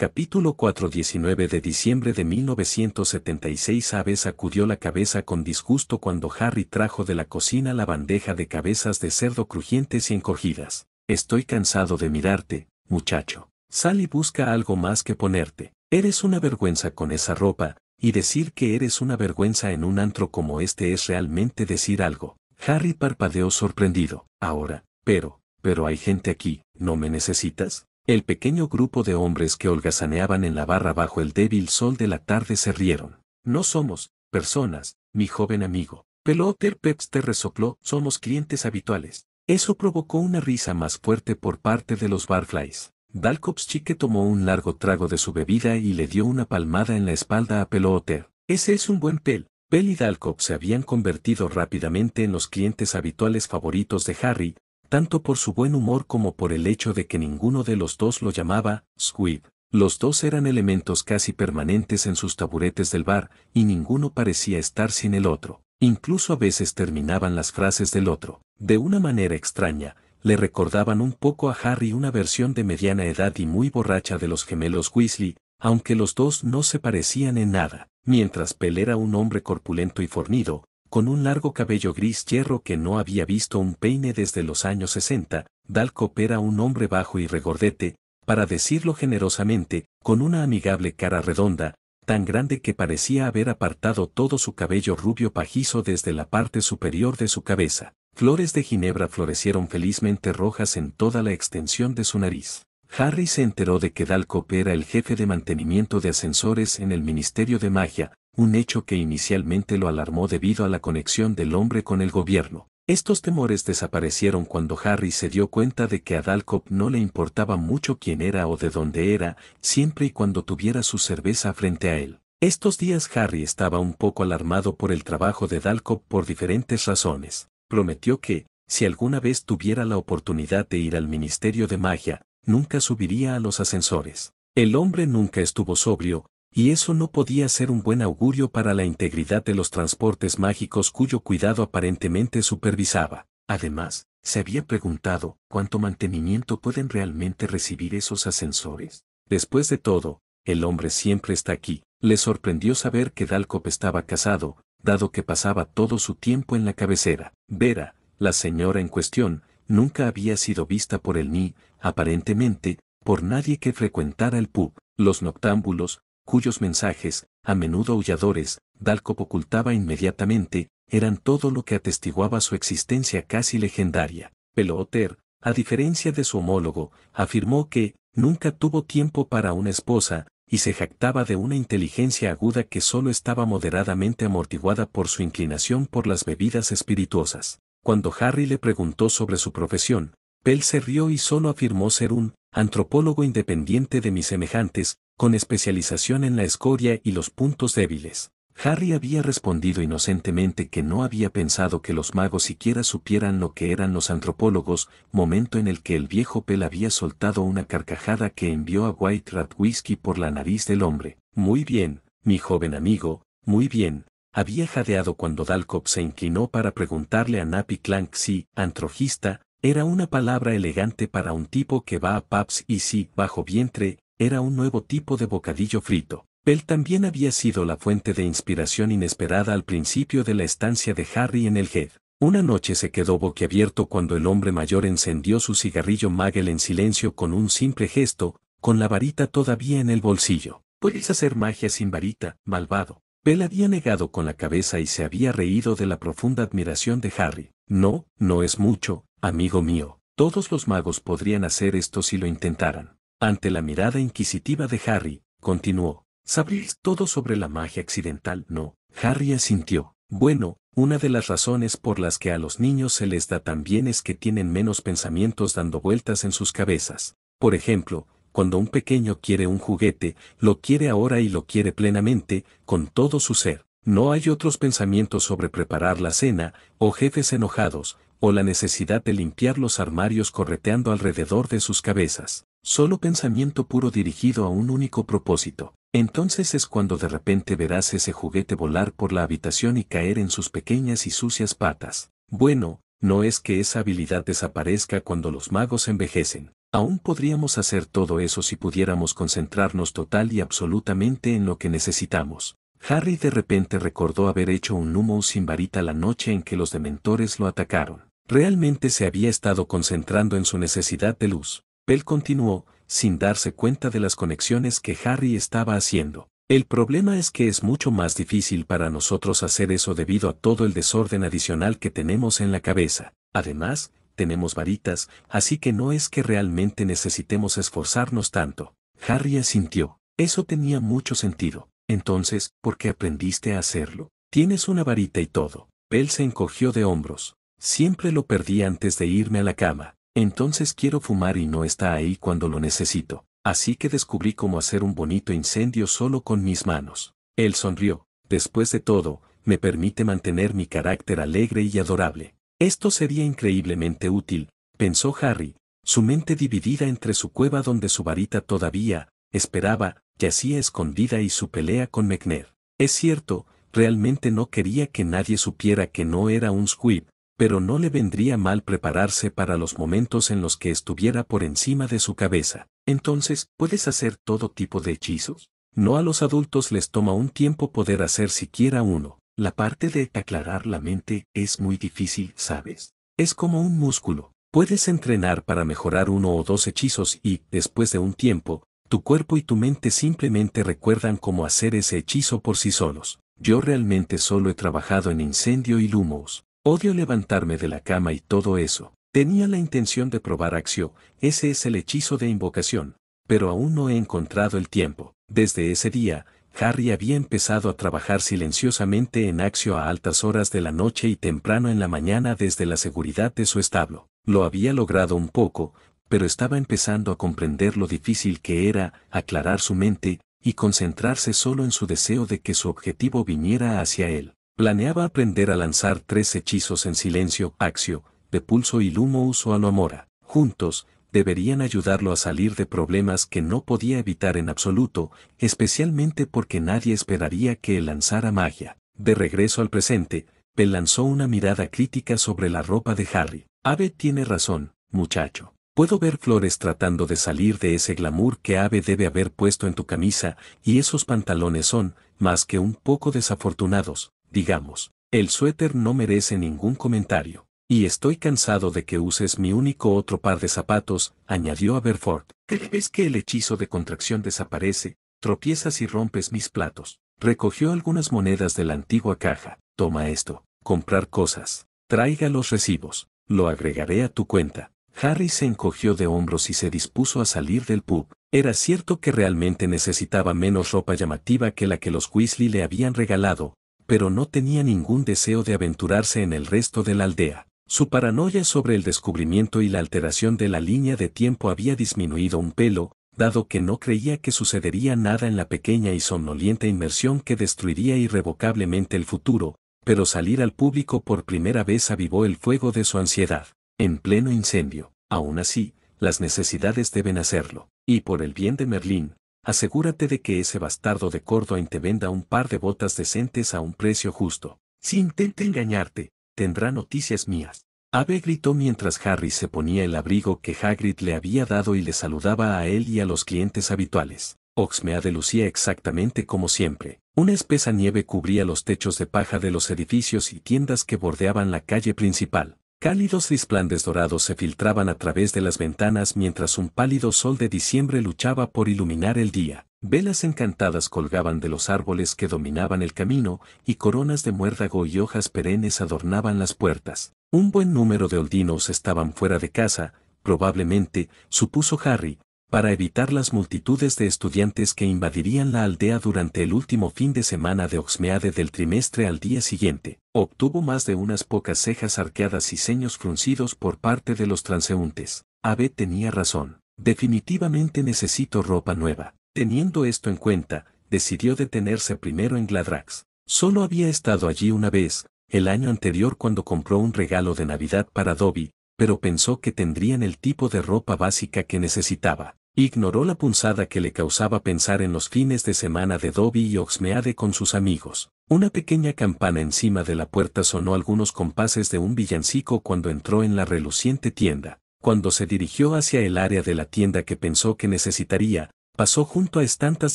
Capítulo 4 19 de diciembre de 1976 Aves sacudió la cabeza con disgusto cuando Harry trajo de la cocina la bandeja de cabezas de cerdo crujientes y encogidas. Estoy cansado de mirarte, muchacho. Sal y busca algo más que ponerte. Eres una vergüenza con esa ropa, y decir que eres una vergüenza en un antro como este es realmente decir algo. Harry parpadeó sorprendido. Ahora, pero, pero hay gente aquí, ¿no me necesitas? El pequeño grupo de hombres que holgazaneaban en la barra bajo el débil sol de la tarde se rieron. No somos, personas, mi joven amigo. Peloter te resopló, somos clientes habituales. Eso provocó una risa más fuerte por parte de los Barflies. Dalcops Chique tomó un largo trago de su bebida y le dio una palmada en la espalda a Peloter. Ese es un buen pel. Pel y Dalcop se habían convertido rápidamente en los clientes habituales favoritos de Harry, tanto por su buen humor como por el hecho de que ninguno de los dos lo llamaba «Squid». Los dos eran elementos casi permanentes en sus taburetes del bar, y ninguno parecía estar sin el otro. Incluso a veces terminaban las frases del otro. De una manera extraña, le recordaban un poco a Harry una versión de mediana edad y muy borracha de los gemelos Weasley, aunque los dos no se parecían en nada. Mientras Pell era un hombre corpulento y fornido, con un largo cabello gris hierro que no había visto un peine desde los años 60, dalco era un hombre bajo y regordete, para decirlo generosamente, con una amigable cara redonda, tan grande que parecía haber apartado todo su cabello rubio pajizo desde la parte superior de su cabeza. Flores de ginebra florecieron felizmente rojas en toda la extensión de su nariz. Harry se enteró de que Dalco era el jefe de mantenimiento de ascensores en el Ministerio de Magia, un hecho que inicialmente lo alarmó debido a la conexión del hombre con el gobierno. Estos temores desaparecieron cuando Harry se dio cuenta de que a Dalcop no le importaba mucho quién era o de dónde era, siempre y cuando tuviera su cerveza frente a él. Estos días Harry estaba un poco alarmado por el trabajo de Dalcop por diferentes razones. Prometió que, si alguna vez tuviera la oportunidad de ir al Ministerio de Magia, nunca subiría a los ascensores. El hombre nunca estuvo sobrio, y eso no podía ser un buen augurio para la integridad de los transportes mágicos cuyo cuidado aparentemente supervisaba. Además, se había preguntado cuánto mantenimiento pueden realmente recibir esos ascensores. Después de todo, el hombre siempre está aquí. Le sorprendió saber que Dalcop estaba casado, dado que pasaba todo su tiempo en la cabecera. Vera, la señora en cuestión, nunca había sido vista por él ni, aparentemente, por nadie que frecuentara el pub. Los noctámbulos, cuyos mensajes, a menudo aulladores, Dalcop ocultaba inmediatamente, eran todo lo que atestiguaba su existencia casi legendaria. Peloter, a diferencia de su homólogo, afirmó que nunca tuvo tiempo para una esposa, y se jactaba de una inteligencia aguda que solo estaba moderadamente amortiguada por su inclinación por las bebidas espirituosas. Cuando Harry le preguntó sobre su profesión, Pell se rió y solo afirmó ser un antropólogo independiente de mis semejantes, con especialización en la escoria y los puntos débiles. Harry había respondido inocentemente que no había pensado que los magos siquiera supieran lo que eran los antropólogos, momento en el que el viejo pel había soltado una carcajada que envió a White Rat Whiskey por la nariz del hombre. Muy bien, mi joven amigo, muy bien. Había jadeado cuando Dalcop se inclinó para preguntarle a Nappy Clank si, antrojista, era una palabra elegante para un tipo que va a pubs y si, bajo vientre, era un nuevo tipo de bocadillo frito. Bell también había sido la fuente de inspiración inesperada al principio de la estancia de Harry en el Head. Una noche se quedó boquiabierto cuando el hombre mayor encendió su cigarrillo Magel en silencio con un simple gesto, con la varita todavía en el bolsillo. Puedes hacer magia sin varita, malvado. Bell había negado con la cabeza y se había reído de la profunda admiración de Harry. No, no es mucho, amigo mío. Todos los magos podrían hacer esto si lo intentaran. Ante la mirada inquisitiva de Harry, continuó, Sabrís todo sobre la magia accidental? No, Harry asintió. Bueno, una de las razones por las que a los niños se les da tan bien es que tienen menos pensamientos dando vueltas en sus cabezas. Por ejemplo, cuando un pequeño quiere un juguete, lo quiere ahora y lo quiere plenamente, con todo su ser. No hay otros pensamientos sobre preparar la cena, o jefes enojados, o la necesidad de limpiar los armarios correteando alrededor de sus cabezas. Solo pensamiento puro dirigido a un único propósito. Entonces es cuando de repente verás ese juguete volar por la habitación y caer en sus pequeñas y sucias patas. Bueno, no es que esa habilidad desaparezca cuando los magos envejecen. Aún podríamos hacer todo eso si pudiéramos concentrarnos total y absolutamente en lo que necesitamos. Harry de repente recordó haber hecho un humo sin varita la noche en que los dementores lo atacaron. Realmente se había estado concentrando en su necesidad de luz. Bell continuó, sin darse cuenta de las conexiones que Harry estaba haciendo. El problema es que es mucho más difícil para nosotros hacer eso debido a todo el desorden adicional que tenemos en la cabeza. Además, tenemos varitas, así que no es que realmente necesitemos esforzarnos tanto. Harry asintió. Eso tenía mucho sentido. Entonces, ¿por qué aprendiste a hacerlo? Tienes una varita y todo. Bell se encogió de hombros. Siempre lo perdí antes de irme a la cama. Entonces quiero fumar y no está ahí cuando lo necesito, así que descubrí cómo hacer un bonito incendio solo con mis manos. Él sonrió. Después de todo, me permite mantener mi carácter alegre y adorable. Esto sería increíblemente útil, pensó Harry, su mente dividida entre su cueva donde su varita todavía, esperaba, yacía escondida y su pelea con McNair. Es cierto, realmente no quería que nadie supiera que no era un squib, pero no le vendría mal prepararse para los momentos en los que estuviera por encima de su cabeza. Entonces, ¿puedes hacer todo tipo de hechizos? No a los adultos les toma un tiempo poder hacer siquiera uno. La parte de aclarar la mente es muy difícil, ¿sabes? Es como un músculo. Puedes entrenar para mejorar uno o dos hechizos y, después de un tiempo, tu cuerpo y tu mente simplemente recuerdan cómo hacer ese hechizo por sí solos. Yo realmente solo he trabajado en incendio y lumos, Odio levantarme de la cama y todo eso. Tenía la intención de probar Axio, ese es el hechizo de invocación, pero aún no he encontrado el tiempo. Desde ese día, Harry había empezado a trabajar silenciosamente en Axio a altas horas de la noche y temprano en la mañana desde la seguridad de su establo. Lo había logrado un poco, pero estaba empezando a comprender lo difícil que era aclarar su mente y concentrarse solo en su deseo de que su objetivo viniera hacia él. Planeaba aprender a lanzar tres hechizos en silencio, Axio, de pulso y Lumo Uso a Mora. Juntos, deberían ayudarlo a salir de problemas que no podía evitar en absoluto, especialmente porque nadie esperaría que él lanzara magia. De regreso al presente, Bell lanzó una mirada crítica sobre la ropa de Harry. Ave tiene razón, muchacho. Puedo ver flores tratando de salir de ese glamour que Ave debe haber puesto en tu camisa, y esos pantalones son, más que un poco desafortunados, digamos, el suéter no merece ningún comentario. Y estoy cansado de que uses mi único otro par de zapatos, añadió Aberford. «Es que el hechizo de contracción desaparece? Tropiezas y rompes mis platos. Recogió algunas monedas de la antigua caja. Toma esto. Comprar cosas. Traiga los recibos. Lo agregaré a tu cuenta. Harry se encogió de hombros y se dispuso a salir del pub. Era cierto que realmente necesitaba menos ropa llamativa que la que los Weasley le habían regalado, pero no tenía ningún deseo de aventurarse en el resto de la aldea. Su paranoia sobre el descubrimiento y la alteración de la línea de tiempo había disminuido un pelo, dado que no creía que sucedería nada en la pequeña y somnolienta inmersión que destruiría irrevocablemente el futuro, pero salir al público por primera vez avivó el fuego de su ansiedad, en pleno incendio. Aún así, las necesidades deben hacerlo. Y por el bien de Merlín, asegúrate de que ese bastardo de Córdoba te venda un par de botas decentes a un precio justo. Si intenta engañarte, tendrá noticias mías. Ave gritó mientras Harry se ponía el abrigo que Hagrid le había dado y le saludaba a él y a los clientes habituales. Oxmeade lucía exactamente como siempre. Una espesa nieve cubría los techos de paja de los edificios y tiendas que bordeaban la calle principal. Cálidos displandes dorados se filtraban a través de las ventanas mientras un pálido sol de diciembre luchaba por iluminar el día. Velas encantadas colgaban de los árboles que dominaban el camino y coronas de muérdago y hojas perennes adornaban las puertas. Un buen número de oldinos estaban fuera de casa, probablemente, supuso Harry, para evitar las multitudes de estudiantes que invadirían la aldea durante el último fin de semana de Oxmeade del trimestre al día siguiente, obtuvo más de unas pocas cejas arqueadas y ceños fruncidos por parte de los transeúntes. Ave tenía razón. Definitivamente necesito ropa nueva. Teniendo esto en cuenta, decidió detenerse primero en Gladrax. Solo había estado allí una vez, el año anterior cuando compró un regalo de Navidad para Dobby, pero pensó que tendrían el tipo de ropa básica que necesitaba. Ignoró la punzada que le causaba pensar en los fines de semana de Dobby y Oxmeade con sus amigos. Una pequeña campana encima de la puerta sonó algunos compases de un villancico cuando entró en la reluciente tienda. Cuando se dirigió hacia el área de la tienda que pensó que necesitaría, pasó junto a estantas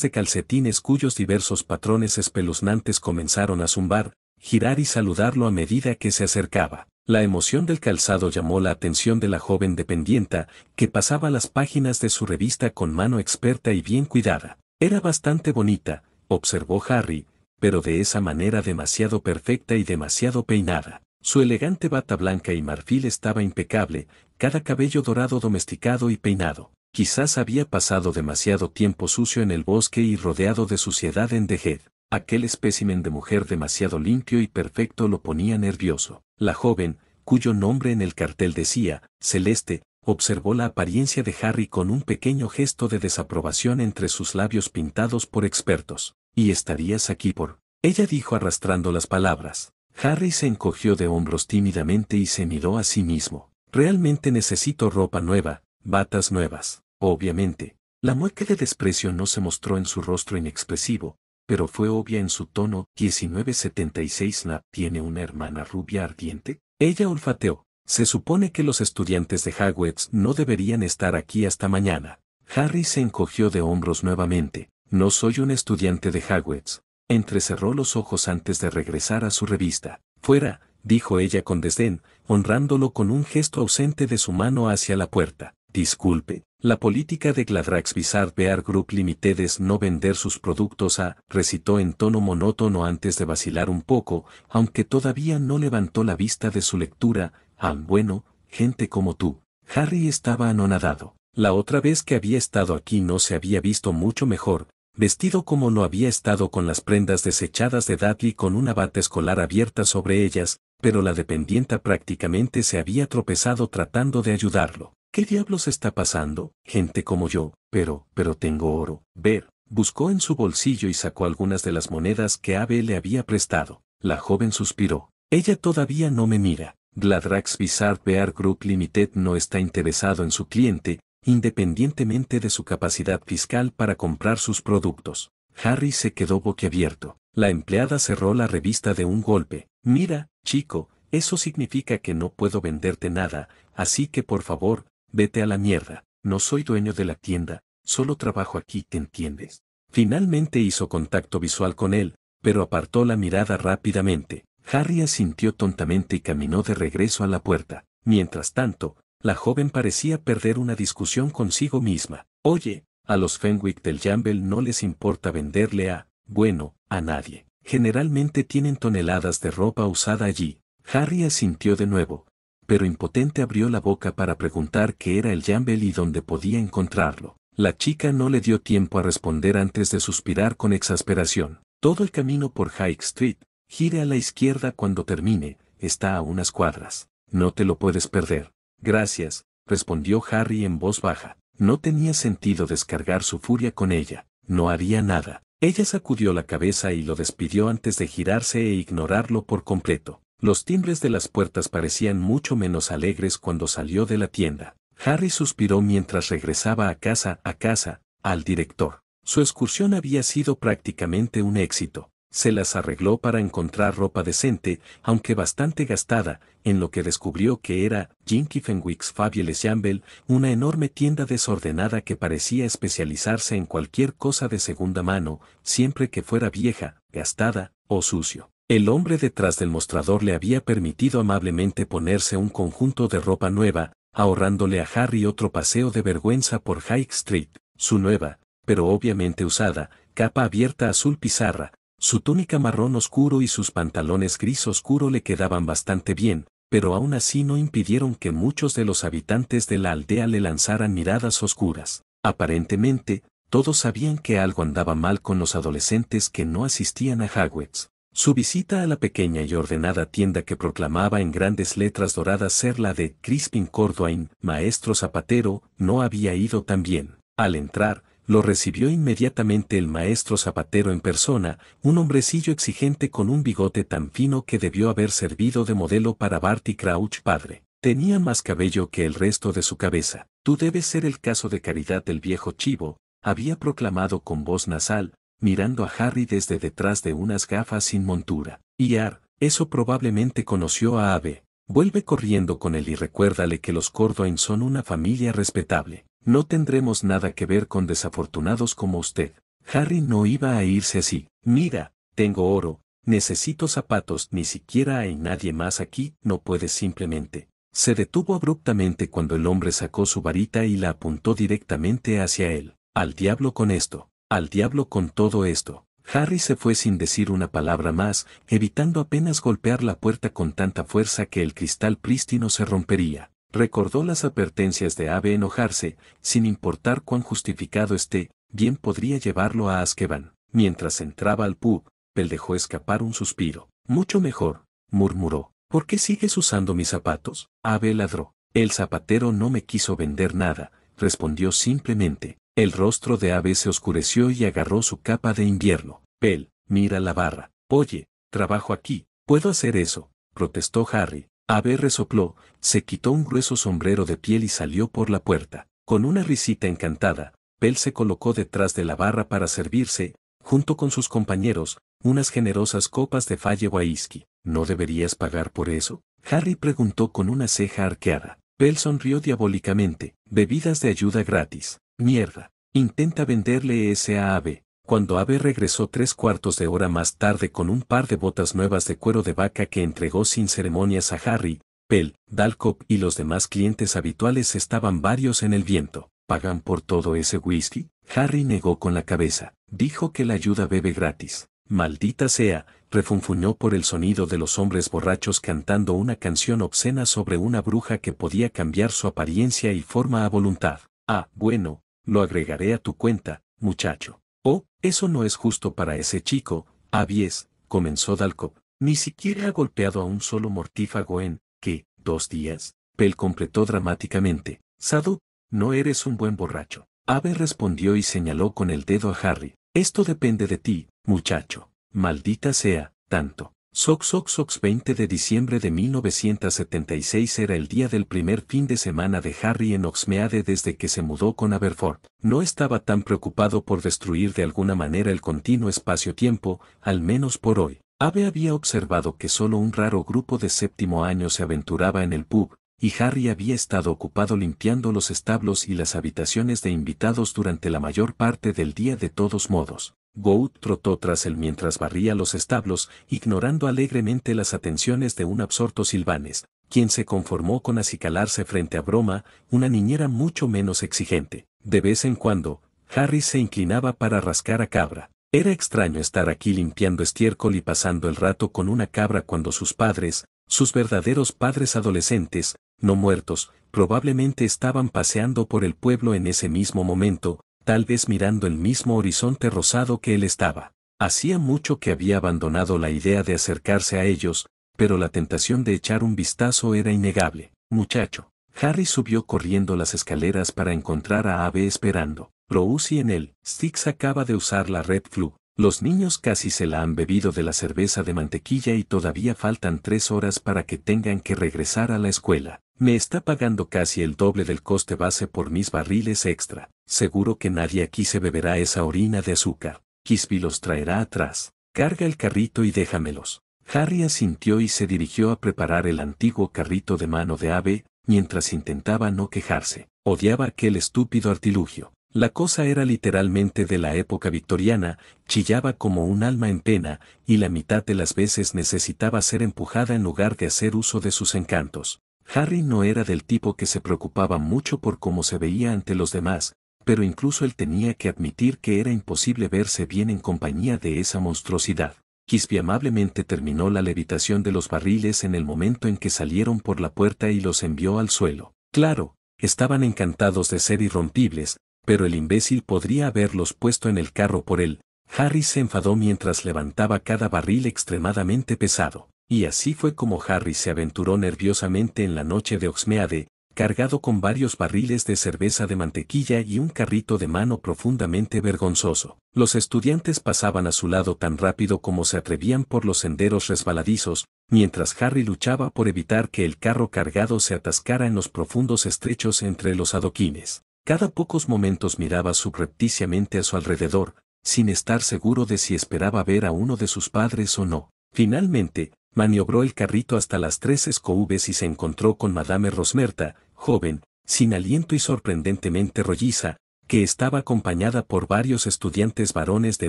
de calcetines cuyos diversos patrones espeluznantes comenzaron a zumbar, girar y saludarlo a medida que se acercaba. La emoción del calzado llamó la atención de la joven dependienta, que pasaba las páginas de su revista con mano experta y bien cuidada. Era bastante bonita, observó Harry, pero de esa manera demasiado perfecta y demasiado peinada. Su elegante bata blanca y marfil estaba impecable, cada cabello dorado domesticado y peinado. Quizás había pasado demasiado tiempo sucio en el bosque y rodeado de suciedad en Dejed. Aquel espécimen de mujer demasiado limpio y perfecto lo ponía nervioso. La joven, cuyo nombre en el cartel decía, Celeste, observó la apariencia de Harry con un pequeño gesto de desaprobación entre sus labios pintados por expertos. Y estarías aquí por... Ella dijo arrastrando las palabras. Harry se encogió de hombros tímidamente y se miró a sí mismo. Realmente necesito ropa nueva, batas nuevas. Obviamente. La mueca de desprecio no se mostró en su rostro inexpresivo, pero fue obvia en su tono. 1976 ¿Nap tiene una hermana rubia ardiente. Ella olfateó. Se supone que los estudiantes de Hogwarts no deberían estar aquí hasta mañana. Harry se encogió de hombros nuevamente. No soy un estudiante de Hogwarts. Entrecerró los ojos antes de regresar a su revista. Fuera, dijo ella con desdén, honrándolo con un gesto ausente de su mano hacia la puerta. Disculpe, la política de Gladrax Bizarre Bear Group Limited es no vender sus productos a, recitó en tono monótono antes de vacilar un poco, aunque todavía no levantó la vista de su lectura, ah, bueno, gente como tú. Harry estaba anonadado. La otra vez que había estado aquí no se había visto mucho mejor, vestido como no había estado con las prendas desechadas de Dudley con una bata escolar abierta sobre ellas, pero la dependienta prácticamente se había tropezado tratando de ayudarlo. ¿Qué diablos está pasando? Gente como yo, pero, pero tengo oro. Ver, buscó en su bolsillo y sacó algunas de las monedas que Abe le había prestado. La joven suspiró. Ella todavía no me mira. Gladrax Bizarre Bear Group Limited no está interesado en su cliente, independientemente de su capacidad fiscal para comprar sus productos. Harry se quedó boquiabierto. La empleada cerró la revista de un golpe. Mira, chico, eso significa que no puedo venderte nada, así que por favor, Vete a la mierda, no soy dueño de la tienda, solo trabajo aquí, ¿te entiendes? Finalmente hizo contacto visual con él, pero apartó la mirada rápidamente. Harry asintió tontamente y caminó de regreso a la puerta. Mientras tanto, la joven parecía perder una discusión consigo misma. Oye, a los Fenwick del Jambel no les importa venderle a, bueno, a nadie. Generalmente tienen toneladas de ropa usada allí. Harry asintió de nuevo pero impotente abrió la boca para preguntar qué era el Jambel y dónde podía encontrarlo. La chica no le dio tiempo a responder antes de suspirar con exasperación. Todo el camino por High Street, gire a la izquierda cuando termine, está a unas cuadras. No te lo puedes perder. Gracias, respondió Harry en voz baja. No tenía sentido descargar su furia con ella. No haría nada. Ella sacudió la cabeza y lo despidió antes de girarse e ignorarlo por completo. Los timbres de las puertas parecían mucho menos alegres cuando salió de la tienda. Harry suspiró mientras regresaba a casa, a casa, al director. Su excursión había sido prácticamente un éxito. Se las arregló para encontrar ropa decente, aunque bastante gastada, en lo que descubrió que era Jinky Fenwick's Fabulous Jambel, una enorme tienda desordenada que parecía especializarse en cualquier cosa de segunda mano, siempre que fuera vieja, gastada o sucio. El hombre detrás del mostrador le había permitido amablemente ponerse un conjunto de ropa nueva, ahorrándole a Harry otro paseo de vergüenza por High Street, su nueva, pero obviamente usada, capa abierta azul pizarra, su túnica marrón oscuro y sus pantalones gris oscuro le quedaban bastante bien, pero aún así no impidieron que muchos de los habitantes de la aldea le lanzaran miradas oscuras. Aparentemente, todos sabían que algo andaba mal con los adolescentes que no asistían a Hagwitz. Su visita a la pequeña y ordenada tienda que proclamaba en grandes letras doradas ser la de Crispin Cordwain, maestro zapatero, no había ido tan bien. Al entrar, lo recibió inmediatamente el maestro zapatero en persona, un hombrecillo exigente con un bigote tan fino que debió haber servido de modelo para Barty Crouch padre. Tenía más cabello que el resto de su cabeza. Tú debes ser el caso de caridad del viejo chivo, había proclamado con voz nasal, mirando a Harry desde detrás de unas gafas sin montura. Y Ar, eso probablemente conoció a Ave. Vuelve corriendo con él y recuérdale que los Cordoin son una familia respetable. No tendremos nada que ver con desafortunados como usted. Harry no iba a irse así. Mira, tengo oro, necesito zapatos, ni siquiera hay nadie más aquí, no puedes simplemente. Se detuvo abruptamente cuando el hombre sacó su varita y la apuntó directamente hacia él. Al diablo con esto. Al diablo con todo esto. Harry se fue sin decir una palabra más, evitando apenas golpear la puerta con tanta fuerza que el cristal prístino se rompería. Recordó las advertencias de Ave enojarse, sin importar cuán justificado esté, bien podría llevarlo a Askeban. Mientras entraba al pub, Pel dejó escapar un suspiro. Mucho mejor, murmuró. ¿Por qué sigues usando mis zapatos? Ave ladró. El zapatero no me quiso vender nada, respondió simplemente. El rostro de Ave se oscureció y agarró su capa de invierno. Pel, mira la barra. Oye, trabajo aquí. ¿Puedo hacer eso? protestó Harry. Ave resopló, se quitó un grueso sombrero de piel y salió por la puerta. Con una risita encantada, Pel se colocó detrás de la barra para servirse, junto con sus compañeros, unas generosas copas de falle whisky. ¿No deberías pagar por eso? Harry preguntó con una ceja arqueada. Pell sonrió diabólicamente. Bebidas de ayuda gratis. Mierda. Intenta venderle ese a Ave, cuando Ave regresó tres cuartos de hora más tarde con un par de botas nuevas de cuero de vaca que entregó sin ceremonias a Harry, Pell, Dalcop y los demás clientes habituales estaban varios en el viento. ¿Pagan por todo ese whisky? Harry negó con la cabeza. Dijo que la ayuda bebe gratis. Maldita sea, refunfuñó por el sonido de los hombres borrachos cantando una canción obscena sobre una bruja que podía cambiar su apariencia y forma a voluntad. Ah, bueno, lo agregaré a tu cuenta, muchacho. Oh, eso no es justo para ese chico, Avies, comenzó Dalcop. Ni siquiera ha golpeado a un solo mortífago en, que, dos días, Pell completó dramáticamente. Sadu, no eres un buen borracho. Ave respondió y señaló con el dedo a Harry. Esto depende de ti, muchacho. Maldita sea, tanto soxoxox 20 de diciembre de 1976 era el día del primer fin de semana de Harry en Oxmeade desde que se mudó con Aberford. No estaba tan preocupado por destruir de alguna manera el continuo espacio-tiempo, al menos por hoy. Abe había observado que solo un raro grupo de séptimo año se aventuraba en el pub, y Harry había estado ocupado limpiando los establos y las habitaciones de invitados durante la mayor parte del día de todos modos. Gould trotó tras él mientras barría los establos, ignorando alegremente las atenciones de un absorto Silvanes, quien se conformó con acicalarse frente a Broma, una niñera mucho menos exigente. De vez en cuando, Harry se inclinaba para rascar a Cabra. Era extraño estar aquí limpiando estiércol y pasando el rato con una cabra cuando sus padres, sus verdaderos padres adolescentes, no muertos, probablemente estaban paseando por el pueblo en ese mismo momento, tal vez mirando el mismo horizonte rosado que él estaba. Hacía mucho que había abandonado la idea de acercarse a ellos, pero la tentación de echar un vistazo era innegable. Muchacho. Harry subió corriendo las escaleras para encontrar a Ave esperando. Rousey en él. Sticks acaba de usar la Red Flu. Los niños casi se la han bebido de la cerveza de mantequilla y todavía faltan tres horas para que tengan que regresar a la escuela. Me está pagando casi el doble del coste base por mis barriles extra. Seguro que nadie aquí se beberá esa orina de azúcar. Kisby los traerá atrás. Carga el carrito y déjamelos. Harry asintió y se dirigió a preparar el antiguo carrito de mano de ave, mientras intentaba no quejarse. Odiaba aquel estúpido artilugio. La cosa era literalmente de la época victoriana, chillaba como un alma en pena, y la mitad de las veces necesitaba ser empujada en lugar de hacer uso de sus encantos. Harry no era del tipo que se preocupaba mucho por cómo se veía ante los demás, pero incluso él tenía que admitir que era imposible verse bien en compañía de esa monstruosidad. Quispe amablemente terminó la levitación de los barriles en el momento en que salieron por la puerta y los envió al suelo. Claro, estaban encantados de ser irrompibles, pero el imbécil podría haberlos puesto en el carro por él. Harry se enfadó mientras levantaba cada barril extremadamente pesado. Y así fue como Harry se aventuró nerviosamente en la noche de Oxmeade, cargado con varios barriles de cerveza de mantequilla y un carrito de mano profundamente vergonzoso. Los estudiantes pasaban a su lado tan rápido como se atrevían por los senderos resbaladizos, mientras Harry luchaba por evitar que el carro cargado se atascara en los profundos estrechos entre los adoquines. Cada pocos momentos miraba subrepticiamente a su alrededor, sin estar seguro de si esperaba ver a uno de sus padres o no. Finalmente, maniobró el carrito hasta las tres escobes y se encontró con Madame Rosmerta, joven, sin aliento y sorprendentemente rolliza, que estaba acompañada por varios estudiantes varones de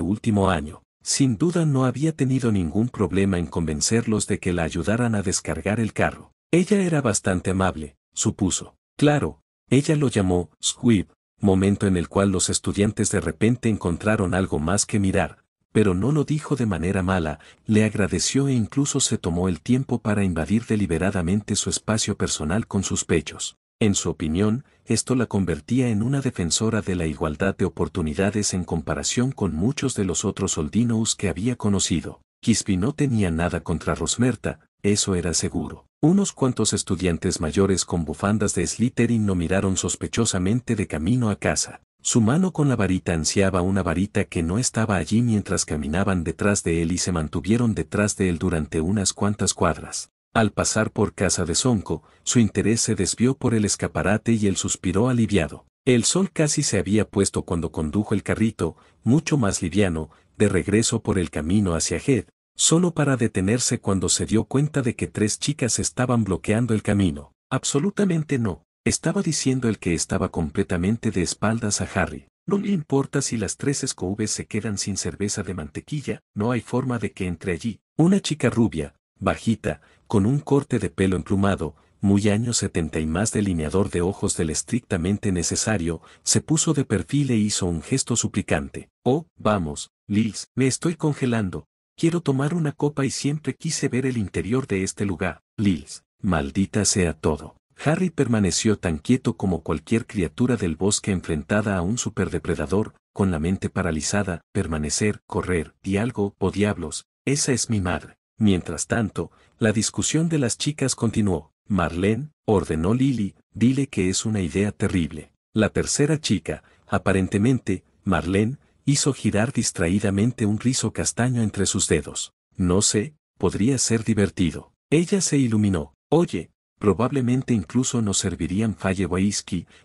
último año. Sin duda no había tenido ningún problema en convencerlos de que la ayudaran a descargar el carro. Ella era bastante amable, supuso. Claro, ella lo llamó Squib, momento en el cual los estudiantes de repente encontraron algo más que mirar, pero no lo dijo de manera mala, le agradeció e incluso se tomó el tiempo para invadir deliberadamente su espacio personal con sus pechos. En su opinión, esto la convertía en una defensora de la igualdad de oportunidades en comparación con muchos de los otros Oldinous que había conocido. Quispi no tenía nada contra Rosmerta, eso era seguro. Unos cuantos estudiantes mayores con bufandas de Slytherin no miraron sospechosamente de camino a casa. Su mano con la varita ansiaba una varita que no estaba allí mientras caminaban detrás de él y se mantuvieron detrás de él durante unas cuantas cuadras. Al pasar por casa de Sonco, su interés se desvió por el escaparate y él suspiró aliviado. El sol casi se había puesto cuando condujo el carrito, mucho más liviano, de regreso por el camino hacia Head, solo para detenerse cuando se dio cuenta de que tres chicas estaban bloqueando el camino. Absolutamente no. Estaba diciendo el que estaba completamente de espaldas a Harry. No le importa si las tres escobes se quedan sin cerveza de mantequilla, no hay forma de que entre allí. Una chica rubia, bajita, con un corte de pelo emplumado, muy años 70 y más delineador de ojos del estrictamente necesario, se puso de perfil e hizo un gesto suplicante. Oh, vamos, Liz, me estoy congelando. Quiero tomar una copa y siempre quise ver el interior de este lugar. Liz, maldita sea todo. Harry permaneció tan quieto como cualquier criatura del bosque enfrentada a un superdepredador, con la mente paralizada, permanecer, correr, di algo, o oh, diablos, esa es mi madre. Mientras tanto, la discusión de las chicas continuó. Marlene, ordenó Lily, dile que es una idea terrible. La tercera chica, aparentemente, Marlene, hizo girar distraídamente un rizo castaño entre sus dedos. No sé, podría ser divertido. Ella se iluminó. Oye, probablemente incluso nos servirían Falle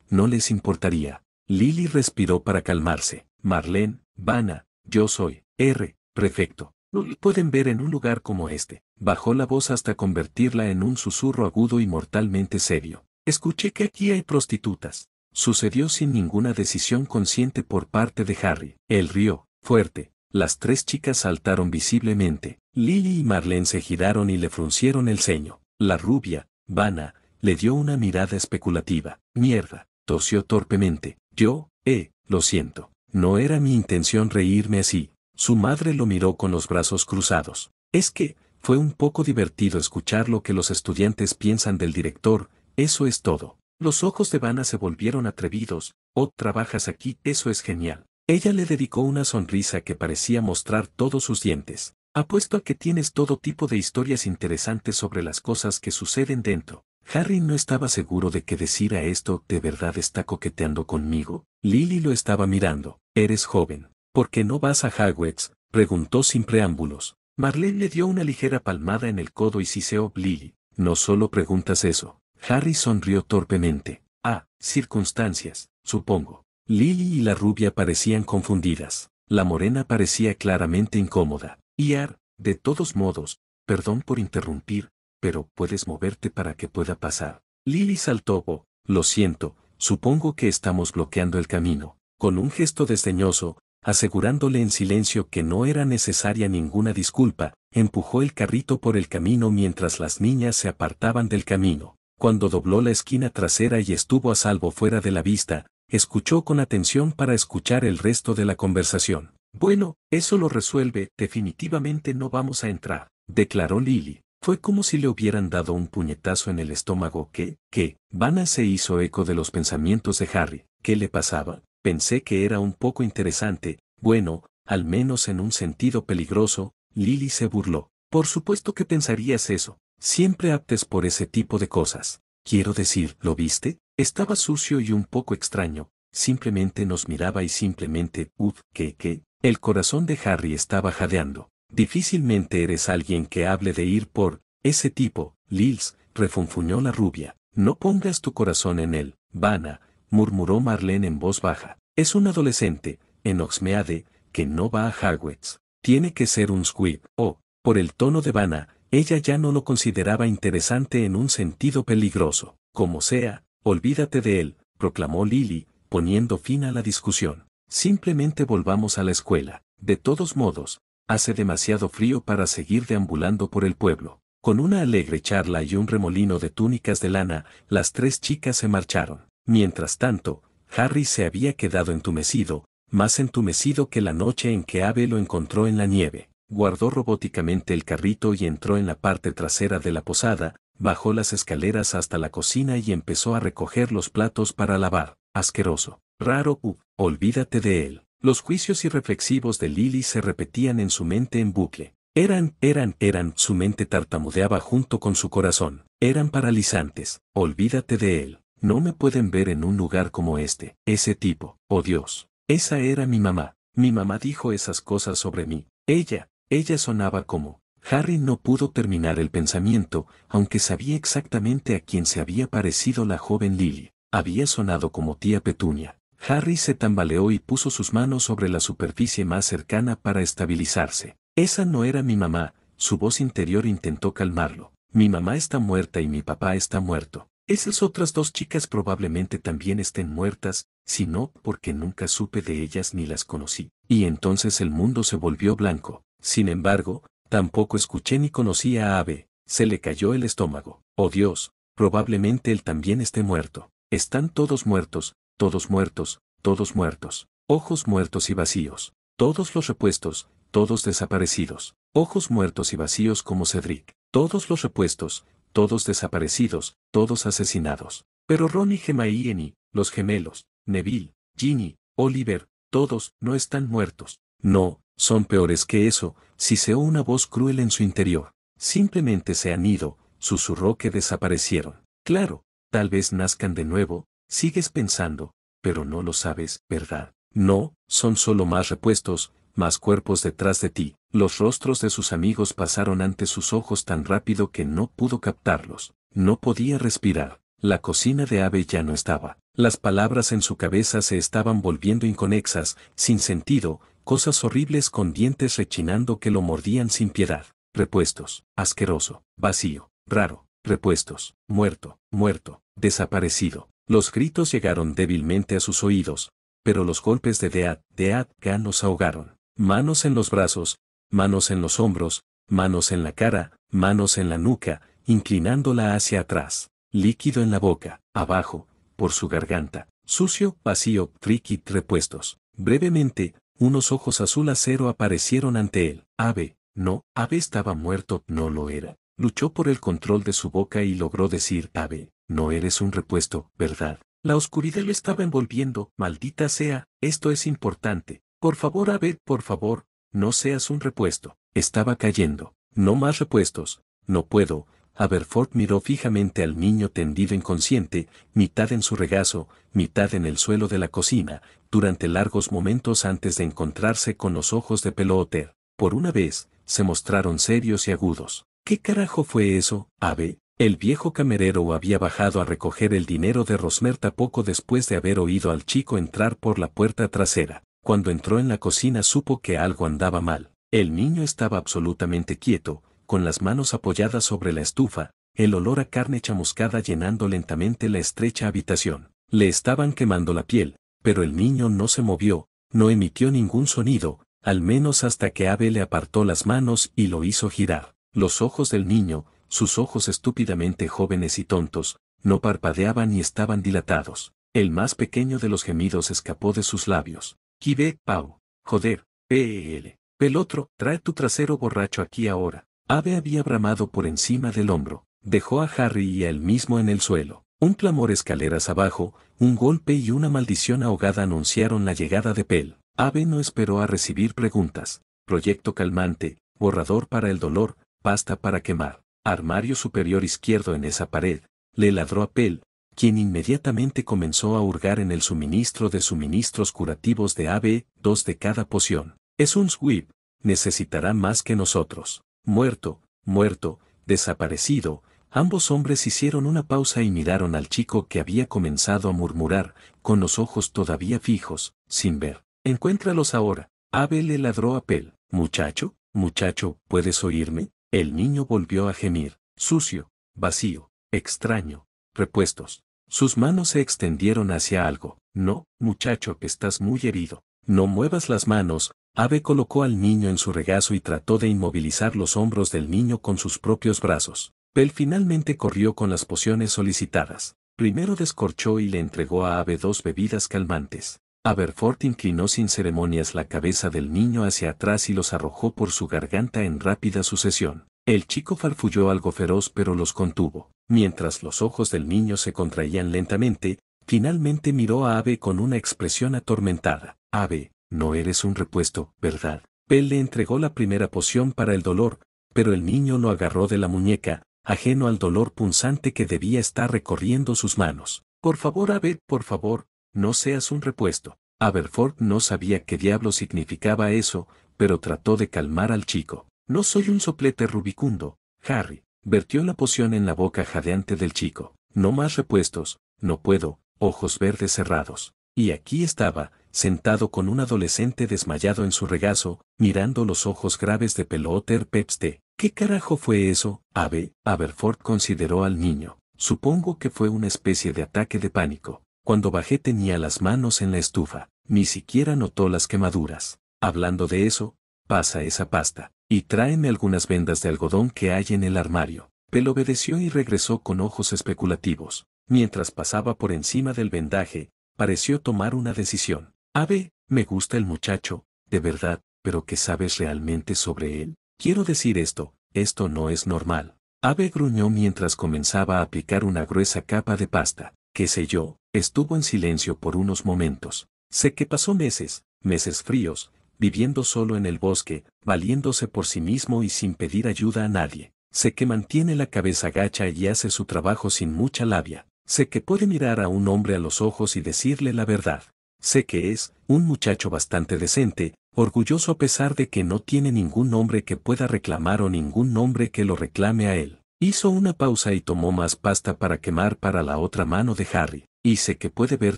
no les importaría. Lily respiró para calmarse. Marlene, Vana, yo soy, R, prefecto. Pueden ver en un lugar como este. Bajó la voz hasta convertirla en un susurro agudo y mortalmente serio. Escuché que aquí hay prostitutas. Sucedió sin ninguna decisión consciente por parte de Harry. el río, fuerte. Las tres chicas saltaron visiblemente. Lily y Marlene se giraron y le fruncieron el ceño. La rubia, Vana, le dio una mirada especulativa. Mierda, tosió torpemente. Yo, eh, lo siento. No era mi intención reírme así. Su madre lo miró con los brazos cruzados. Es que, fue un poco divertido escuchar lo que los estudiantes piensan del director, eso es todo. Los ojos de Vana se volvieron atrevidos, oh, trabajas aquí, eso es genial. Ella le dedicó una sonrisa que parecía mostrar todos sus dientes. Apuesto a que tienes todo tipo de historias interesantes sobre las cosas que suceden dentro. Harry no estaba seguro de que decir a esto, de verdad está coqueteando conmigo. Lily lo estaba mirando. Eres joven. ¿Por qué no vas a Hogwarts? preguntó sin preámbulos. Marlene le dio una ligera palmada en el codo y siseó Lily. No solo preguntas eso. Harry sonrió torpemente. Ah, circunstancias, supongo. Lily y la rubia parecían confundidas. La morena parecía claramente incómoda. —Yar, de todos modos, perdón por interrumpir, pero puedes moverte para que pueda pasar. Lily saltó. Oh, lo siento, supongo que estamos bloqueando el camino. Con un gesto desdeñoso, asegurándole en silencio que no era necesaria ninguna disculpa, empujó el carrito por el camino mientras las niñas se apartaban del camino. Cuando dobló la esquina trasera y estuvo a salvo fuera de la vista, escuchó con atención para escuchar el resto de la conversación. Bueno, eso lo resuelve, definitivamente no vamos a entrar, declaró Lily. Fue como si le hubieran dado un puñetazo en el estómago que, que, Vana se hizo eco de los pensamientos de Harry. ¿Qué le pasaba? Pensé que era un poco interesante, bueno, al menos en un sentido peligroso, Lily se burló. Por supuesto que pensarías eso. Siempre aptes por ese tipo de cosas. Quiero decir, ¿lo viste? Estaba sucio y un poco extraño. Simplemente nos miraba y simplemente, uff, qué, qué! El corazón de Harry estaba jadeando. Difícilmente eres alguien que hable de ir por ese tipo, Lils, refunfuñó la rubia. No pongas tu corazón en él, vana, murmuró Marlene en voz baja. Es un adolescente, en Oxmeade, que no va a Hogwarts. Tiene que ser un squid, Oh, por el tono de vana, ella ya no lo consideraba interesante en un sentido peligroso. Como sea, olvídate de él, proclamó Lily, poniendo fin a la discusión. Simplemente volvamos a la escuela. De todos modos, hace demasiado frío para seguir deambulando por el pueblo. Con una alegre charla y un remolino de túnicas de lana, las tres chicas se marcharon. Mientras tanto, Harry se había quedado entumecido, más entumecido que la noche en que Ave lo encontró en la nieve. Guardó robóticamente el carrito y entró en la parte trasera de la posada, bajó las escaleras hasta la cocina y empezó a recoger los platos para lavar. Asqueroso. Raro olvídate de él. Los juicios irreflexivos de Lily se repetían en su mente en bucle. Eran, eran, eran, su mente tartamudeaba junto con su corazón. Eran paralizantes. Olvídate de él. No me pueden ver en un lugar como este, ese tipo. Oh Dios. Esa era mi mamá. Mi mamá dijo esas cosas sobre mí. Ella, ella sonaba como. Harry no pudo terminar el pensamiento, aunque sabía exactamente a quién se había parecido la joven Lily. Había sonado como tía Petunia. Harry se tambaleó y puso sus manos sobre la superficie más cercana para estabilizarse. Esa no era mi mamá, su voz interior intentó calmarlo. Mi mamá está muerta y mi papá está muerto. Esas otras dos chicas probablemente también estén muertas, si no porque nunca supe de ellas ni las conocí. Y entonces el mundo se volvió blanco. Sin embargo, tampoco escuché ni conocí a Ave. Se le cayó el estómago. Oh Dios, probablemente él también esté muerto. Están todos muertos, todos muertos, todos muertos, ojos muertos y vacíos, todos los repuestos, todos desaparecidos, ojos muertos y vacíos como Cedric, todos los repuestos, todos desaparecidos, todos asesinados. Pero Ronnie Eni, los gemelos, Neville, Ginny, Oliver, todos, no están muertos. No, son peores que eso, si se o una voz cruel en su interior. Simplemente se han ido, susurró que desaparecieron. Claro, tal vez nazcan de nuevo, Sigues pensando, pero no lo sabes, ¿verdad? No, son solo más repuestos, más cuerpos detrás de ti. Los rostros de sus amigos pasaron ante sus ojos tan rápido que no pudo captarlos. No podía respirar. La cocina de ave ya no estaba. Las palabras en su cabeza se estaban volviendo inconexas, sin sentido, cosas horribles con dientes rechinando que lo mordían sin piedad. Repuestos. Asqueroso. Vacío. Raro. Repuestos. Muerto. Muerto. Desaparecido. Los gritos llegaron débilmente a sus oídos, pero los golpes de Deat, Deat, gan los ahogaron. Manos en los brazos, manos en los hombros, manos en la cara, manos en la nuca, inclinándola hacia atrás, líquido en la boca, abajo, por su garganta, sucio, vacío, triquit repuestos. Brevemente, unos ojos azul acero aparecieron ante él. Ave, no, Ave estaba muerto, no lo era. Luchó por el control de su boca y logró decir, Ave, no eres un repuesto, ¿verdad? La oscuridad lo estaba envolviendo, maldita sea, esto es importante. Por favor, Ave, por favor, no seas un repuesto. Estaba cayendo. No más repuestos. No puedo. Aberford miró fijamente al niño tendido inconsciente, mitad en su regazo, mitad en el suelo de la cocina, durante largos momentos antes de encontrarse con los ojos de Pelooter. Por una vez, se mostraron serios y agudos. ¿Qué carajo fue eso, ave? El viejo camerero había bajado a recoger el dinero de Rosmerta poco después de haber oído al chico entrar por la puerta trasera. Cuando entró en la cocina supo que algo andaba mal. El niño estaba absolutamente quieto, con las manos apoyadas sobre la estufa, el olor a carne chamuscada llenando lentamente la estrecha habitación. Le estaban quemando la piel, pero el niño no se movió, no emitió ningún sonido, al menos hasta que ave le apartó las manos y lo hizo girar. Los ojos del niño, sus ojos estúpidamente jóvenes y tontos, no parpadeaban y estaban dilatados. El más pequeño de los gemidos escapó de sus labios. ¡Kibé! Pau. Joder, PEL. E Pelotro, trae tu trasero borracho aquí ahora. Ave había bramado por encima del hombro. Dejó a Harry y a él mismo en el suelo. Un clamor escaleras abajo, un golpe y una maldición ahogada anunciaron la llegada de Pel. Ave no esperó a recibir preguntas. Proyecto calmante, borrador para el dolor, pasta para quemar, armario superior izquierdo en esa pared, le ladró a Pell, quien inmediatamente comenzó a hurgar en el suministro de suministros curativos de ave dos de cada poción. Es un sweep, necesitará más que nosotros. Muerto, muerto, desaparecido, ambos hombres hicieron una pausa y miraron al chico que había comenzado a murmurar, con los ojos todavía fijos, sin ver. Encuéntralos ahora. Ave le ladró a Pel. Muchacho, muchacho, ¿puedes oírme? El niño volvió a gemir, sucio, vacío, extraño, repuestos. Sus manos se extendieron hacia algo. No, muchacho, que estás muy herido. No muevas las manos. Ave colocó al niño en su regazo y trató de inmovilizar los hombros del niño con sus propios brazos. Pell finalmente corrió con las pociones solicitadas. Primero descorchó y le entregó a Ave dos bebidas calmantes. Aberforth inclinó sin ceremonias la cabeza del niño hacia atrás y los arrojó por su garganta en rápida sucesión. El chico farfulló algo feroz pero los contuvo. Mientras los ojos del niño se contraían lentamente, finalmente miró a Ave con una expresión atormentada. Ave, no eres un repuesto, ¿verdad? Pell le entregó la primera poción para el dolor, pero el niño lo agarró de la muñeca, ajeno al dolor punzante que debía estar recorriendo sus manos. Por favor, Ave, por favor, no seas un repuesto. Aberford no sabía qué diablo significaba eso, pero trató de calmar al chico. No soy un soplete rubicundo, Harry. Vertió la poción en la boca jadeante del chico. No más repuestos, no puedo, ojos verdes cerrados. Y aquí estaba, sentado con un adolescente desmayado en su regazo, mirando los ojos graves de Peloter Pepste. ¿Qué carajo fue eso, Ave? Aberford consideró al niño. Supongo que fue una especie de ataque de pánico. Cuando bajé tenía las manos en la estufa, ni siquiera notó las quemaduras. Hablando de eso, pasa esa pasta, y tráeme algunas vendas de algodón que hay en el armario. Pel obedeció y regresó con ojos especulativos. Mientras pasaba por encima del vendaje, pareció tomar una decisión. Ave, me gusta el muchacho, de verdad, pero ¿qué sabes realmente sobre él? Quiero decir esto, esto no es normal. Ave gruñó mientras comenzaba a aplicar una gruesa capa de pasta qué sé yo, estuvo en silencio por unos momentos. Sé que pasó meses, meses fríos, viviendo solo en el bosque, valiéndose por sí mismo y sin pedir ayuda a nadie. Sé que mantiene la cabeza gacha y hace su trabajo sin mucha labia. Sé que puede mirar a un hombre a los ojos y decirle la verdad. Sé que es un muchacho bastante decente, orgulloso a pesar de que no tiene ningún nombre que pueda reclamar o ningún nombre que lo reclame a él. Hizo una pausa y tomó más pasta para quemar para la otra mano de Harry. Y sé que puede ver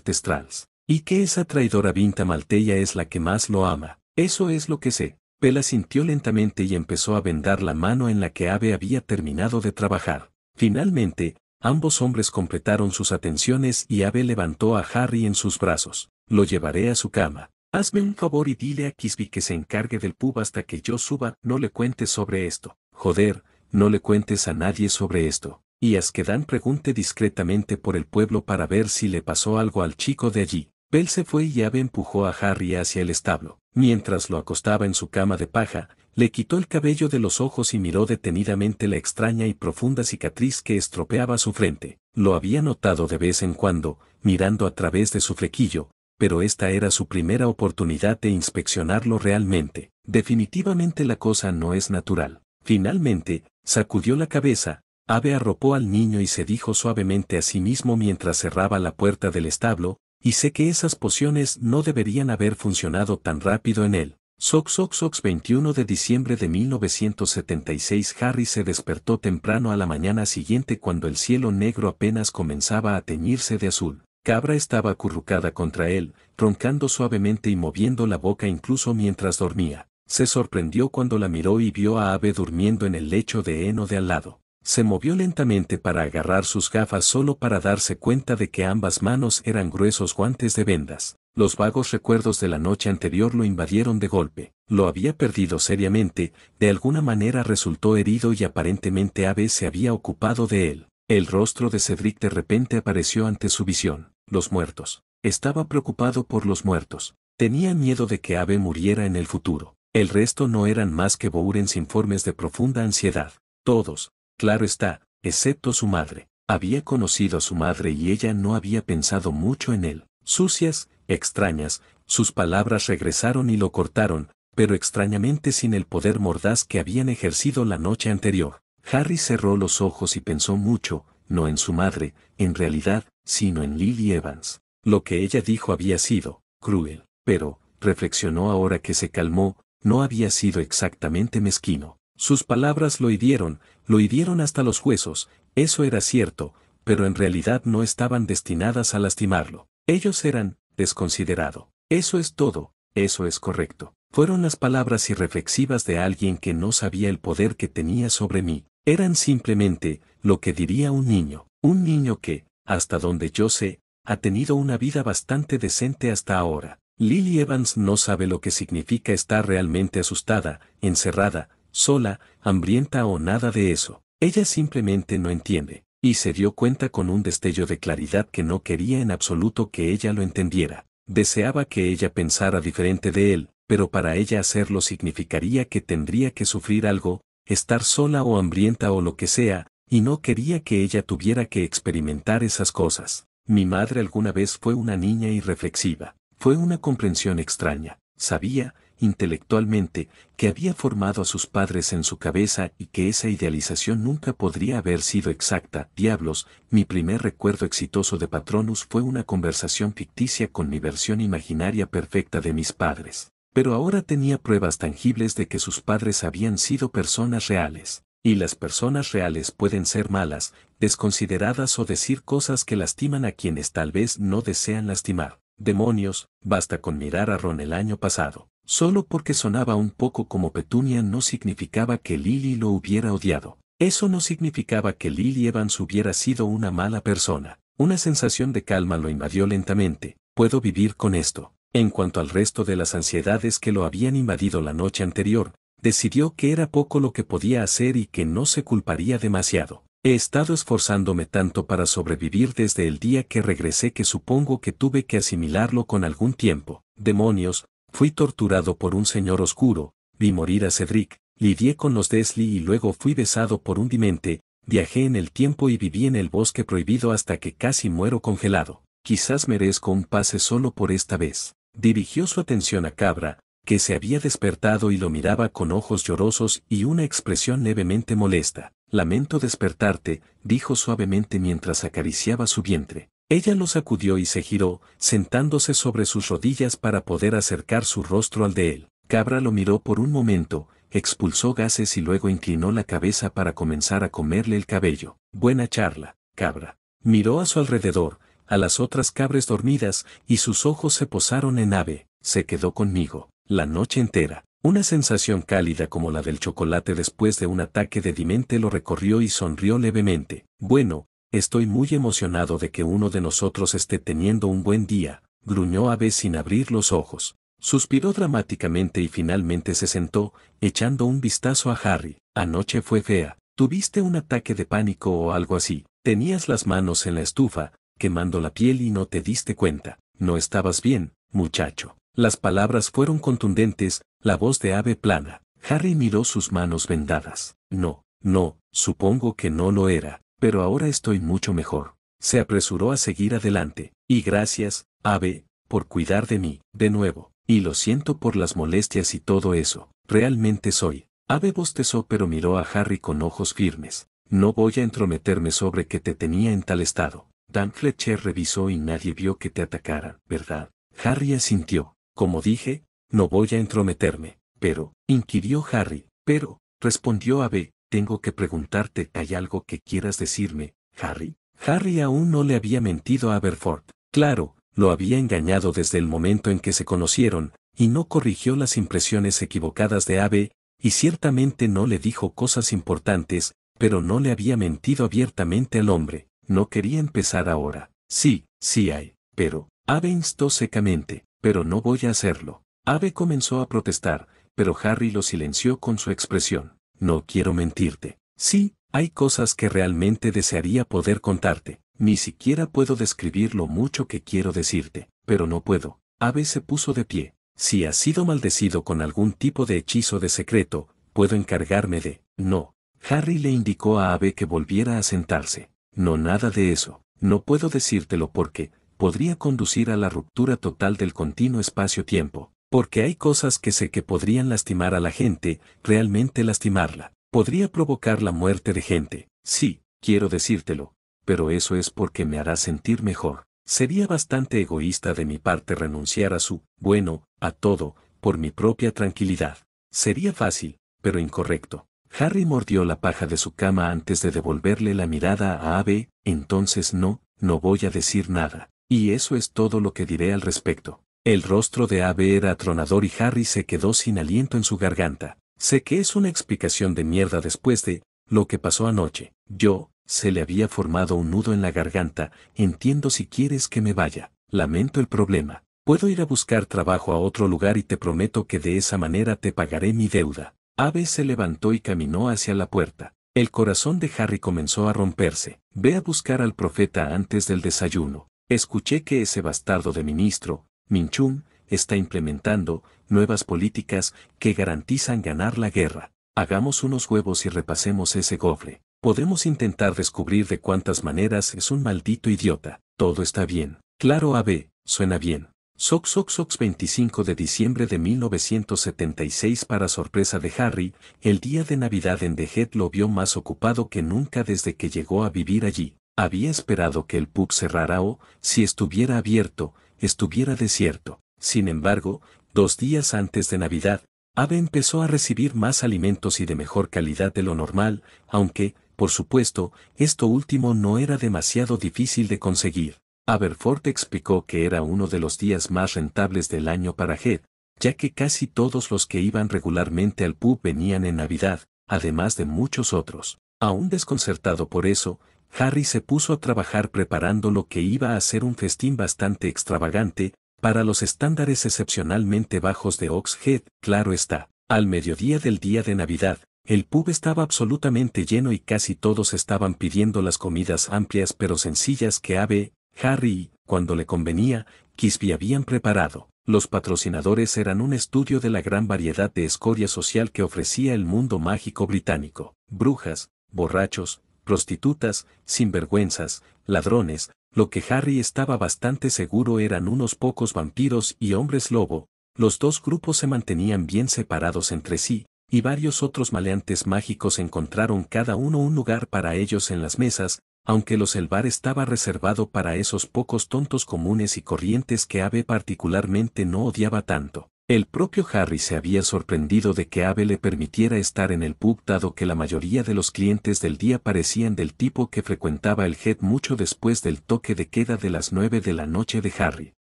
testrals. Y que esa traidora Vinta Maltella es la que más lo ama. Eso es lo que sé. Pela sintió lentamente y empezó a vendar la mano en la que Ave había terminado de trabajar. Finalmente, ambos hombres completaron sus atenciones y Ave levantó a Harry en sus brazos. Lo llevaré a su cama. Hazme un favor y dile a Kisby que se encargue del pub hasta que yo suba. No le cuentes sobre esto. Joder, no le cuentes a nadie sobre esto. Y dan pregunte discretamente por el pueblo para ver si le pasó algo al chico de allí. Bell se fue y Ave empujó a Harry hacia el establo. Mientras lo acostaba en su cama de paja, le quitó el cabello de los ojos y miró detenidamente la extraña y profunda cicatriz que estropeaba su frente. Lo había notado de vez en cuando, mirando a través de su flequillo, pero esta era su primera oportunidad de inspeccionarlo realmente. Definitivamente la cosa no es natural. Finalmente, sacudió la cabeza, Ave arropó al niño y se dijo suavemente a sí mismo mientras cerraba la puerta del establo, y sé que esas pociones no deberían haber funcionado tan rápido en él. Soxoxox 21 de diciembre de 1976 Harry se despertó temprano a la mañana siguiente cuando el cielo negro apenas comenzaba a teñirse de azul. Cabra estaba acurrucada contra él, roncando suavemente y moviendo la boca incluso mientras dormía. Se sorprendió cuando la miró y vio a Ave durmiendo en el lecho de heno de al lado. Se movió lentamente para agarrar sus gafas solo para darse cuenta de que ambas manos eran gruesos guantes de vendas. Los vagos recuerdos de la noche anterior lo invadieron de golpe. Lo había perdido seriamente, de alguna manera resultó herido y aparentemente Ave se había ocupado de él. El rostro de Cedric de repente apareció ante su visión. Los muertos. Estaba preocupado por los muertos. Tenía miedo de que Ave muriera en el futuro. El resto no eran más que bourens informes de profunda ansiedad. Todos, claro está, excepto su madre. Había conocido a su madre y ella no había pensado mucho en él. Sucias, extrañas, sus palabras regresaron y lo cortaron, pero extrañamente sin el poder mordaz que habían ejercido la noche anterior. Harry cerró los ojos y pensó mucho, no en su madre, en realidad, sino en Lily Evans. Lo que ella dijo había sido cruel, pero, reflexionó ahora que se calmó, no había sido exactamente mezquino. Sus palabras lo hirieron, lo hirieron hasta los huesos, eso era cierto, pero en realidad no estaban destinadas a lastimarlo. Ellos eran, desconsiderado. Eso es todo, eso es correcto. Fueron las palabras irreflexivas de alguien que no sabía el poder que tenía sobre mí. Eran simplemente, lo que diría un niño. Un niño que, hasta donde yo sé, ha tenido una vida bastante decente hasta ahora. Lily Evans no sabe lo que significa estar realmente asustada, encerrada, sola, hambrienta o nada de eso. Ella simplemente no entiende, y se dio cuenta con un destello de claridad que no quería en absoluto que ella lo entendiera. Deseaba que ella pensara diferente de él, pero para ella hacerlo significaría que tendría que sufrir algo, estar sola o hambrienta o lo que sea, y no quería que ella tuviera que experimentar esas cosas. Mi madre alguna vez fue una niña irreflexiva. Fue una comprensión extraña. Sabía, intelectualmente, que había formado a sus padres en su cabeza y que esa idealización nunca podría haber sido exacta. Diablos, mi primer recuerdo exitoso de Patronus fue una conversación ficticia con mi versión imaginaria perfecta de mis padres. Pero ahora tenía pruebas tangibles de que sus padres habían sido personas reales. Y las personas reales pueden ser malas, desconsideradas o decir cosas que lastiman a quienes tal vez no desean lastimar. Demonios, basta con mirar a Ron el año pasado. Solo porque sonaba un poco como Petunia no significaba que Lily lo hubiera odiado. Eso no significaba que Lily Evans hubiera sido una mala persona. Una sensación de calma lo invadió lentamente. Puedo vivir con esto. En cuanto al resto de las ansiedades que lo habían invadido la noche anterior, decidió que era poco lo que podía hacer y que no se culparía demasiado. He estado esforzándome tanto para sobrevivir desde el día que regresé que supongo que tuve que asimilarlo con algún tiempo. Demonios, fui torturado por un señor oscuro, vi morir a Cedric, lidié con los Desli y luego fui besado por un dimente, viajé en el tiempo y viví en el bosque prohibido hasta que casi muero congelado. Quizás merezco un pase solo por esta vez. Dirigió su atención a Cabra, que se había despertado y lo miraba con ojos llorosos y una expresión levemente molesta. Lamento despertarte, dijo suavemente mientras acariciaba su vientre. Ella lo sacudió y se giró, sentándose sobre sus rodillas para poder acercar su rostro al de él. Cabra lo miró por un momento, expulsó gases y luego inclinó la cabeza para comenzar a comerle el cabello. Buena charla, cabra. Miró a su alrededor, a las otras cabres dormidas, y sus ojos se posaron en ave. Se quedó conmigo, la noche entera. Una sensación cálida como la del chocolate después de un ataque de dimente lo recorrió y sonrió levemente. Bueno, estoy muy emocionado de que uno de nosotros esté teniendo un buen día, gruñó a veces sin abrir los ojos. Suspiró dramáticamente y finalmente se sentó, echando un vistazo a Harry. Anoche fue fea. Tuviste un ataque de pánico o algo así. Tenías las manos en la estufa, quemando la piel y no te diste cuenta. No estabas bien, muchacho. Las palabras fueron contundentes, la voz de ave plana. Harry miró sus manos vendadas. No, no, supongo que no lo era, pero ahora estoy mucho mejor. Se apresuró a seguir adelante. Y gracias, ave, por cuidar de mí, de nuevo. Y lo siento por las molestias y todo eso. Realmente soy. Ave bostezó pero miró a Harry con ojos firmes. No voy a entrometerme sobre que te tenía en tal estado. Dan Fletcher revisó y nadie vio que te atacaran, ¿verdad? Harry asintió. Como dije, no voy a entrometerme, pero, inquirió Harry, pero, respondió Abe, tengo que preguntarte, ¿hay algo que quieras decirme, Harry? Harry aún no le había mentido a Aberford. Claro, lo había engañado desde el momento en que se conocieron, y no corrigió las impresiones equivocadas de Abe, y ciertamente no le dijo cosas importantes, pero no le había mentido abiertamente al hombre. No quería empezar ahora. Sí, sí hay, pero, Abe instó secamente, pero no voy a hacerlo. Ave comenzó a protestar, pero Harry lo silenció con su expresión. No quiero mentirte. Sí, hay cosas que realmente desearía poder contarte. Ni siquiera puedo describir lo mucho que quiero decirte, pero no puedo. Ave se puso de pie. Si has sido maldecido con algún tipo de hechizo de secreto, puedo encargarme de... No. Harry le indicó a Ave que volviera a sentarse. No nada de eso. No puedo decírtelo porque podría conducir a la ruptura total del continuo espacio-tiempo. Porque hay cosas que sé que podrían lastimar a la gente, realmente lastimarla. Podría provocar la muerte de gente. Sí, quiero decírtelo. Pero eso es porque me hará sentir mejor. Sería bastante egoísta de mi parte renunciar a su, bueno, a todo, por mi propia tranquilidad. Sería fácil, pero incorrecto. Harry mordió la paja de su cama antes de devolverle la mirada a Abe, entonces no, no voy a decir nada. Y eso es todo lo que diré al respecto. El rostro de Ave era atronador y Harry se quedó sin aliento en su garganta. Sé que es una explicación de mierda después de lo que pasó anoche. Yo, se le había formado un nudo en la garganta, entiendo si quieres que me vaya. Lamento el problema. Puedo ir a buscar trabajo a otro lugar y te prometo que de esa manera te pagaré mi deuda. Ave se levantó y caminó hacia la puerta. El corazón de Harry comenzó a romperse. Ve a buscar al profeta antes del desayuno. Escuché que ese bastardo de ministro, Minchum está implementando nuevas políticas que garantizan ganar la guerra. Hagamos unos huevos y repasemos ese gofre. Podemos intentar descubrir de cuántas maneras es un maldito idiota. Todo está bien. Claro AB, suena bien. Sox Sox Sox 25 de diciembre de 1976 Para sorpresa de Harry, el día de Navidad en The lo vio más ocupado que nunca desde que llegó a vivir allí. Había esperado que el pub cerrara o, si estuviera abierto, estuviera desierto. Sin embargo, dos días antes de Navidad, Abe empezó a recibir más alimentos y de mejor calidad de lo normal, aunque, por supuesto, esto último no era demasiado difícil de conseguir. Aberford explicó que era uno de los días más rentables del año para Head, ya que casi todos los que iban regularmente al pub venían en Navidad, además de muchos otros. Aún desconcertado por eso, Harry se puso a trabajar preparando lo que iba a ser un festín bastante extravagante, para los estándares excepcionalmente bajos de Oxhead, claro está. Al mediodía del día de Navidad, el pub estaba absolutamente lleno y casi todos estaban pidiendo las comidas amplias pero sencillas que Ave, Harry y, cuando le convenía, Kisby habían preparado. Los patrocinadores eran un estudio de la gran variedad de escoria social que ofrecía el mundo mágico británico. Brujas, borrachos, prostitutas, sinvergüenzas, ladrones, lo que Harry estaba bastante seguro eran unos pocos vampiros y hombres lobo, los dos grupos se mantenían bien separados entre sí, y varios otros maleantes mágicos encontraron cada uno un lugar para ellos en las mesas, aunque los el bar estaba reservado para esos pocos tontos comunes y corrientes que Ave particularmente no odiaba tanto. El propio Harry se había sorprendido de que Abe le permitiera estar en el pub dado que la mayoría de los clientes del día parecían del tipo que frecuentaba el head mucho después del toque de queda de las nueve de la noche de Harry.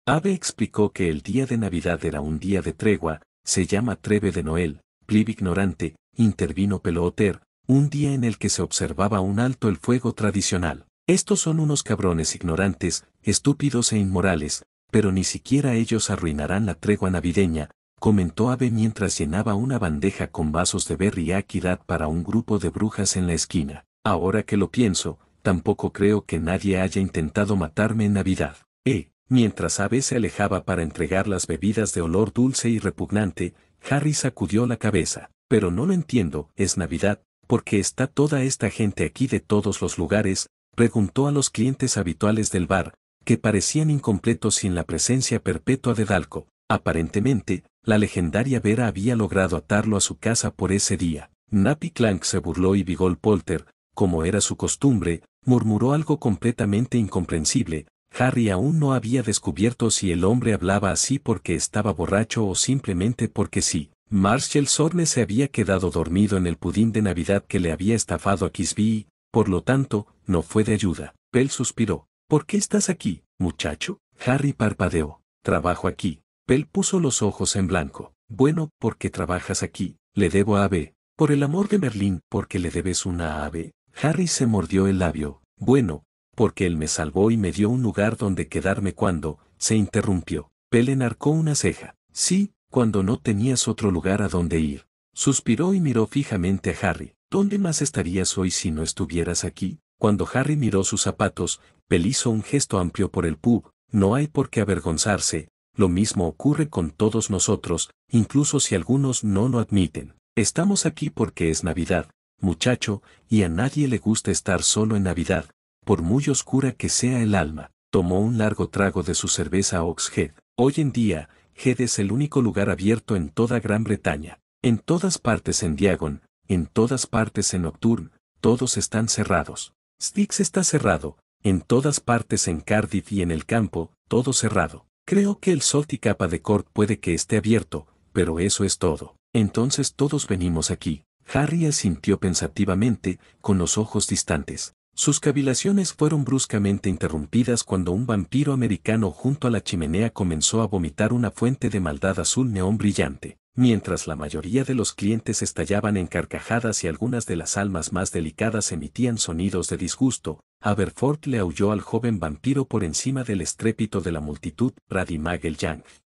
Abe explicó que el día de Navidad era un día de tregua, se llama Treve de Noel, plib ignorante, intervino Peloter, un día en el que se observaba un alto el fuego tradicional. Estos son unos cabrones ignorantes, estúpidos e inmorales, pero ni siquiera ellos arruinarán la tregua navideña, comentó Abe mientras llenaba una bandeja con vasos de berry Aquidad para un grupo de brujas en la esquina. Ahora que lo pienso, tampoco creo que nadie haya intentado matarme en Navidad. Eh, mientras Abe se alejaba para entregar las bebidas de olor dulce y repugnante, Harry sacudió la cabeza. Pero no lo entiendo, es Navidad, porque está toda esta gente aquí de todos los lugares, preguntó a los clientes habituales del bar, que parecían incompletos sin la presencia perpetua de Dalco. Aparentemente, la legendaria Vera había logrado atarlo a su casa por ese día. Nappy Clank se burló y Bigol Polter, como era su costumbre, murmuró algo completamente incomprensible. Harry aún no había descubierto si el hombre hablaba así porque estaba borracho o simplemente porque sí. Marshall Sorne se había quedado dormido en el pudín de Navidad que le había estafado a Kisby, por lo tanto, no fue de ayuda. Pell suspiró. ¿Por qué estás aquí, muchacho? Harry parpadeó. Trabajo aquí. Pell puso los ojos en blanco. Bueno, porque trabajas aquí, le debo a AB. Por el amor de Merlín, porque le debes una a AB. Harry se mordió el labio. Bueno, porque él me salvó y me dio un lugar donde quedarme cuando, se interrumpió. Pell enarcó una ceja. Sí, cuando no tenías otro lugar a donde ir. Suspiró y miró fijamente a Harry. ¿Dónde más estarías hoy si no estuvieras aquí? Cuando Harry miró sus zapatos, Pell hizo un gesto amplio por el pub, no hay por qué avergonzarse, lo mismo ocurre con todos nosotros, incluso si algunos no lo admiten. Estamos aquí porque es Navidad, muchacho, y a nadie le gusta estar solo en Navidad, por muy oscura que sea el alma. Tomó un largo trago de su cerveza Oxhead. Hoy en día, Head es el único lugar abierto en toda Gran Bretaña. En todas partes en Diagon, en todas partes en Nocturne, todos están cerrados. Stix está cerrado, en todas partes en Cardiff y en el campo, todo cerrado. Creo que el sol y capa de Cork puede que esté abierto, pero eso es todo. Entonces todos venimos aquí. Harry asintió pensativamente, con los ojos distantes. Sus cavilaciones fueron bruscamente interrumpidas cuando un vampiro americano junto a la chimenea comenzó a vomitar una fuente de maldad azul neón brillante mientras la mayoría de los clientes estallaban en carcajadas y algunas de las almas más delicadas emitían sonidos de disgusto, Aberfort le aulló al joven vampiro por encima del estrépito de la multitud, Brady Magel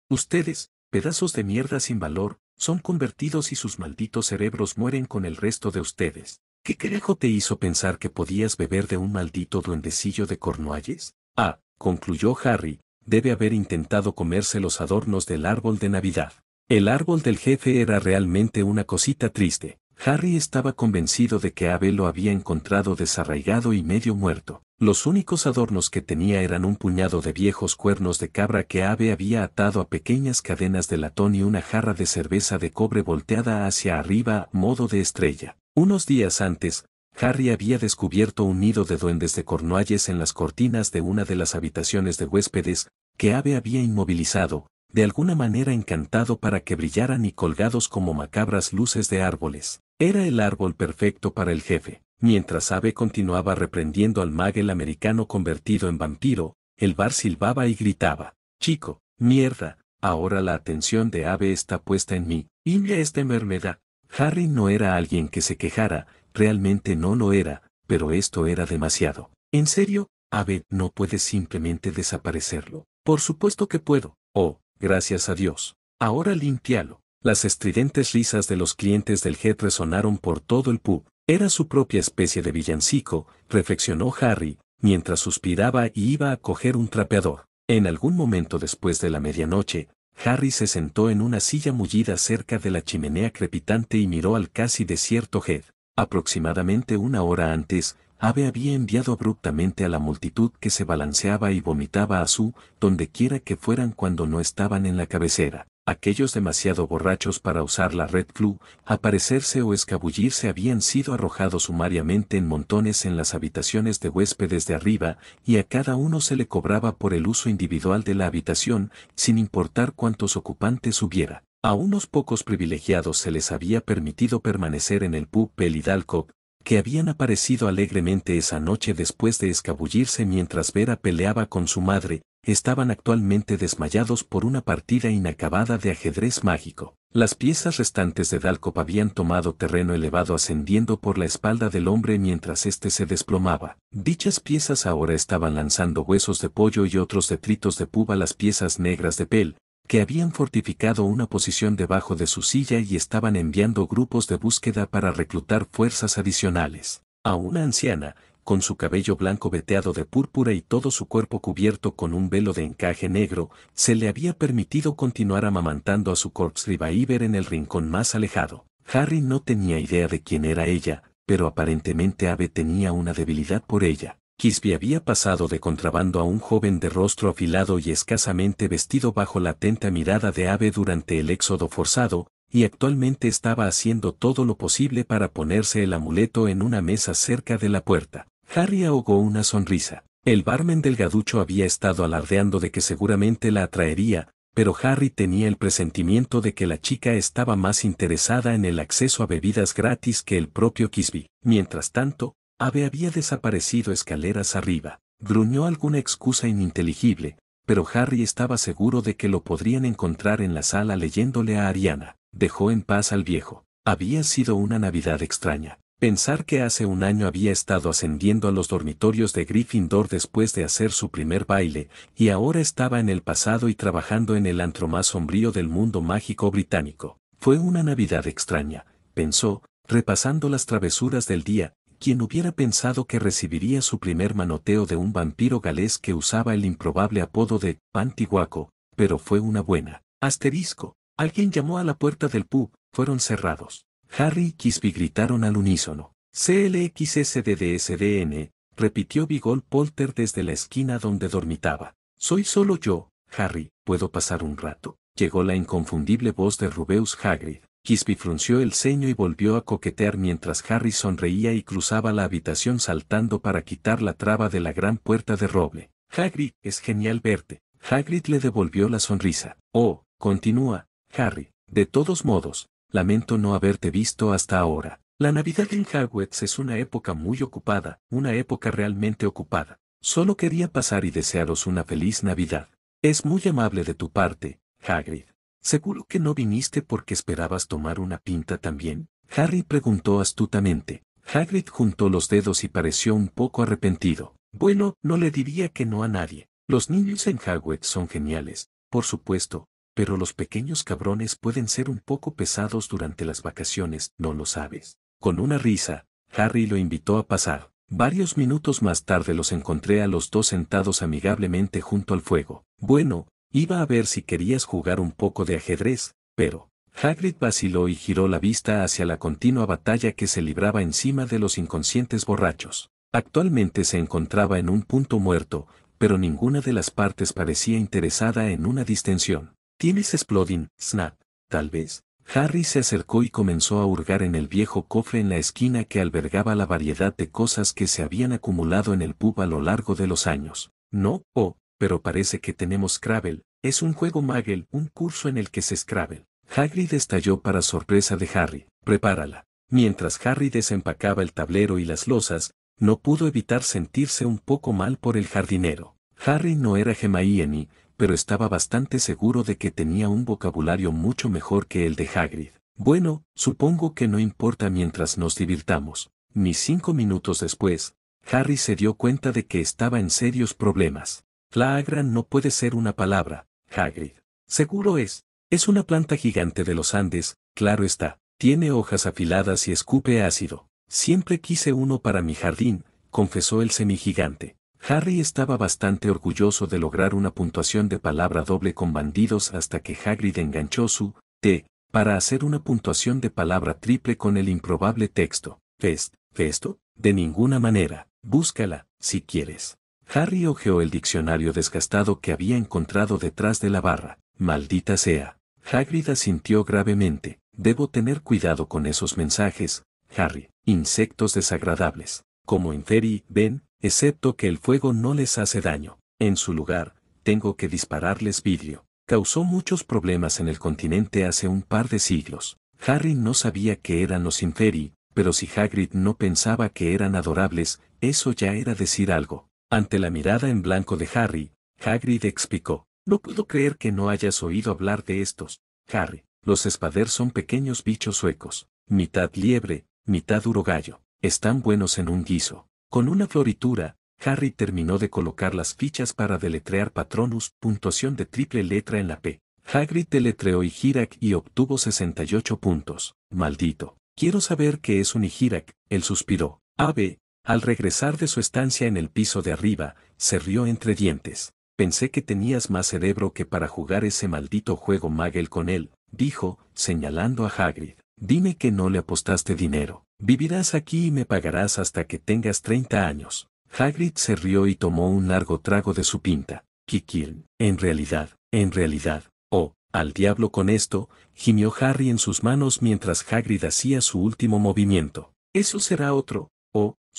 Ustedes, pedazos de mierda sin valor, son convertidos y sus malditos cerebros mueren con el resto de ustedes. ¿Qué crejo te hizo pensar que podías beber de un maldito duendecillo de Cornualles? Ah, concluyó Harry, debe haber intentado comerse los adornos del árbol de Navidad. El árbol del jefe era realmente una cosita triste. Harry estaba convencido de que Ave lo había encontrado desarraigado y medio muerto. Los únicos adornos que tenía eran un puñado de viejos cuernos de cabra que Ave había atado a pequeñas cadenas de latón y una jarra de cerveza de cobre volteada hacia arriba modo de estrella. Unos días antes, Harry había descubierto un nido de duendes de cornualles en las cortinas de una de las habitaciones de huéspedes, que Ave había inmovilizado, de alguna manera encantado para que brillaran y colgados como macabras luces de árboles. Era el árbol perfecto para el jefe. Mientras Ave continuaba reprendiendo al el americano convertido en vampiro, el bar silbaba y gritaba, Chico, mierda, ahora la atención de Ave está puesta en mí. India es de mermeda. Harry no era alguien que se quejara, realmente no lo era, pero esto era demasiado. En serio, Ave no puede simplemente desaparecerlo. Por supuesto que puedo. Oh, gracias a Dios. Ahora limpialo. Las estridentes risas de los clientes del Head resonaron por todo el pub. Era su propia especie de villancico, reflexionó Harry, mientras suspiraba y iba a coger un trapeador. En algún momento después de la medianoche, Harry se sentó en una silla mullida cerca de la chimenea crepitante y miró al casi desierto Head. Aproximadamente una hora antes, Ave había enviado abruptamente a la multitud que se balanceaba y vomitaba a su, dondequiera que fueran cuando no estaban en la cabecera. Aquellos demasiado borrachos para usar la red flu, aparecerse o escabullirse habían sido arrojados sumariamente en montones en las habitaciones de huéspedes de arriba, y a cada uno se le cobraba por el uso individual de la habitación, sin importar cuántos ocupantes hubiera. A unos pocos privilegiados se les había permitido permanecer en el pub Pelidalco, que habían aparecido alegremente esa noche después de escabullirse mientras Vera peleaba con su madre, estaban actualmente desmayados por una partida inacabada de ajedrez mágico. Las piezas restantes de Dalkop habían tomado terreno elevado ascendiendo por la espalda del hombre mientras éste se desplomaba. Dichas piezas ahora estaban lanzando huesos de pollo y otros detritos de puba las piezas negras de piel que habían fortificado una posición debajo de su silla y estaban enviando grupos de búsqueda para reclutar fuerzas adicionales. A una anciana, con su cabello blanco veteado de púrpura y todo su cuerpo cubierto con un velo de encaje negro, se le había permitido continuar amamantando a su corpse reviver en el rincón más alejado. Harry no tenía idea de quién era ella, pero aparentemente Ave tenía una debilidad por ella. Kisby había pasado de contrabando a un joven de rostro afilado y escasamente vestido bajo la atenta mirada de Ave durante el éxodo forzado, y actualmente estaba haciendo todo lo posible para ponerse el amuleto en una mesa cerca de la puerta. Harry ahogó una sonrisa. El barmen gaducho había estado alardeando de que seguramente la atraería, pero Harry tenía el presentimiento de que la chica estaba más interesada en el acceso a bebidas gratis que el propio Kisby. Mientras tanto, Ave había desaparecido escaleras arriba. Gruñó alguna excusa ininteligible, pero Harry estaba seguro de que lo podrían encontrar en la sala leyéndole a Ariana. Dejó en paz al viejo. Había sido una Navidad extraña. Pensar que hace un año había estado ascendiendo a los dormitorios de Gryffindor después de hacer su primer baile, y ahora estaba en el pasado y trabajando en el antro más sombrío del mundo mágico británico. Fue una Navidad extraña, pensó, repasando las travesuras del día, quien hubiera pensado que recibiría su primer manoteo de un vampiro galés que usaba el improbable apodo de Pantiguaco, pero fue una buena. Asterisco. Alguien llamó a la puerta del pub, fueron cerrados. Harry y Kisby gritaron al unísono. CLXSDDSDN, repitió Bigol Polter desde la esquina donde dormitaba. Soy solo yo, Harry, ¿puedo pasar un rato? Llegó la inconfundible voz de Rubeus Hagrid. Kisby frunció el ceño y volvió a coquetear mientras Harry sonreía y cruzaba la habitación saltando para quitar la traba de la gran puerta de roble. Hagrid, es genial verte. Hagrid le devolvió la sonrisa. Oh, continúa, Harry. De todos modos, lamento no haberte visto hasta ahora. La Navidad en Hogwarts es una época muy ocupada, una época realmente ocupada. Solo quería pasar y desearos una feliz Navidad. Es muy amable de tu parte, Hagrid. ¿Seguro que no viniste porque esperabas tomar una pinta también? Harry preguntó astutamente. Hagrid juntó los dedos y pareció un poco arrepentido. Bueno, no le diría que no a nadie. Los niños en Hagrid son geniales, por supuesto, pero los pequeños cabrones pueden ser un poco pesados durante las vacaciones, no lo sabes. Con una risa, Harry lo invitó a pasar. Varios minutos más tarde los encontré a los dos sentados amigablemente junto al fuego. Bueno, Iba a ver si querías jugar un poco de ajedrez, pero Hagrid vaciló y giró la vista hacia la continua batalla que se libraba encima de los inconscientes borrachos. Actualmente se encontraba en un punto muerto, pero ninguna de las partes parecía interesada en una distensión. ¿Tienes exploding, Snap? Tal vez. Harry se acercó y comenzó a hurgar en el viejo cofre en la esquina que albergaba la variedad de cosas que se habían acumulado en el pub a lo largo de los años. No, oh, pero parece que tenemos Scrabble, es un juego Magel, un curso en el que se Scrabble. Hagrid estalló para sorpresa de Harry, prepárala. Mientras Harry desempacaba el tablero y las losas, no pudo evitar sentirse un poco mal por el jardinero. Harry no era gemaíeni, pero estaba bastante seguro de que tenía un vocabulario mucho mejor que el de Hagrid. Bueno, supongo que no importa mientras nos divirtamos. Ni cinco minutos después, Harry se dio cuenta de que estaba en serios problemas. Flaagran no puede ser una palabra, Hagrid. Seguro es. Es una planta gigante de los Andes, claro está. Tiene hojas afiladas y escupe ácido. Siempre quise uno para mi jardín, confesó el semigigante. Harry estaba bastante orgulloso de lograr una puntuación de palabra doble con bandidos hasta que Hagrid enganchó su T para hacer una puntuación de palabra triple con el improbable texto. Fest, festo, de ninguna manera. Búscala, si quieres. Harry hojeó el diccionario desgastado que había encontrado detrás de la barra. Maldita sea. Hagrid asintió gravemente. Debo tener cuidado con esos mensajes, Harry. Insectos desagradables. Como Inferi, ven, excepto que el fuego no les hace daño. En su lugar, tengo que dispararles vidrio. Causó muchos problemas en el continente hace un par de siglos. Harry no sabía que eran los Inferi, pero si Hagrid no pensaba que eran adorables, eso ya era decir algo. Ante la mirada en blanco de Harry, Hagrid explicó, no puedo creer que no hayas oído hablar de estos, Harry. Los espaders son pequeños bichos suecos, mitad liebre, mitad urogallo. Están buenos en un guiso. Con una floritura, Harry terminó de colocar las fichas para deletrear Patronus, puntuación de triple letra en la P. Hagrid deletreó Ijirak y obtuvo 68 puntos. Maldito. Quiero saber qué es un Ijirak, él suspiró. Ave, al regresar de su estancia en el piso de arriba, se rió entre dientes. Pensé que tenías más cerebro que para jugar ese maldito juego Magel con él, dijo, señalando a Hagrid. Dime que no le apostaste dinero. Vivirás aquí y me pagarás hasta que tengas 30 años. Hagrid se rió y tomó un largo trago de su pinta. Kikil, en realidad, en realidad, oh, al diablo con esto, gimió Harry en sus manos mientras Hagrid hacía su último movimiento. Eso será otro,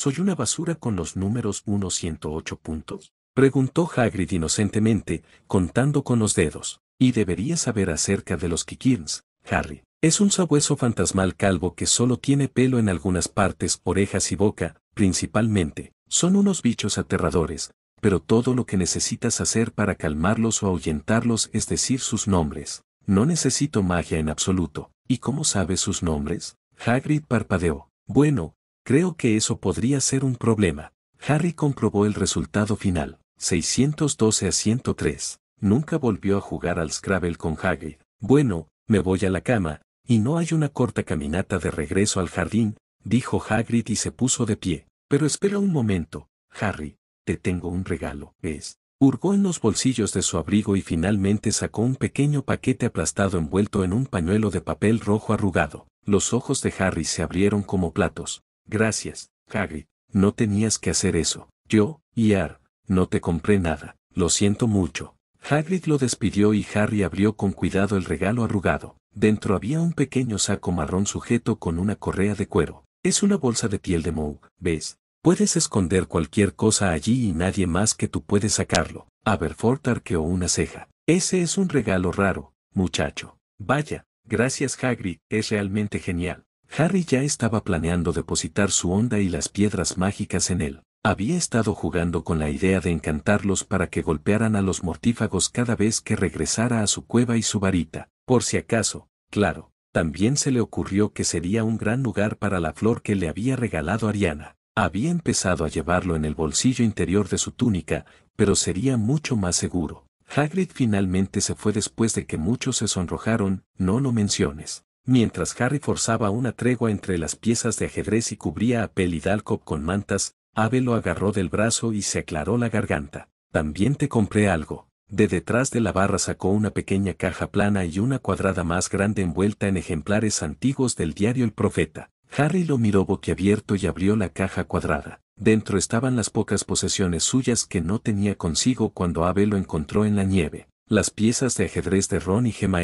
soy una basura con los números 108 puntos. Preguntó Hagrid inocentemente, contando con los dedos. Y debería saber acerca de los Kikirns, Harry. Es un sabueso fantasmal calvo que solo tiene pelo en algunas partes, orejas y boca, principalmente. Son unos bichos aterradores, pero todo lo que necesitas hacer para calmarlos o ahuyentarlos es decir sus nombres. No necesito magia en absoluto. ¿Y cómo sabes sus nombres? Hagrid parpadeó. Bueno, Creo que eso podría ser un problema. Harry comprobó el resultado final, 612 a 103. Nunca volvió a jugar al Scrabble con Hagrid. Bueno, me voy a la cama, y no hay una corta caminata de regreso al jardín, dijo Hagrid y se puso de pie. Pero espera un momento, Harry, te tengo un regalo. Es. Hurgó en los bolsillos de su abrigo y finalmente sacó un pequeño paquete aplastado envuelto en un pañuelo de papel rojo arrugado. Los ojos de Harry se abrieron como platos. Gracias, Hagrid. No tenías que hacer eso. Yo, Iar, no te compré nada. Lo siento mucho. Hagrid lo despidió y Harry abrió con cuidado el regalo arrugado. Dentro había un pequeño saco marrón sujeto con una correa de cuero. Es una bolsa de piel de Moog, ¿ves? Puedes esconder cualquier cosa allí y nadie más que tú puede sacarlo. Aberforth arqueó una ceja. Ese es un regalo raro, muchacho. Vaya, gracias Hagrid, es realmente genial. Harry ya estaba planeando depositar su onda y las piedras mágicas en él. Había estado jugando con la idea de encantarlos para que golpearan a los mortífagos cada vez que regresara a su cueva y su varita, por si acaso, claro. También se le ocurrió que sería un gran lugar para la flor que le había regalado Ariana. Había empezado a llevarlo en el bolsillo interior de su túnica, pero sería mucho más seguro. Hagrid finalmente se fue después de que muchos se sonrojaron, no lo menciones. Mientras Harry forzaba una tregua entre las piezas de ajedrez y cubría a Pell con mantas, Ave lo agarró del brazo y se aclaró la garganta. También te compré algo. De detrás de la barra sacó una pequeña caja plana y una cuadrada más grande envuelta en ejemplares antiguos del diario El Profeta. Harry lo miró boquiabierto y abrió la caja cuadrada. Dentro estaban las pocas posesiones suyas que no tenía consigo cuando Ave lo encontró en la nieve las piezas de ajedrez de Ron y Gemma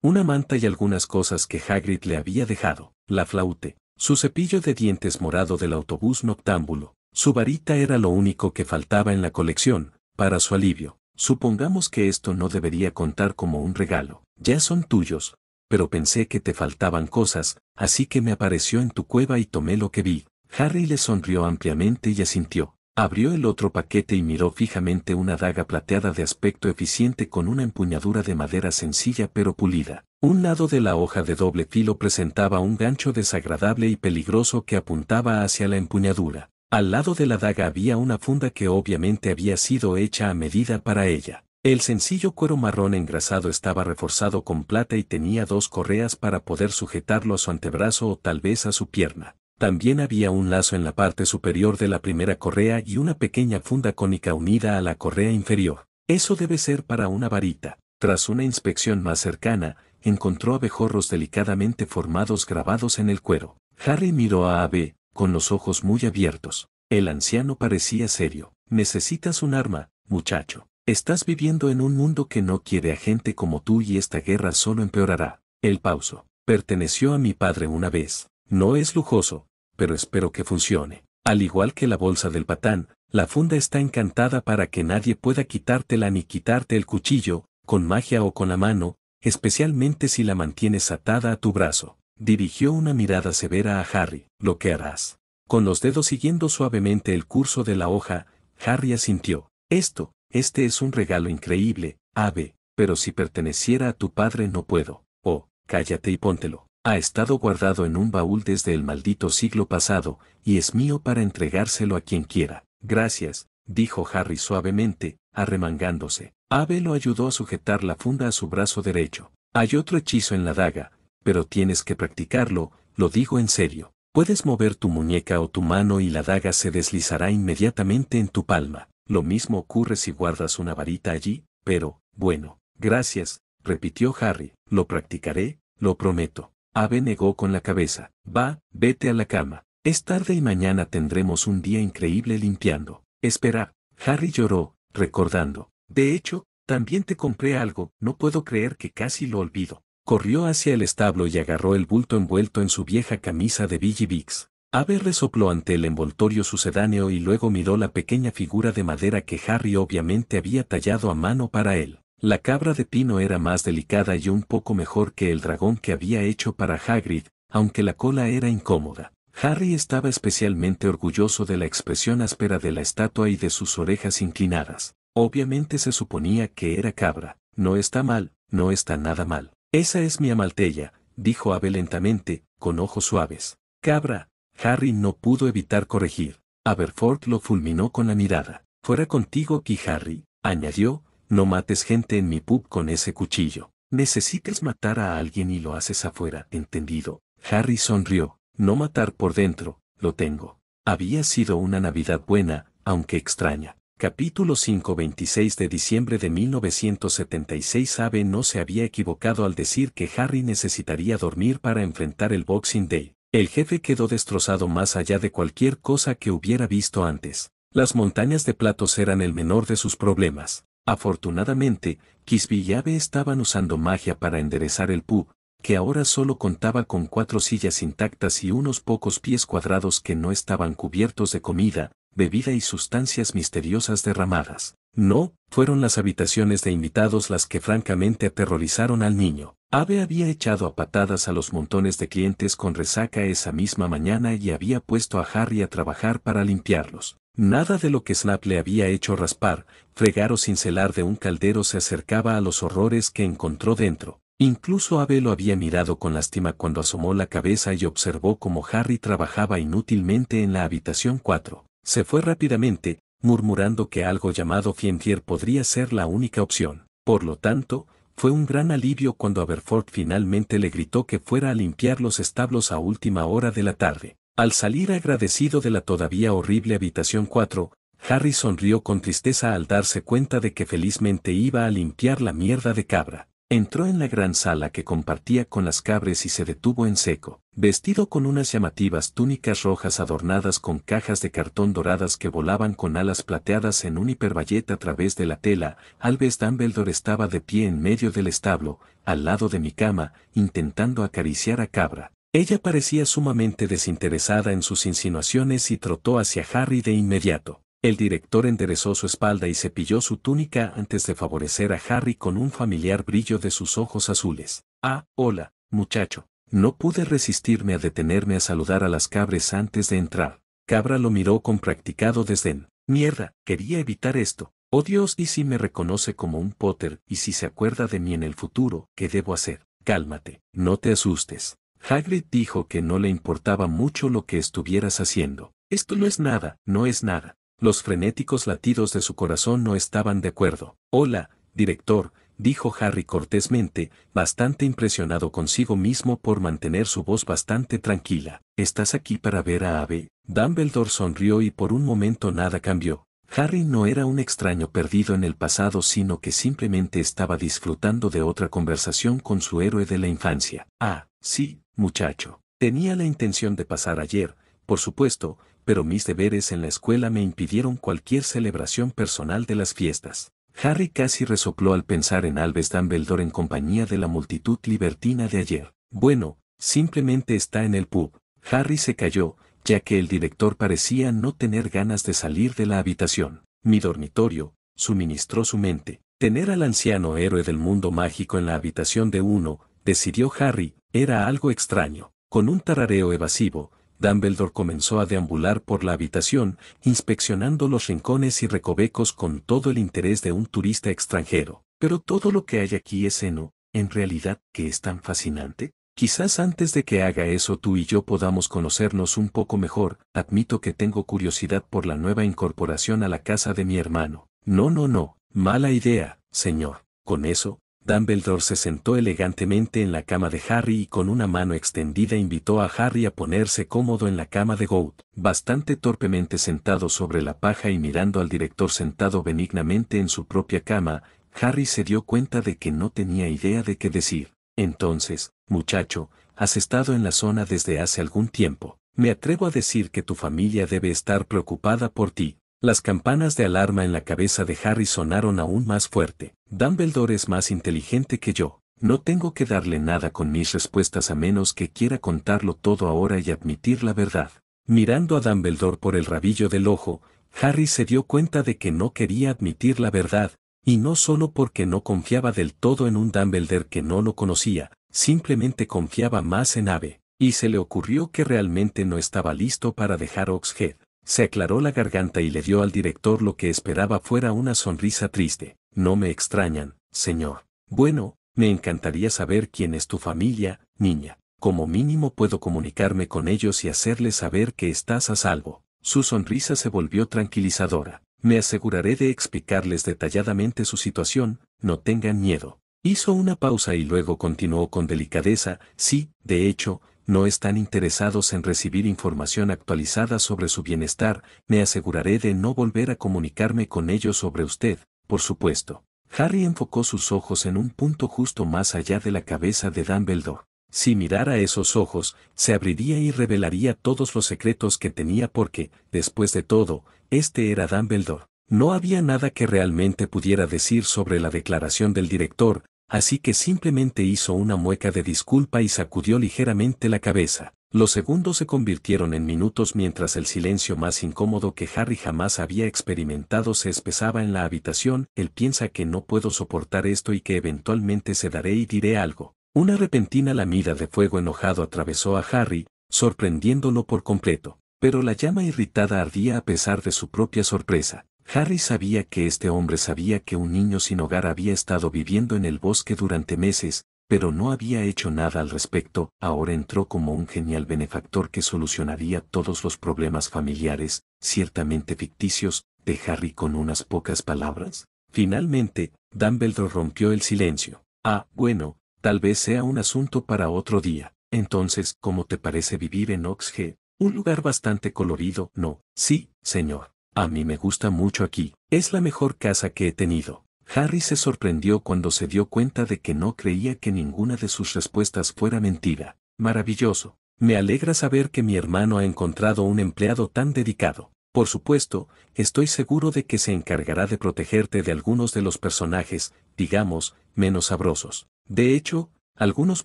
una manta y algunas cosas que Hagrid le había dejado, la flaute, su cepillo de dientes morado del autobús noctámbulo, su varita era lo único que faltaba en la colección, para su alivio. Supongamos que esto no debería contar como un regalo, ya son tuyos, pero pensé que te faltaban cosas, así que me apareció en tu cueva y tomé lo que vi. Harry le sonrió ampliamente y asintió. Abrió el otro paquete y miró fijamente una daga plateada de aspecto eficiente con una empuñadura de madera sencilla pero pulida. Un lado de la hoja de doble filo presentaba un gancho desagradable y peligroso que apuntaba hacia la empuñadura. Al lado de la daga había una funda que obviamente había sido hecha a medida para ella. El sencillo cuero marrón engrasado estaba reforzado con plata y tenía dos correas para poder sujetarlo a su antebrazo o tal vez a su pierna. También había un lazo en la parte superior de la primera correa y una pequeña funda cónica unida a la correa inferior. Eso debe ser para una varita. Tras una inspección más cercana, encontró abejorros delicadamente formados grabados en el cuero. Harry miró a Abe, con los ojos muy abiertos. El anciano parecía serio. Necesitas un arma, muchacho. Estás viviendo en un mundo que no quiere a gente como tú y esta guerra solo empeorará. El pauso. Perteneció a mi padre una vez. No es lujoso, pero espero que funcione. Al igual que la bolsa del patán, la funda está encantada para que nadie pueda quitártela ni quitarte el cuchillo, con magia o con la mano, especialmente si la mantienes atada a tu brazo. Dirigió una mirada severa a Harry, lo que harás. Con los dedos siguiendo suavemente el curso de la hoja, Harry asintió. Esto, este es un regalo increíble, ave, pero si perteneciera a tu padre no puedo. Oh, cállate y póntelo ha estado guardado en un baúl desde el maldito siglo pasado, y es mío para entregárselo a quien quiera. Gracias, dijo Harry suavemente, arremangándose. Ave lo ayudó a sujetar la funda a su brazo derecho. Hay otro hechizo en la daga, pero tienes que practicarlo, lo digo en serio. Puedes mover tu muñeca o tu mano y la daga se deslizará inmediatamente en tu palma. Lo mismo ocurre si guardas una varita allí, pero, bueno, gracias, repitió Harry, lo practicaré, lo prometo. Ave negó con la cabeza. Va, vete a la cama. Es tarde y mañana tendremos un día increíble limpiando. Espera. Harry lloró, recordando. De hecho, también te compré algo, no puedo creer que casi lo olvido. Corrió hacia el establo y agarró el bulto envuelto en su vieja camisa de Billy Biggs. Ave resopló ante el envoltorio sucedáneo y luego miró la pequeña figura de madera que Harry obviamente había tallado a mano para él. La cabra de pino era más delicada y un poco mejor que el dragón que había hecho para Hagrid, aunque la cola era incómoda. Harry estaba especialmente orgulloso de la expresión áspera de la estatua y de sus orejas inclinadas. Obviamente se suponía que era cabra. No está mal, no está nada mal. Esa es mi amaltella, dijo Ave lentamente, con ojos suaves. Cabra. Harry no pudo evitar corregir. Aberford lo fulminó con la mirada. Fuera contigo, aquí Harry, añadió, no mates gente en mi pub con ese cuchillo. Necesitas matar a alguien y lo haces afuera, ¿entendido? Harry sonrió. No matar por dentro, lo tengo. Había sido una Navidad buena, aunque extraña. Capítulo 5 26 de diciembre de 1976 Abe no se había equivocado al decir que Harry necesitaría dormir para enfrentar el Boxing Day. El jefe quedó destrozado más allá de cualquier cosa que hubiera visto antes. Las montañas de platos eran el menor de sus problemas. Afortunadamente, y Ave estaban usando magia para enderezar el pub, que ahora solo contaba con cuatro sillas intactas y unos pocos pies cuadrados que no estaban cubiertos de comida, bebida y sustancias misteriosas derramadas. No, fueron las habitaciones de invitados las que francamente aterrorizaron al niño. Ave había echado a patadas a los montones de clientes con resaca esa misma mañana y había puesto a Harry a trabajar para limpiarlos. Nada de lo que Snap le había hecho raspar, fregar o cincelar de un caldero se acercaba a los horrores que encontró dentro. Incluso Abel lo había mirado con lástima cuando asomó la cabeza y observó cómo Harry trabajaba inútilmente en la habitación 4. Se fue rápidamente, murmurando que algo llamado Fientier podría ser la única opción. Por lo tanto, fue un gran alivio cuando Aberford finalmente le gritó que fuera a limpiar los establos a última hora de la tarde. Al salir agradecido de la todavía horrible habitación 4, Harry sonrió con tristeza al darse cuenta de que felizmente iba a limpiar la mierda de cabra. Entró en la gran sala que compartía con las cabres y se detuvo en seco, vestido con unas llamativas túnicas rojas adornadas con cajas de cartón doradas que volaban con alas plateadas en un hiperbayet a través de la tela, Alves Dumbledore estaba de pie en medio del establo, al lado de mi cama, intentando acariciar a Cabra, ella parecía sumamente desinteresada en sus insinuaciones y trotó hacia Harry de inmediato. El director enderezó su espalda y cepilló su túnica antes de favorecer a Harry con un familiar brillo de sus ojos azules. Ah, hola, muchacho. No pude resistirme a detenerme a saludar a las cabres antes de entrar. Cabra lo miró con practicado desdén. Mierda, quería evitar esto. Oh Dios, y si me reconoce como un Potter, y si se acuerda de mí en el futuro, ¿qué debo hacer? Cálmate, no te asustes. Hagrid dijo que no le importaba mucho lo que estuvieras haciendo. Esto no es nada, no es nada. Los frenéticos latidos de su corazón no estaban de acuerdo. Hola, director, dijo Harry cortésmente, bastante impresionado consigo mismo por mantener su voz bastante tranquila. ¿Estás aquí para ver a Ave? Dumbledore sonrió y por un momento nada cambió. Harry no era un extraño perdido en el pasado, sino que simplemente estaba disfrutando de otra conversación con su héroe de la infancia. Ah, sí, Muchacho, tenía la intención de pasar ayer, por supuesto, pero mis deberes en la escuela me impidieron cualquier celebración personal de las fiestas. Harry casi resopló al pensar en Alves Dumbledore en compañía de la multitud libertina de ayer. Bueno, simplemente está en el pub. Harry se calló, ya que el director parecía no tener ganas de salir de la habitación. Mi dormitorio, suministró su mente. Tener al anciano héroe del mundo mágico en la habitación de uno, decidió Harry, era algo extraño. Con un tarareo evasivo, Dumbledore comenzó a deambular por la habitación, inspeccionando los rincones y recovecos con todo el interés de un turista extranjero. Pero todo lo que hay aquí es seno? en realidad, ¿qué es tan fascinante? Quizás antes de que haga eso tú y yo podamos conocernos un poco mejor, admito que tengo curiosidad por la nueva incorporación a la casa de mi hermano. No, no, no, mala idea, señor. Con eso, Dumbledore se sentó elegantemente en la cama de Harry y con una mano extendida invitó a Harry a ponerse cómodo en la cama de Goat, bastante torpemente sentado sobre la paja y mirando al director sentado benignamente en su propia cama, Harry se dio cuenta de que no tenía idea de qué decir. Entonces, muchacho, has estado en la zona desde hace algún tiempo. Me atrevo a decir que tu familia debe estar preocupada por ti. Las campanas de alarma en la cabeza de Harry sonaron aún más fuerte. Dumbledore es más inteligente que yo. No tengo que darle nada con mis respuestas a menos que quiera contarlo todo ahora y admitir la verdad. Mirando a Dumbledore por el rabillo del ojo, Harry se dio cuenta de que no quería admitir la verdad, y no solo porque no confiaba del todo en un Dumbledore que no lo conocía, simplemente confiaba más en Ave, y se le ocurrió que realmente no estaba listo para dejar Oxhead. Se aclaró la garganta y le dio al director lo que esperaba fuera una sonrisa triste. No me extrañan, señor. Bueno, me encantaría saber quién es tu familia, niña. Como mínimo puedo comunicarme con ellos y hacerles saber que estás a salvo. Su sonrisa se volvió tranquilizadora. Me aseguraré de explicarles detalladamente su situación, no tengan miedo. Hizo una pausa y luego continuó con delicadeza, sí, de hecho, no están interesados en recibir información actualizada sobre su bienestar, me aseguraré de no volver a comunicarme con ellos sobre usted, por supuesto. Harry enfocó sus ojos en un punto justo más allá de la cabeza de Dumbledore. Si mirara esos ojos, se abriría y revelaría todos los secretos que tenía porque, después de todo, este era Dumbledore. No había nada que realmente pudiera decir sobre la declaración del director, así que simplemente hizo una mueca de disculpa y sacudió ligeramente la cabeza. Los segundos se convirtieron en minutos mientras el silencio más incómodo que Harry jamás había experimentado se espesaba en la habitación, él piensa que no puedo soportar esto y que eventualmente se daré y diré algo. Una repentina lamida de fuego enojado atravesó a Harry, sorprendiéndolo por completo, pero la llama irritada ardía a pesar de su propia sorpresa. Harry sabía que este hombre sabía que un niño sin hogar había estado viviendo en el bosque durante meses, pero no había hecho nada al respecto, ahora entró como un genial benefactor que solucionaría todos los problemas familiares, ciertamente ficticios, de Harry con unas pocas palabras. Finalmente, Dumbledore rompió el silencio. Ah, bueno, tal vez sea un asunto para otro día. Entonces, ¿cómo te parece vivir en Oxhead? Un lugar bastante colorido, ¿no? Sí, señor. A mí me gusta mucho aquí, es la mejor casa que he tenido. Harry se sorprendió cuando se dio cuenta de que no creía que ninguna de sus respuestas fuera mentira. Maravilloso. Me alegra saber que mi hermano ha encontrado un empleado tan dedicado. Por supuesto, estoy seguro de que se encargará de protegerte de algunos de los personajes, digamos, menos sabrosos. De hecho, algunos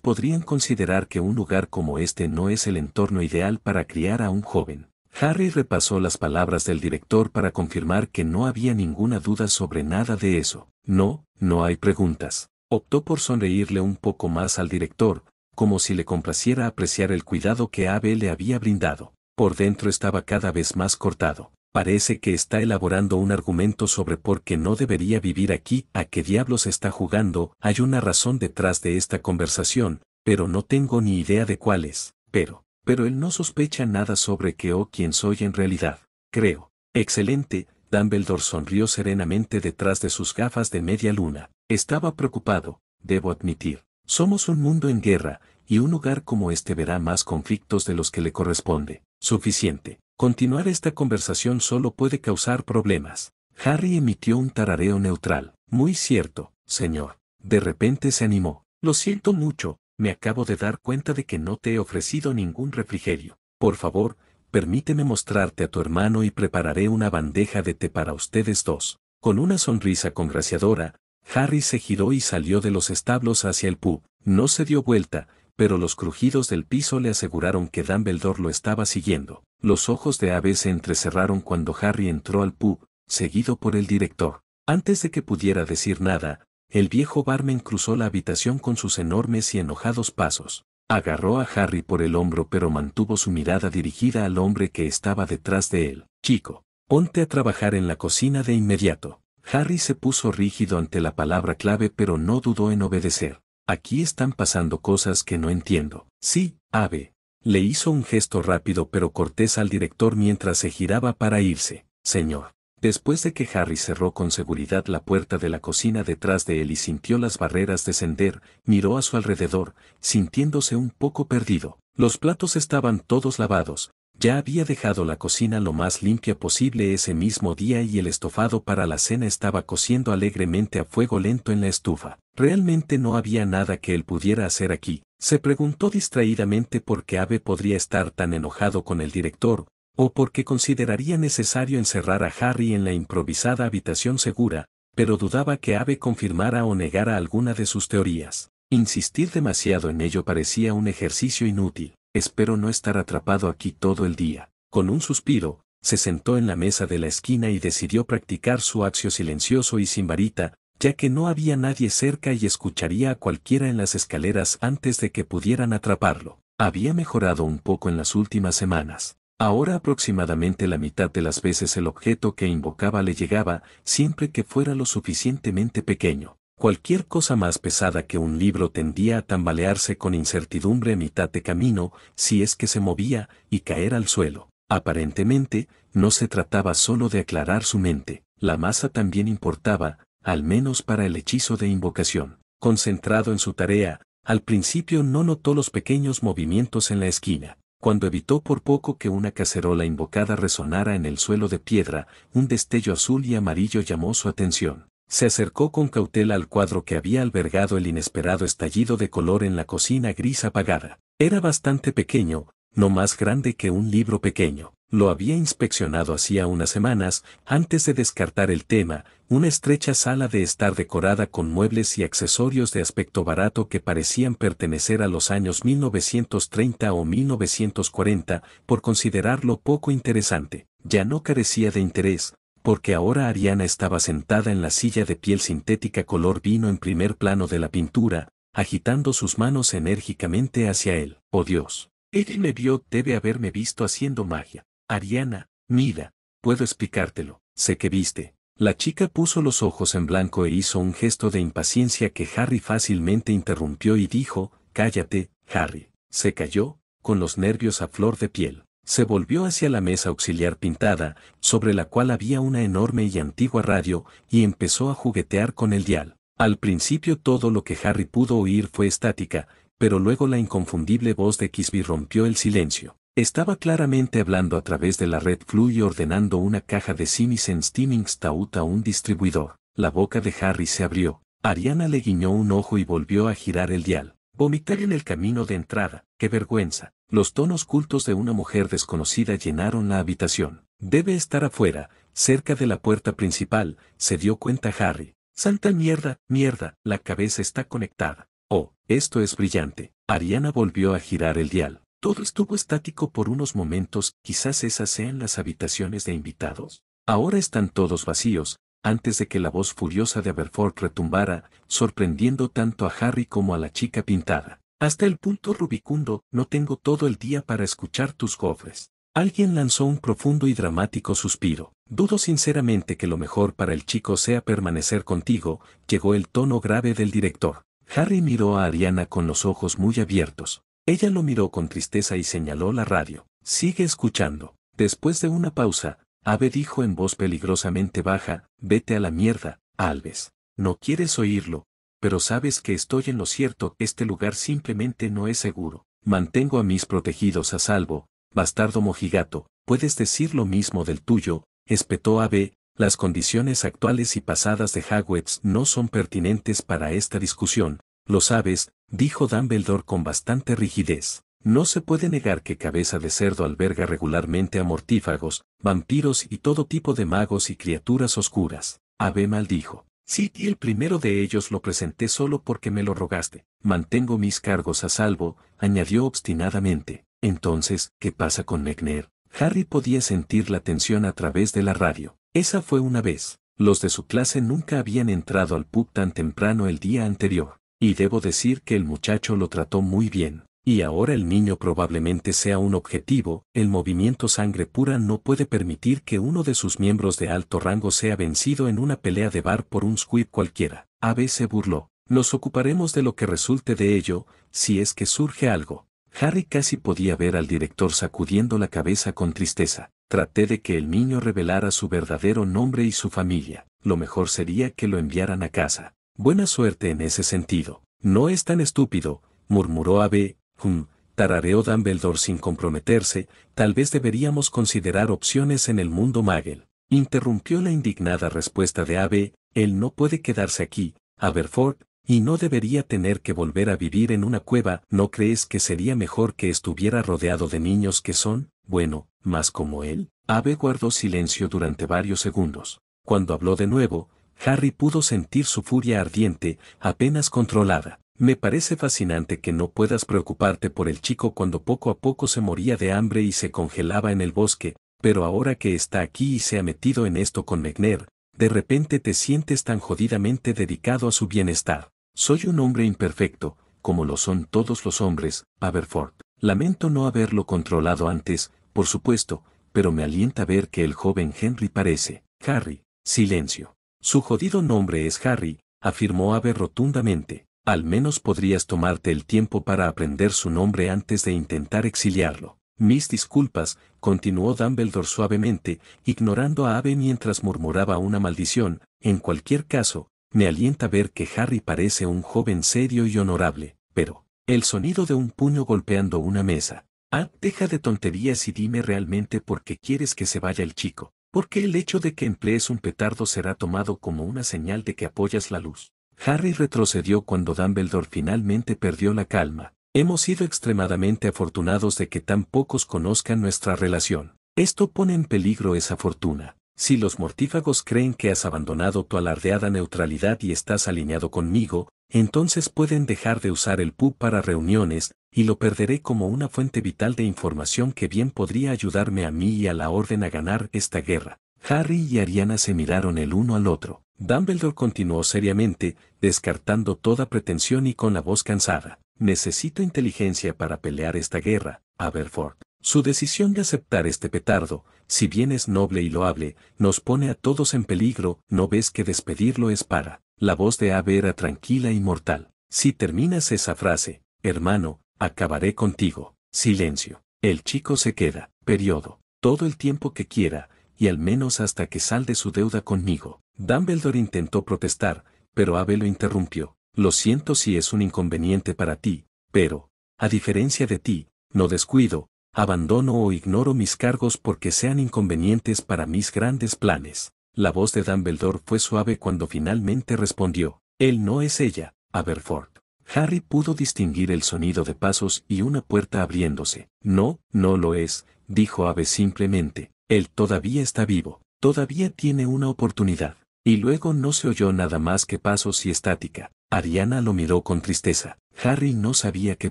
podrían considerar que un lugar como este no es el entorno ideal para criar a un joven. Harry repasó las palabras del director para confirmar que no había ninguna duda sobre nada de eso. No, no hay preguntas. Optó por sonreírle un poco más al director, como si le complaciera apreciar el cuidado que Abe le había brindado. Por dentro estaba cada vez más cortado. Parece que está elaborando un argumento sobre por qué no debería vivir aquí, a qué diablos está jugando, hay una razón detrás de esta conversación, pero no tengo ni idea de cuál es. Pero, pero él no sospecha nada sobre qué o quién soy en realidad, creo. Excelente, Dumbledore sonrió serenamente detrás de sus gafas de media luna. Estaba preocupado, debo admitir. Somos un mundo en guerra, y un lugar como este verá más conflictos de los que le corresponde. Suficiente. Continuar esta conversación solo puede causar problemas. Harry emitió un tarareo neutral. Muy cierto, señor. De repente se animó. Lo siento mucho, me acabo de dar cuenta de que no te he ofrecido ningún refrigerio. Por favor, permíteme mostrarte a tu hermano y prepararé una bandeja de té para ustedes dos. Con una sonrisa congraciadora, Harry se giró y salió de los establos hacia el pub. No se dio vuelta, pero los crujidos del piso le aseguraron que Dumbledore lo estaba siguiendo. Los ojos de ave se entrecerraron cuando Harry entró al pub, seguido por el director. Antes de que pudiera decir nada, el viejo barmen cruzó la habitación con sus enormes y enojados pasos. Agarró a Harry por el hombro pero mantuvo su mirada dirigida al hombre que estaba detrás de él. Chico, ponte a trabajar en la cocina de inmediato. Harry se puso rígido ante la palabra clave pero no dudó en obedecer. Aquí están pasando cosas que no entiendo. Sí, ave. Le hizo un gesto rápido pero cortés al director mientras se giraba para irse. Señor. Después de que Harry cerró con seguridad la puerta de la cocina detrás de él y sintió las barreras descender, miró a su alrededor, sintiéndose un poco perdido. Los platos estaban todos lavados, ya había dejado la cocina lo más limpia posible ese mismo día y el estofado para la cena estaba cociendo alegremente a fuego lento en la estufa. Realmente no había nada que él pudiera hacer aquí. Se preguntó distraídamente por qué Ave podría estar tan enojado con el director, o porque consideraría necesario encerrar a Harry en la improvisada habitación segura, pero dudaba que Ave confirmara o negara alguna de sus teorías. Insistir demasiado en ello parecía un ejercicio inútil. Espero no estar atrapado aquí todo el día. Con un suspiro, se sentó en la mesa de la esquina y decidió practicar su axio silencioso y sin varita, ya que no había nadie cerca y escucharía a cualquiera en las escaleras antes de que pudieran atraparlo. Había mejorado un poco en las últimas semanas. Ahora aproximadamente la mitad de las veces el objeto que invocaba le llegaba, siempre que fuera lo suficientemente pequeño. Cualquier cosa más pesada que un libro tendía a tambalearse con incertidumbre a mitad de camino, si es que se movía, y caer al suelo. Aparentemente, no se trataba solo de aclarar su mente, la masa también importaba, al menos para el hechizo de invocación. Concentrado en su tarea, al principio no notó los pequeños movimientos en la esquina, cuando evitó por poco que una cacerola invocada resonara en el suelo de piedra, un destello azul y amarillo llamó su atención. Se acercó con cautela al cuadro que había albergado el inesperado estallido de color en la cocina gris apagada. Era bastante pequeño, no más grande que un libro pequeño. Lo había inspeccionado hacía unas semanas, antes de descartar el tema, una estrecha sala de estar decorada con muebles y accesorios de aspecto barato que parecían pertenecer a los años 1930 o 1940, por considerarlo poco interesante, ya no carecía de interés, porque ahora Ariana estaba sentada en la silla de piel sintética color vino en primer plano de la pintura, agitando sus manos enérgicamente hacia él. Oh Dios, él me vio, debe haberme visto haciendo magia. Ariana, mira, puedo explicártelo, sé que viste, la chica puso los ojos en blanco e hizo un gesto de impaciencia que Harry fácilmente interrumpió y dijo, Cállate, Harry. Se cayó, con los nervios a flor de piel. Se volvió hacia la mesa auxiliar pintada, sobre la cual había una enorme y antigua radio, y empezó a juguetear con el dial. Al principio todo lo que Harry pudo oír fue estática, pero luego la inconfundible voz de Kisby rompió el silencio. Estaba claramente hablando a través de la red Flu y ordenando una caja de en Steaming Stout a un distribuidor. La boca de Harry se abrió. Ariana le guiñó un ojo y volvió a girar el dial. Vomitar en el camino de entrada. ¡Qué vergüenza! Los tonos cultos de una mujer desconocida llenaron la habitación. Debe estar afuera, cerca de la puerta principal, se dio cuenta Harry. Santa mierda, mierda, la cabeza está conectada. Oh, esto es brillante. Ariana volvió a girar el dial. Todo estuvo estático por unos momentos, quizás esas sean las habitaciones de invitados. Ahora están todos vacíos, antes de que la voz furiosa de Aberforth retumbara, sorprendiendo tanto a Harry como a la chica pintada. Hasta el punto rubicundo, no tengo todo el día para escuchar tus cofres. Alguien lanzó un profundo y dramático suspiro. Dudo sinceramente que lo mejor para el chico sea permanecer contigo, llegó el tono grave del director. Harry miró a Ariana con los ojos muy abiertos. Ella lo miró con tristeza y señaló la radio. Sigue escuchando. Después de una pausa, Abe dijo en voz peligrosamente baja, vete a la mierda, Alves. No quieres oírlo, pero sabes que estoy en lo cierto, este lugar simplemente no es seguro. Mantengo a mis protegidos a salvo, bastardo mojigato, puedes decir lo mismo del tuyo, espetó Abe, las condiciones actuales y pasadas de Hagwitz no son pertinentes para esta discusión, lo sabes, dijo Dumbledore con bastante rigidez. No se puede negar que Cabeza de Cerdo alberga regularmente a mortífagos, vampiros y todo tipo de magos y criaturas oscuras. Abemal maldijo. Sí, y el primero de ellos lo presenté solo porque me lo rogaste. Mantengo mis cargos a salvo, añadió obstinadamente. Entonces, ¿qué pasa con Megner? Harry podía sentir la tensión a través de la radio. Esa fue una vez. Los de su clase nunca habían entrado al pub tan temprano el día anterior y debo decir que el muchacho lo trató muy bien. Y ahora el niño probablemente sea un objetivo, el movimiento sangre pura no puede permitir que uno de sus miembros de alto rango sea vencido en una pelea de bar por un squid cualquiera. A se burló. Nos ocuparemos de lo que resulte de ello, si es que surge algo. Harry casi podía ver al director sacudiendo la cabeza con tristeza. Traté de que el niño revelara su verdadero nombre y su familia. Lo mejor sería que lo enviaran a casa. Buena suerte en ese sentido. No es tan estúpido, murmuró Abe, hum, tarareó Dumbledore sin comprometerse, tal vez deberíamos considerar opciones en el mundo Magel. Interrumpió la indignada respuesta de Abe, él no puede quedarse aquí, Aberford, y no debería tener que volver a vivir en una cueva. ¿No crees que sería mejor que estuviera rodeado de niños que son, bueno, más como él? Abe guardó silencio durante varios segundos. Cuando habló de nuevo, Harry pudo sentir su furia ardiente, apenas controlada. Me parece fascinante que no puedas preocuparte por el chico cuando poco a poco se moría de hambre y se congelaba en el bosque, pero ahora que está aquí y se ha metido en esto con Megner, de repente te sientes tan jodidamente dedicado a su bienestar. Soy un hombre imperfecto, como lo son todos los hombres, Aberford. Lamento no haberlo controlado antes, por supuesto, pero me alienta ver que el joven Henry parece. Harry, silencio. Su jodido nombre es Harry, afirmó Ave rotundamente. Al menos podrías tomarte el tiempo para aprender su nombre antes de intentar exiliarlo. Mis disculpas, continuó Dumbledore suavemente, ignorando a Ave mientras murmuraba una maldición, en cualquier caso, me alienta ver que Harry parece un joven serio y honorable, pero, el sonido de un puño golpeando una mesa. Ah, deja de tonterías y dime realmente por qué quieres que se vaya el chico. Porque el hecho de que emplees un petardo será tomado como una señal de que apoyas la luz. Harry retrocedió cuando Dumbledore finalmente perdió la calma. Hemos sido extremadamente afortunados de que tan pocos conozcan nuestra relación. Esto pone en peligro esa fortuna. Si los mortífagos creen que has abandonado tu alardeada neutralidad y estás alineado conmigo, entonces pueden dejar de usar el pub para reuniones, y lo perderé como una fuente vital de información que bien podría ayudarme a mí y a la orden a ganar esta guerra. Harry y Ariana se miraron el uno al otro. Dumbledore continuó seriamente, descartando toda pretensión y con la voz cansada. Necesito inteligencia para pelear esta guerra, Aberford. Su decisión de aceptar este petardo, si bien es noble y loable, nos pone a todos en peligro, no ves que despedirlo es para. La voz de Ave era tranquila y mortal. Si terminas esa frase, hermano, acabaré contigo. Silencio. El chico se queda, periodo, todo el tiempo que quiera, y al menos hasta que de su deuda conmigo. Dumbledore intentó protestar, pero Ave lo interrumpió. Lo siento si es un inconveniente para ti, pero, a diferencia de ti, no descuido, Abandono o ignoro mis cargos porque sean inconvenientes para mis grandes planes. La voz de Dumbledore fue suave cuando finalmente respondió. Él no es ella, Aberford. Harry pudo distinguir el sonido de pasos y una puerta abriéndose. No, no lo es, dijo Ave simplemente. Él todavía está vivo, todavía tiene una oportunidad. Y luego no se oyó nada más que pasos y estática. Ariana lo miró con tristeza. Harry no sabía qué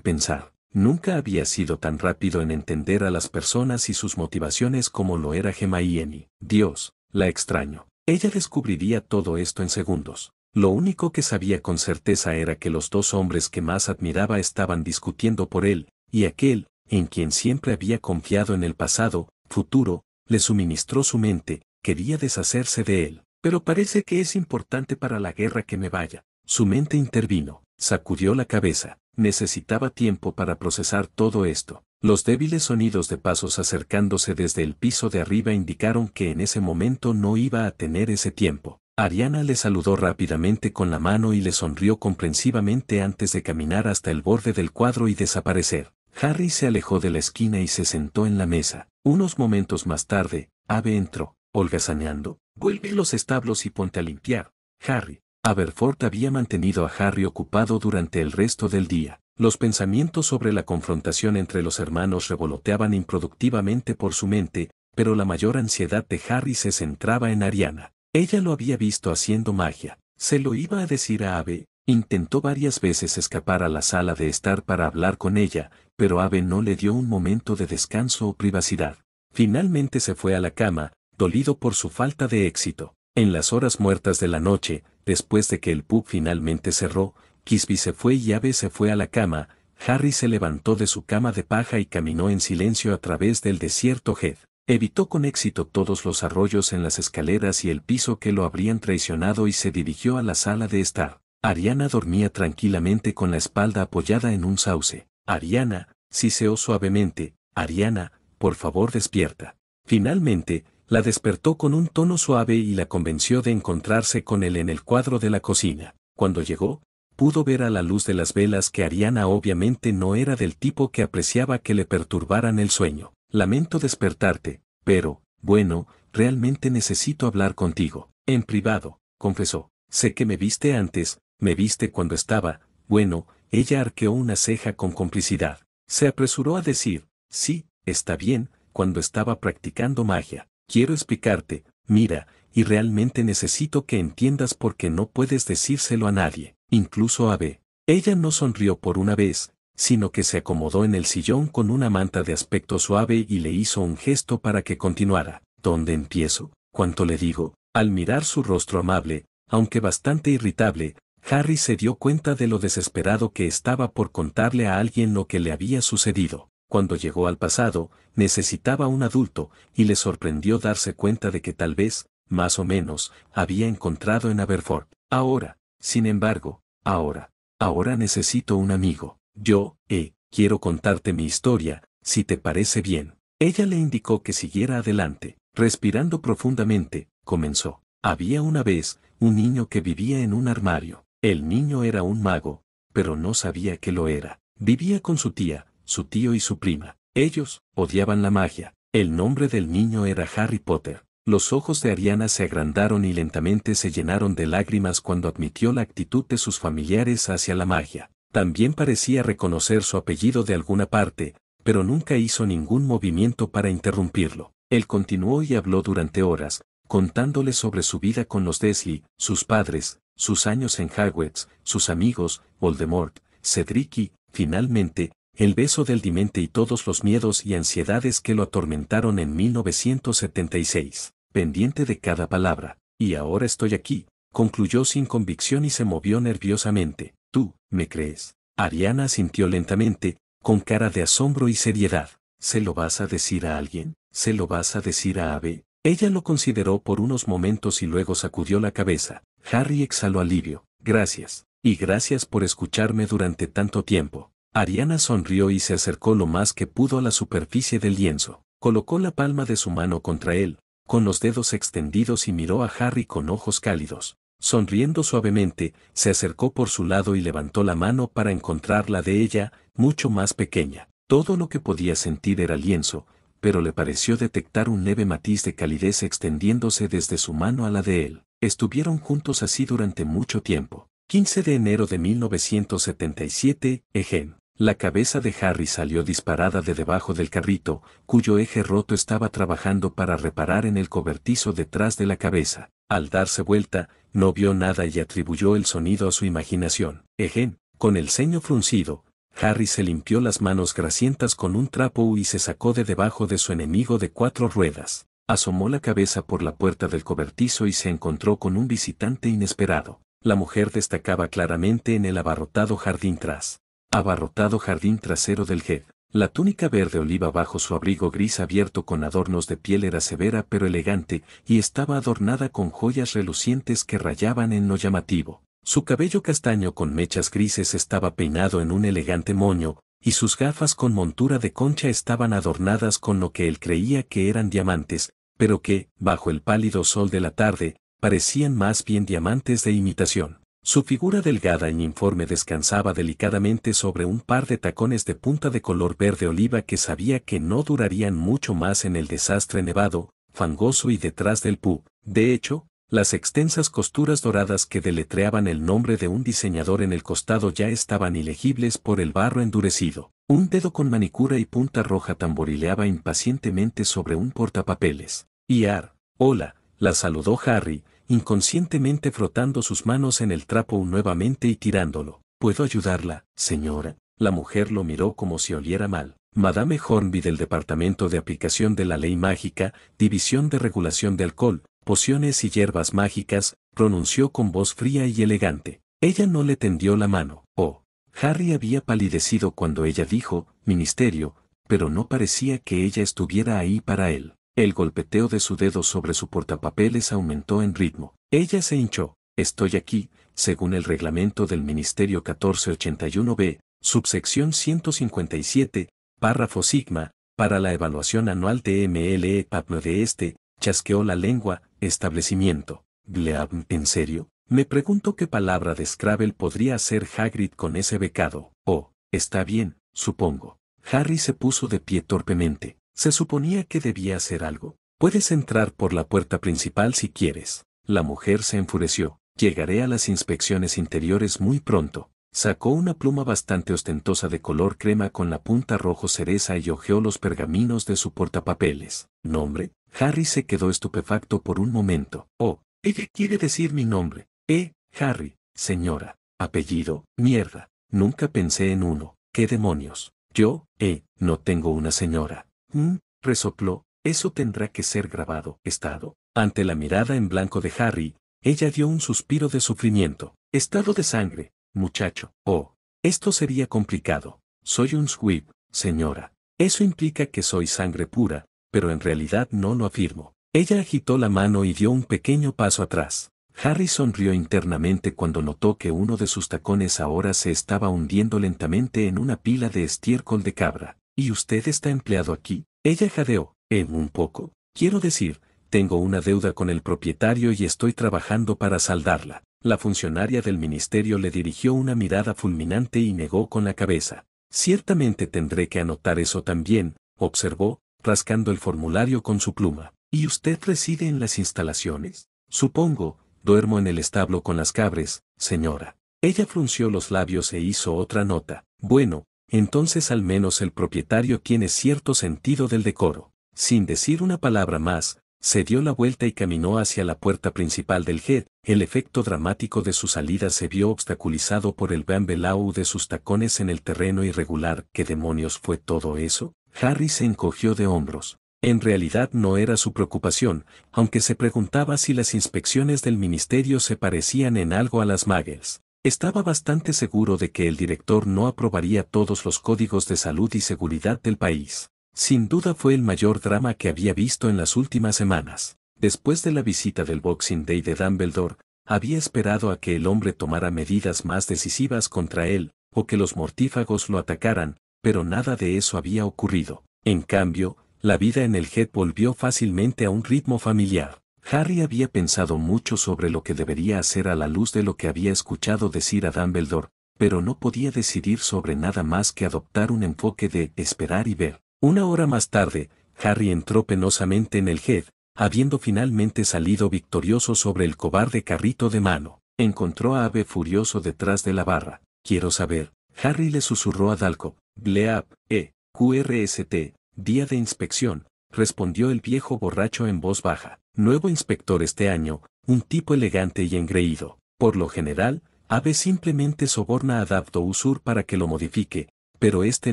pensar. Nunca había sido tan rápido en entender a las personas y sus motivaciones como lo era Gemayeni. Dios, la extraño. Ella descubriría todo esto en segundos. Lo único que sabía con certeza era que los dos hombres que más admiraba estaban discutiendo por él, y aquel, en quien siempre había confiado en el pasado, futuro, le suministró su mente, quería deshacerse de él. Pero parece que es importante para la guerra que me vaya. Su mente intervino, sacudió la cabeza, necesitaba tiempo para procesar todo esto. Los débiles sonidos de pasos acercándose desde el piso de arriba indicaron que en ese momento no iba a tener ese tiempo. Ariana le saludó rápidamente con la mano y le sonrió comprensivamente antes de caminar hasta el borde del cuadro y desaparecer. Harry se alejó de la esquina y se sentó en la mesa. Unos momentos más tarde, Ave entró, holgazaneando. Vuelve los establos y ponte a limpiar, Harry. Aberforth había mantenido a Harry ocupado durante el resto del día. Los pensamientos sobre la confrontación entre los hermanos revoloteaban improductivamente por su mente, pero la mayor ansiedad de Harry se centraba en Ariana. Ella lo había visto haciendo magia. Se lo iba a decir a Ave, intentó varias veces escapar a la sala de estar para hablar con ella, pero Ave no le dio un momento de descanso o privacidad. Finalmente se fue a la cama, dolido por su falta de éxito. En las horas muertas de la noche, después de que el pub finalmente cerró, Kisby se fue y Abe se fue a la cama, Harry se levantó de su cama de paja y caminó en silencio a través del desierto Head. Evitó con éxito todos los arroyos en las escaleras y el piso que lo habrían traicionado y se dirigió a la sala de estar. Ariana dormía tranquilamente con la espalda apoyada en un sauce. Ariana, siseó suavemente, Ariana, por favor despierta. Finalmente, la despertó con un tono suave y la convenció de encontrarse con él en el cuadro de la cocina. Cuando llegó, pudo ver a la luz de las velas que Ariana obviamente no era del tipo que apreciaba que le perturbaran el sueño. Lamento despertarte, pero, bueno, realmente necesito hablar contigo. En privado, confesó. Sé que me viste antes, me viste cuando estaba, bueno, ella arqueó una ceja con complicidad. Se apresuró a decir, sí, está bien, cuando estaba practicando magia quiero explicarte, mira, y realmente necesito que entiendas porque no puedes decírselo a nadie, incluso a B. Ella no sonrió por una vez, sino que se acomodó en el sillón con una manta de aspecto suave y le hizo un gesto para que continuara. ¿Dónde empiezo? cuanto le digo? Al mirar su rostro amable, aunque bastante irritable, Harry se dio cuenta de lo desesperado que estaba por contarle a alguien lo que le había sucedido cuando llegó al pasado, necesitaba un adulto, y le sorprendió darse cuenta de que tal vez, más o menos, había encontrado en Aberford. Ahora, sin embargo, ahora, ahora necesito un amigo. Yo, eh, quiero contarte mi historia, si te parece bien. Ella le indicó que siguiera adelante. Respirando profundamente, comenzó. Había una vez, un niño que vivía en un armario. El niño era un mago, pero no sabía que lo era. Vivía con su tía, su tío y su prima. Ellos odiaban la magia. El nombre del niño era Harry Potter. Los ojos de Ariana se agrandaron y lentamente se llenaron de lágrimas cuando admitió la actitud de sus familiares hacia la magia. También parecía reconocer su apellido de alguna parte, pero nunca hizo ningún movimiento para interrumpirlo. Él continuó y habló durante horas, contándole sobre su vida con los Desley, sus padres, sus años en Hogwarts, sus amigos, Voldemort, Cedric y, finalmente, el beso del dimente y todos los miedos y ansiedades que lo atormentaron en 1976, pendiente de cada palabra, y ahora estoy aquí, concluyó sin convicción y se movió nerviosamente, tú, ¿me crees? Ariana sintió lentamente, con cara de asombro y seriedad, ¿se lo vas a decir a alguien? ¿Se lo vas a decir a Abe? Ella lo consideró por unos momentos y luego sacudió la cabeza. Harry exhaló alivio. Gracias. Y gracias por escucharme durante tanto tiempo. Ariana sonrió y se acercó lo más que pudo a la superficie del lienzo. Colocó la palma de su mano contra él, con los dedos extendidos y miró a Harry con ojos cálidos. Sonriendo suavemente, se acercó por su lado y levantó la mano para encontrar la de ella, mucho más pequeña. Todo lo que podía sentir era lienzo, pero le pareció detectar un leve matiz de calidez extendiéndose desde su mano a la de él. Estuvieron juntos así durante mucho tiempo. 15 de enero de 1977, Egen. La cabeza de Harry salió disparada de debajo del carrito, cuyo eje roto estaba trabajando para reparar en el cobertizo detrás de la cabeza. Al darse vuelta, no vio nada y atribuyó el sonido a su imaginación. Ejen, con el ceño fruncido, Harry se limpió las manos grasientas con un trapo y se sacó de debajo de su enemigo de cuatro ruedas. Asomó la cabeza por la puerta del cobertizo y se encontró con un visitante inesperado. La mujer destacaba claramente en el abarrotado jardín tras Abarrotado jardín trasero del head. La túnica verde oliva bajo su abrigo gris abierto con adornos de piel era severa pero elegante y estaba adornada con joyas relucientes que rayaban en lo llamativo. Su cabello castaño con mechas grises estaba peinado en un elegante moño, y sus gafas con montura de concha estaban adornadas con lo que él creía que eran diamantes, pero que, bajo el pálido sol de la tarde, parecían más bien diamantes de imitación. Su figura delgada e informe descansaba delicadamente sobre un par de tacones de punta de color verde oliva que sabía que no durarían mucho más en el desastre nevado, fangoso y detrás del pub. De hecho, las extensas costuras doradas que deletreaban el nombre de un diseñador en el costado ya estaban ilegibles por el barro endurecido. Un dedo con manicura y punta roja tamborileaba impacientemente sobre un portapapeles. ar hola, la saludó Harry, inconscientemente frotando sus manos en el trapo nuevamente y tirándolo. ¿Puedo ayudarla, señora? La mujer lo miró como si oliera mal. Madame Hornby del Departamento de Aplicación de la Ley Mágica, División de Regulación de Alcohol, Pociones y Hierbas Mágicas, pronunció con voz fría y elegante. Ella no le tendió la mano. Oh, Harry había palidecido cuando ella dijo, Ministerio, pero no parecía que ella estuviera ahí para él. El golpeteo de su dedo sobre su portapapeles aumentó en ritmo. Ella se hinchó. Estoy aquí, según el reglamento del Ministerio 1481b, subsección 157, párrafo sigma, para la evaluación anual de MLE Pablo de Este, chasqueó la lengua, establecimiento. ¿en serio? Me pregunto qué palabra de Scrabble podría hacer Hagrid con ese becado. Oh, está bien, supongo. Harry se puso de pie torpemente. Se suponía que debía hacer algo. Puedes entrar por la puerta principal si quieres. La mujer se enfureció. Llegaré a las inspecciones interiores muy pronto. Sacó una pluma bastante ostentosa de color crema con la punta rojo cereza y hojeó los pergaminos de su portapapeles. ¿Nombre? Harry se quedó estupefacto por un momento. Oh, ella quiere decir mi nombre. Eh, Harry, señora. Apellido, mierda. Nunca pensé en uno. ¿Qué demonios? Yo, eh, no tengo una señora. Mm, resopló. Eso tendrá que ser grabado, estado. Ante la mirada en blanco de Harry, ella dio un suspiro de sufrimiento. Estado de sangre, muchacho. Oh, esto sería complicado. Soy un sweep señora. Eso implica que soy sangre pura, pero en realidad no lo afirmo. Ella agitó la mano y dio un pequeño paso atrás. Harry sonrió internamente cuando notó que uno de sus tacones ahora se estaba hundiendo lentamente en una pila de estiércol de cabra y usted está empleado aquí. Ella jadeó, en un poco. Quiero decir, tengo una deuda con el propietario y estoy trabajando para saldarla. La funcionaria del ministerio le dirigió una mirada fulminante y negó con la cabeza. Ciertamente tendré que anotar eso también, observó, rascando el formulario con su pluma. ¿Y usted reside en las instalaciones? Supongo, duermo en el establo con las cabres, señora. Ella frunció los labios e hizo otra nota. Bueno, entonces al menos el propietario tiene cierto sentido del decoro. Sin decir una palabra más, se dio la vuelta y caminó hacia la puerta principal del head. El efecto dramático de su salida se vio obstaculizado por el bambelau de sus tacones en el terreno irregular. ¿Qué demonios fue todo eso? Harry se encogió de hombros. En realidad no era su preocupación, aunque se preguntaba si las inspecciones del ministerio se parecían en algo a las Muggles. Estaba bastante seguro de que el director no aprobaría todos los códigos de salud y seguridad del país. Sin duda fue el mayor drama que había visto en las últimas semanas. Después de la visita del Boxing Day de Dumbledore, había esperado a que el hombre tomara medidas más decisivas contra él, o que los mortífagos lo atacaran, pero nada de eso había ocurrido. En cambio, la vida en el Head volvió fácilmente a un ritmo familiar. Harry había pensado mucho sobre lo que debería hacer a la luz de lo que había escuchado decir a Dumbledore, pero no podía decidir sobre nada más que adoptar un enfoque de esperar y ver. Una hora más tarde, Harry entró penosamente en el Head, habiendo finalmente salido victorioso sobre el cobarde carrito de mano. Encontró a Ave furioso detrás de la barra. Quiero saber. Harry le susurró a Dalco. Bleap, E, QRST, día de inspección, respondió el viejo borracho en voz baja. Nuevo inspector este año, un tipo elegante y engreído. Por lo general, Abe simplemente soborna a Dabdo Usur para que lo modifique, pero este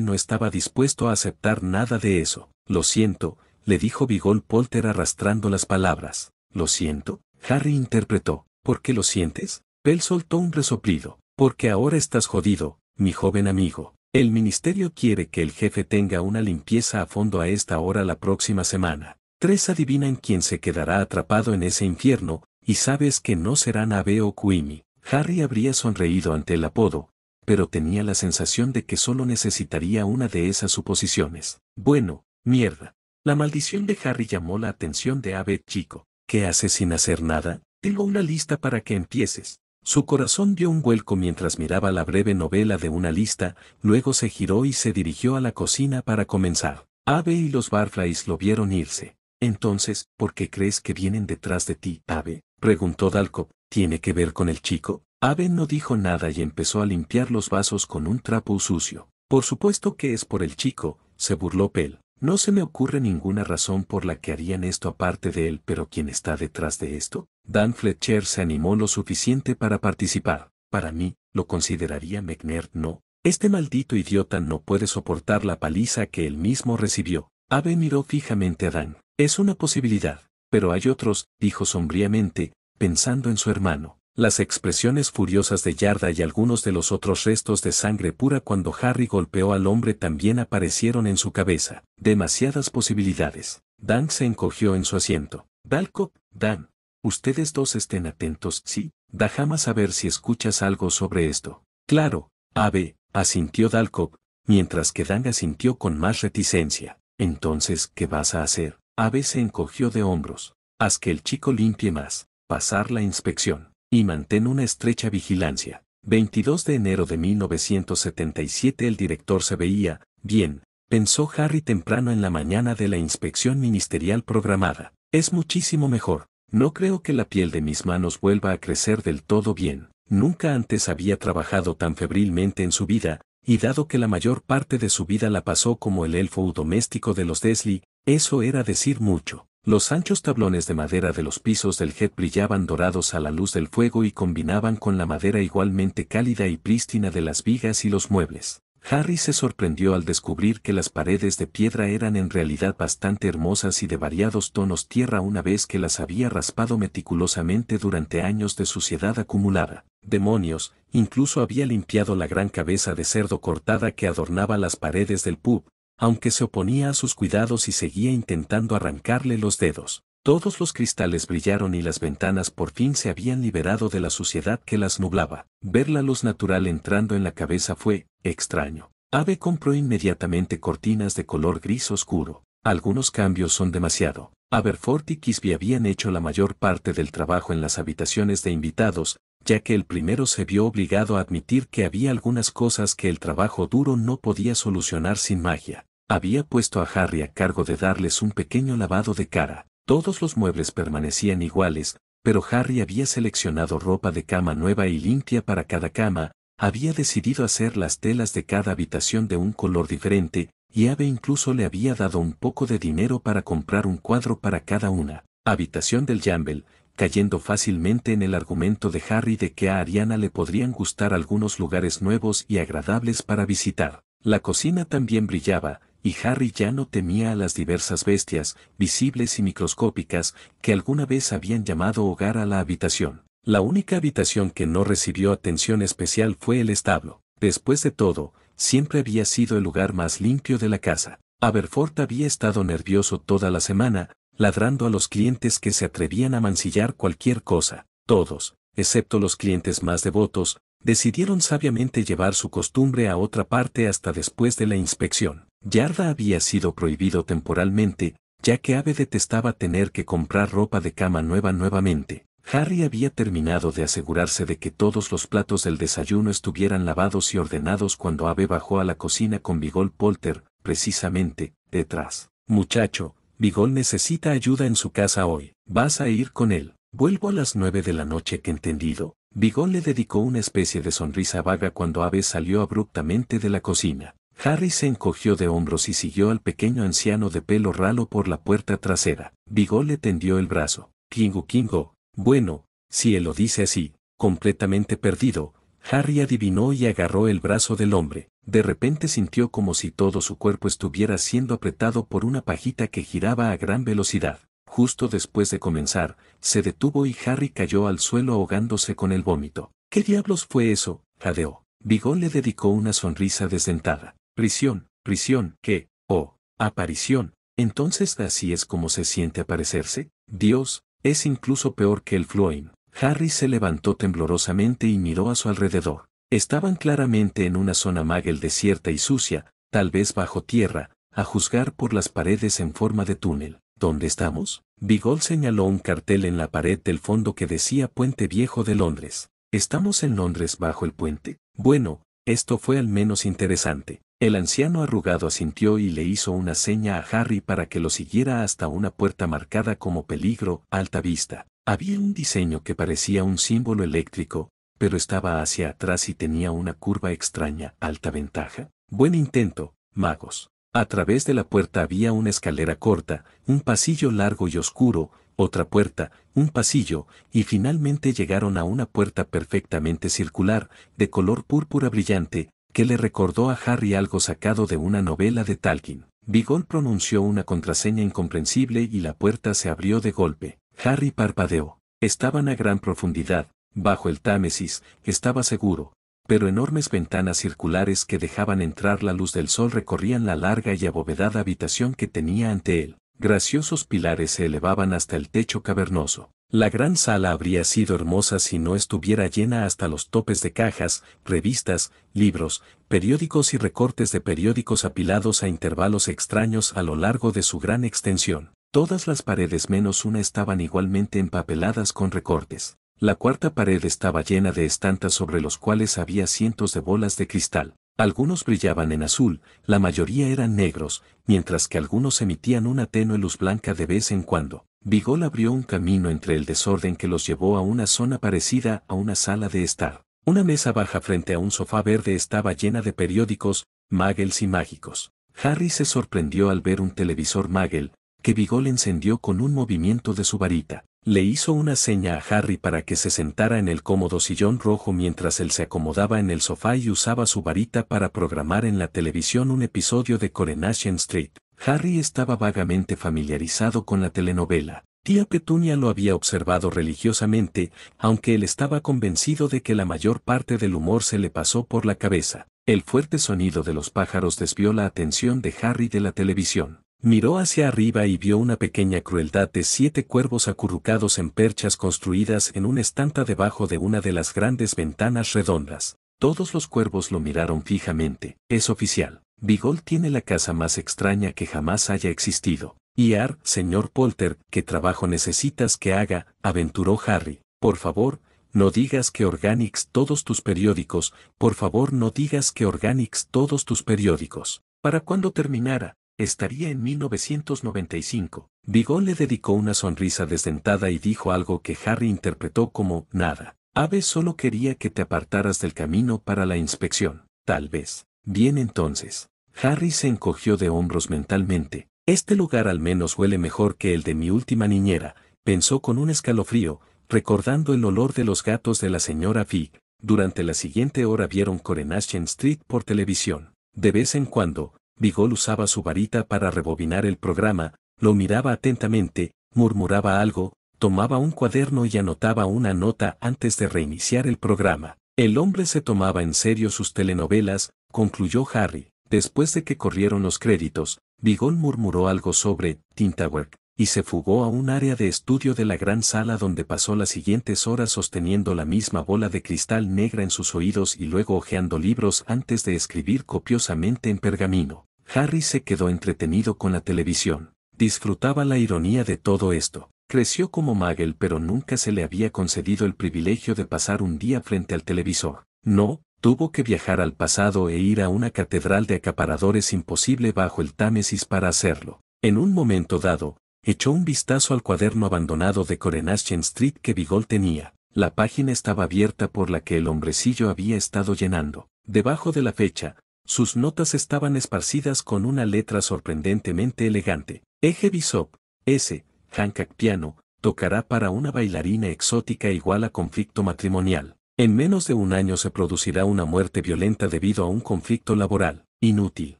no estaba dispuesto a aceptar nada de eso. Lo siento, le dijo Bigol Polter arrastrando las palabras. Lo siento, Harry interpretó. ¿Por qué lo sientes? Pell soltó un resoplido. Porque ahora estás jodido, mi joven amigo. El ministerio quiere que el jefe tenga una limpieza a fondo a esta hora la próxima semana. Tres adivinan quién se quedará atrapado en ese infierno, y sabes que no serán Abe o Kuimi. Harry habría sonreído ante el apodo, pero tenía la sensación de que solo necesitaría una de esas suposiciones. Bueno, mierda. La maldición de Harry llamó la atención de Abe Chico. ¿Qué haces sin hacer nada? Tengo una lista para que empieces. Su corazón dio un vuelco mientras miraba la breve novela de una lista, luego se giró y se dirigió a la cocina para comenzar. Abe y los Barflies lo vieron irse. Entonces, ¿por qué crees que vienen detrás de ti, Ave? preguntó Dalkop. ¿Tiene que ver con el chico? Ave no dijo nada y empezó a limpiar los vasos con un trapo sucio. Por supuesto que es por el chico, se burló Pell. No se me ocurre ninguna razón por la que harían esto aparte de él, pero ¿quién está detrás de esto? Dan Fletcher se animó lo suficiente para participar. Para mí, lo consideraría McNair no. Este maldito idiota no puede soportar la paliza que él mismo recibió. Ave miró fijamente a Dan. Es una posibilidad, pero hay otros, dijo sombríamente, pensando en su hermano. Las expresiones furiosas de Yarda y algunos de los otros restos de sangre pura cuando Harry golpeó al hombre también aparecieron en su cabeza. Demasiadas posibilidades. Dan se encogió en su asiento. ¿Dalcock? Dan. Ustedes dos estén atentos, sí. Da jamás saber si escuchas algo sobre esto. Claro, Ave, asintió Dalcock, mientras que Dan asintió con más reticencia. Entonces, ¿qué vas a hacer? Ave se encogió de hombros. Haz que el chico limpie más, pasar la inspección, y mantén una estrecha vigilancia. 22 de enero de 1977 el director se veía, bien, pensó Harry temprano en la mañana de la inspección ministerial programada. Es muchísimo mejor. No creo que la piel de mis manos vuelva a crecer del todo bien. Nunca antes había trabajado tan febrilmente en su vida, y dado que la mayor parte de su vida la pasó como el elfo doméstico de los Desley, eso era decir mucho. Los anchos tablones de madera de los pisos del jet brillaban dorados a la luz del fuego y combinaban con la madera igualmente cálida y prístina de las vigas y los muebles. Harry se sorprendió al descubrir que las paredes de piedra eran en realidad bastante hermosas y de variados tonos tierra una vez que las había raspado meticulosamente durante años de suciedad acumulada. Demonios, incluso había limpiado la gran cabeza de cerdo cortada que adornaba las paredes del pub, aunque se oponía a sus cuidados y seguía intentando arrancarle los dedos. Todos los cristales brillaron y las ventanas por fin se habían liberado de la suciedad que las nublaba. Ver la luz natural entrando en la cabeza fue extraño. Ave compró inmediatamente cortinas de color gris oscuro. Algunos cambios son demasiado. Aberfort y Kisby habían hecho la mayor parte del trabajo en las habitaciones de invitados, ya que el primero se vio obligado a admitir que había algunas cosas que el trabajo duro no podía solucionar sin magia. Había puesto a Harry a cargo de darles un pequeño lavado de cara. Todos los muebles permanecían iguales, pero Harry había seleccionado ropa de cama nueva y limpia para cada cama, había decidido hacer las telas de cada habitación de un color diferente, y Ave incluso le había dado un poco de dinero para comprar un cuadro para cada una. Habitación del Jambel, cayendo fácilmente en el argumento de Harry de que a Ariana le podrían gustar algunos lugares nuevos y agradables para visitar. La cocina también brillaba, y Harry ya no temía a las diversas bestias, visibles y microscópicas, que alguna vez habían llamado hogar a la habitación. La única habitación que no recibió atención especial fue el establo. Después de todo, siempre había sido el lugar más limpio de la casa. Aberfort había estado nervioso toda la semana, ladrando a los clientes que se atrevían a mancillar cualquier cosa. Todos, excepto los clientes más devotos, decidieron sabiamente llevar su costumbre a otra parte hasta después de la inspección. Yarda había sido prohibido temporalmente, ya que Abe detestaba tener que comprar ropa de cama nueva nuevamente. Harry había terminado de asegurarse de que todos los platos del desayuno estuvieran lavados y ordenados cuando Abe bajó a la cocina con Bigol Polter, precisamente, detrás. Muchacho, Bigol necesita ayuda en su casa hoy. Vas a ir con él. Vuelvo a las nueve de la noche que entendido. Bigol le dedicó una especie de sonrisa vaga cuando Abe salió abruptamente de la cocina. Harry se encogió de hombros y siguió al pequeño anciano de pelo ralo por la puerta trasera. Bigot le tendió el brazo. Kingo Kingo, bueno, si él lo dice así, completamente perdido, Harry adivinó y agarró el brazo del hombre. De repente sintió como si todo su cuerpo estuviera siendo apretado por una pajita que giraba a gran velocidad. Justo después de comenzar, se detuvo y Harry cayó al suelo ahogándose con el vómito. ¿Qué diablos fue eso? jadeó. Bigot le dedicó una sonrisa desdentada prisión, prisión, qué oh, aparición. Entonces así es como se siente aparecerse. Dios, es incluso peor que el flowing, Harry se levantó temblorosamente y miró a su alrededor. Estaban claramente en una zona magel desierta y sucia, tal vez bajo tierra, a juzgar por las paredes en forma de túnel. ¿Dónde estamos? Bigol señaló un cartel en la pared del fondo que decía Puente Viejo de Londres. ¿Estamos en Londres bajo el puente? Bueno, esto fue al menos interesante. El anciano arrugado asintió y le hizo una seña a Harry para que lo siguiera hasta una puerta marcada como peligro, alta vista. Había un diseño que parecía un símbolo eléctrico, pero estaba hacia atrás y tenía una curva extraña, alta ventaja. Buen intento, magos. A través de la puerta había una escalera corta, un pasillo largo y oscuro, otra puerta, un pasillo, y finalmente llegaron a una puerta perfectamente circular, de color púrpura brillante, que le recordó a Harry algo sacado de una novela de Tolkien. Bigol pronunció una contraseña incomprensible y la puerta se abrió de golpe. Harry parpadeó. Estaban a gran profundidad, bajo el Támesis, estaba seguro, pero enormes ventanas circulares que dejaban entrar la luz del sol recorrían la larga y abovedada habitación que tenía ante él. Graciosos pilares se elevaban hasta el techo cavernoso. La gran sala habría sido hermosa si no estuviera llena hasta los topes de cajas, revistas, libros, periódicos y recortes de periódicos apilados a intervalos extraños a lo largo de su gran extensión. Todas las paredes menos una estaban igualmente empapeladas con recortes. La cuarta pared estaba llena de estantas sobre los cuales había cientos de bolas de cristal. Algunos brillaban en azul, la mayoría eran negros, mientras que algunos emitían una tenue luz blanca de vez en cuando. Bigol abrió un camino entre el desorden que los llevó a una zona parecida a una sala de estar. Una mesa baja frente a un sofá verde estaba llena de periódicos, muggles y mágicos. Harry se sorprendió al ver un televisor Magel, que Bigol encendió con un movimiento de su varita. Le hizo una seña a Harry para que se sentara en el cómodo sillón rojo mientras él se acomodaba en el sofá y usaba su varita para programar en la televisión un episodio de Coronation Street. Harry estaba vagamente familiarizado con la telenovela. Tía Petunia lo había observado religiosamente, aunque él estaba convencido de que la mayor parte del humor se le pasó por la cabeza. El fuerte sonido de los pájaros desvió la atención de Harry de la televisión. Miró hacia arriba y vio una pequeña crueldad de siete cuervos acurrucados en perchas construidas en una estanta debajo de una de las grandes ventanas redondas. Todos los cuervos lo miraron fijamente. Es oficial. Bigol tiene la casa más extraña que jamás haya existido. Y Ar, señor Polter, ¿qué trabajo necesitas que haga? aventuró Harry. Por favor, no digas que Organics todos tus periódicos, por favor no digas que Organics todos tus periódicos. Para cuando terminara, estaría en 1995. Bigol le dedicó una sonrisa desdentada y dijo algo que Harry interpretó como nada. Ave solo quería que te apartaras del camino para la inspección, tal vez. Bien entonces. Harry se encogió de hombros mentalmente. Este lugar al menos huele mejor que el de mi última niñera, pensó con un escalofrío, recordando el olor de los gatos de la señora Fig. Durante la siguiente hora vieron Coronation Street por televisión. De vez en cuando, Bigol usaba su varita para rebobinar el programa, lo miraba atentamente, murmuraba algo, tomaba un cuaderno y anotaba una nota antes de reiniciar el programa. El hombre se tomaba en serio sus telenovelas, Concluyó Harry. Después de que corrieron los créditos, bigón murmuró algo sobre Tintawerk y se fugó a un área de estudio de la gran sala donde pasó las siguientes horas sosteniendo la misma bola de cristal negra en sus oídos y luego hojeando libros antes de escribir copiosamente en pergamino. Harry se quedó entretenido con la televisión. Disfrutaba la ironía de todo esto. Creció como Magel pero nunca se le había concedido el privilegio de pasar un día frente al televisor. No, Tuvo que viajar al pasado e ir a una catedral de acaparadores imposible bajo el Támesis para hacerlo. En un momento dado, echó un vistazo al cuaderno abandonado de Corenaschen Street que Bigol tenía. La página estaba abierta por la que el hombrecillo había estado llenando. Debajo de la fecha, sus notas estaban esparcidas con una letra sorprendentemente elegante. Eje Bisop, S. Hancock Piano, tocará para una bailarina exótica igual a conflicto matrimonial. En menos de un año se producirá una muerte violenta debido a un conflicto laboral, inútil.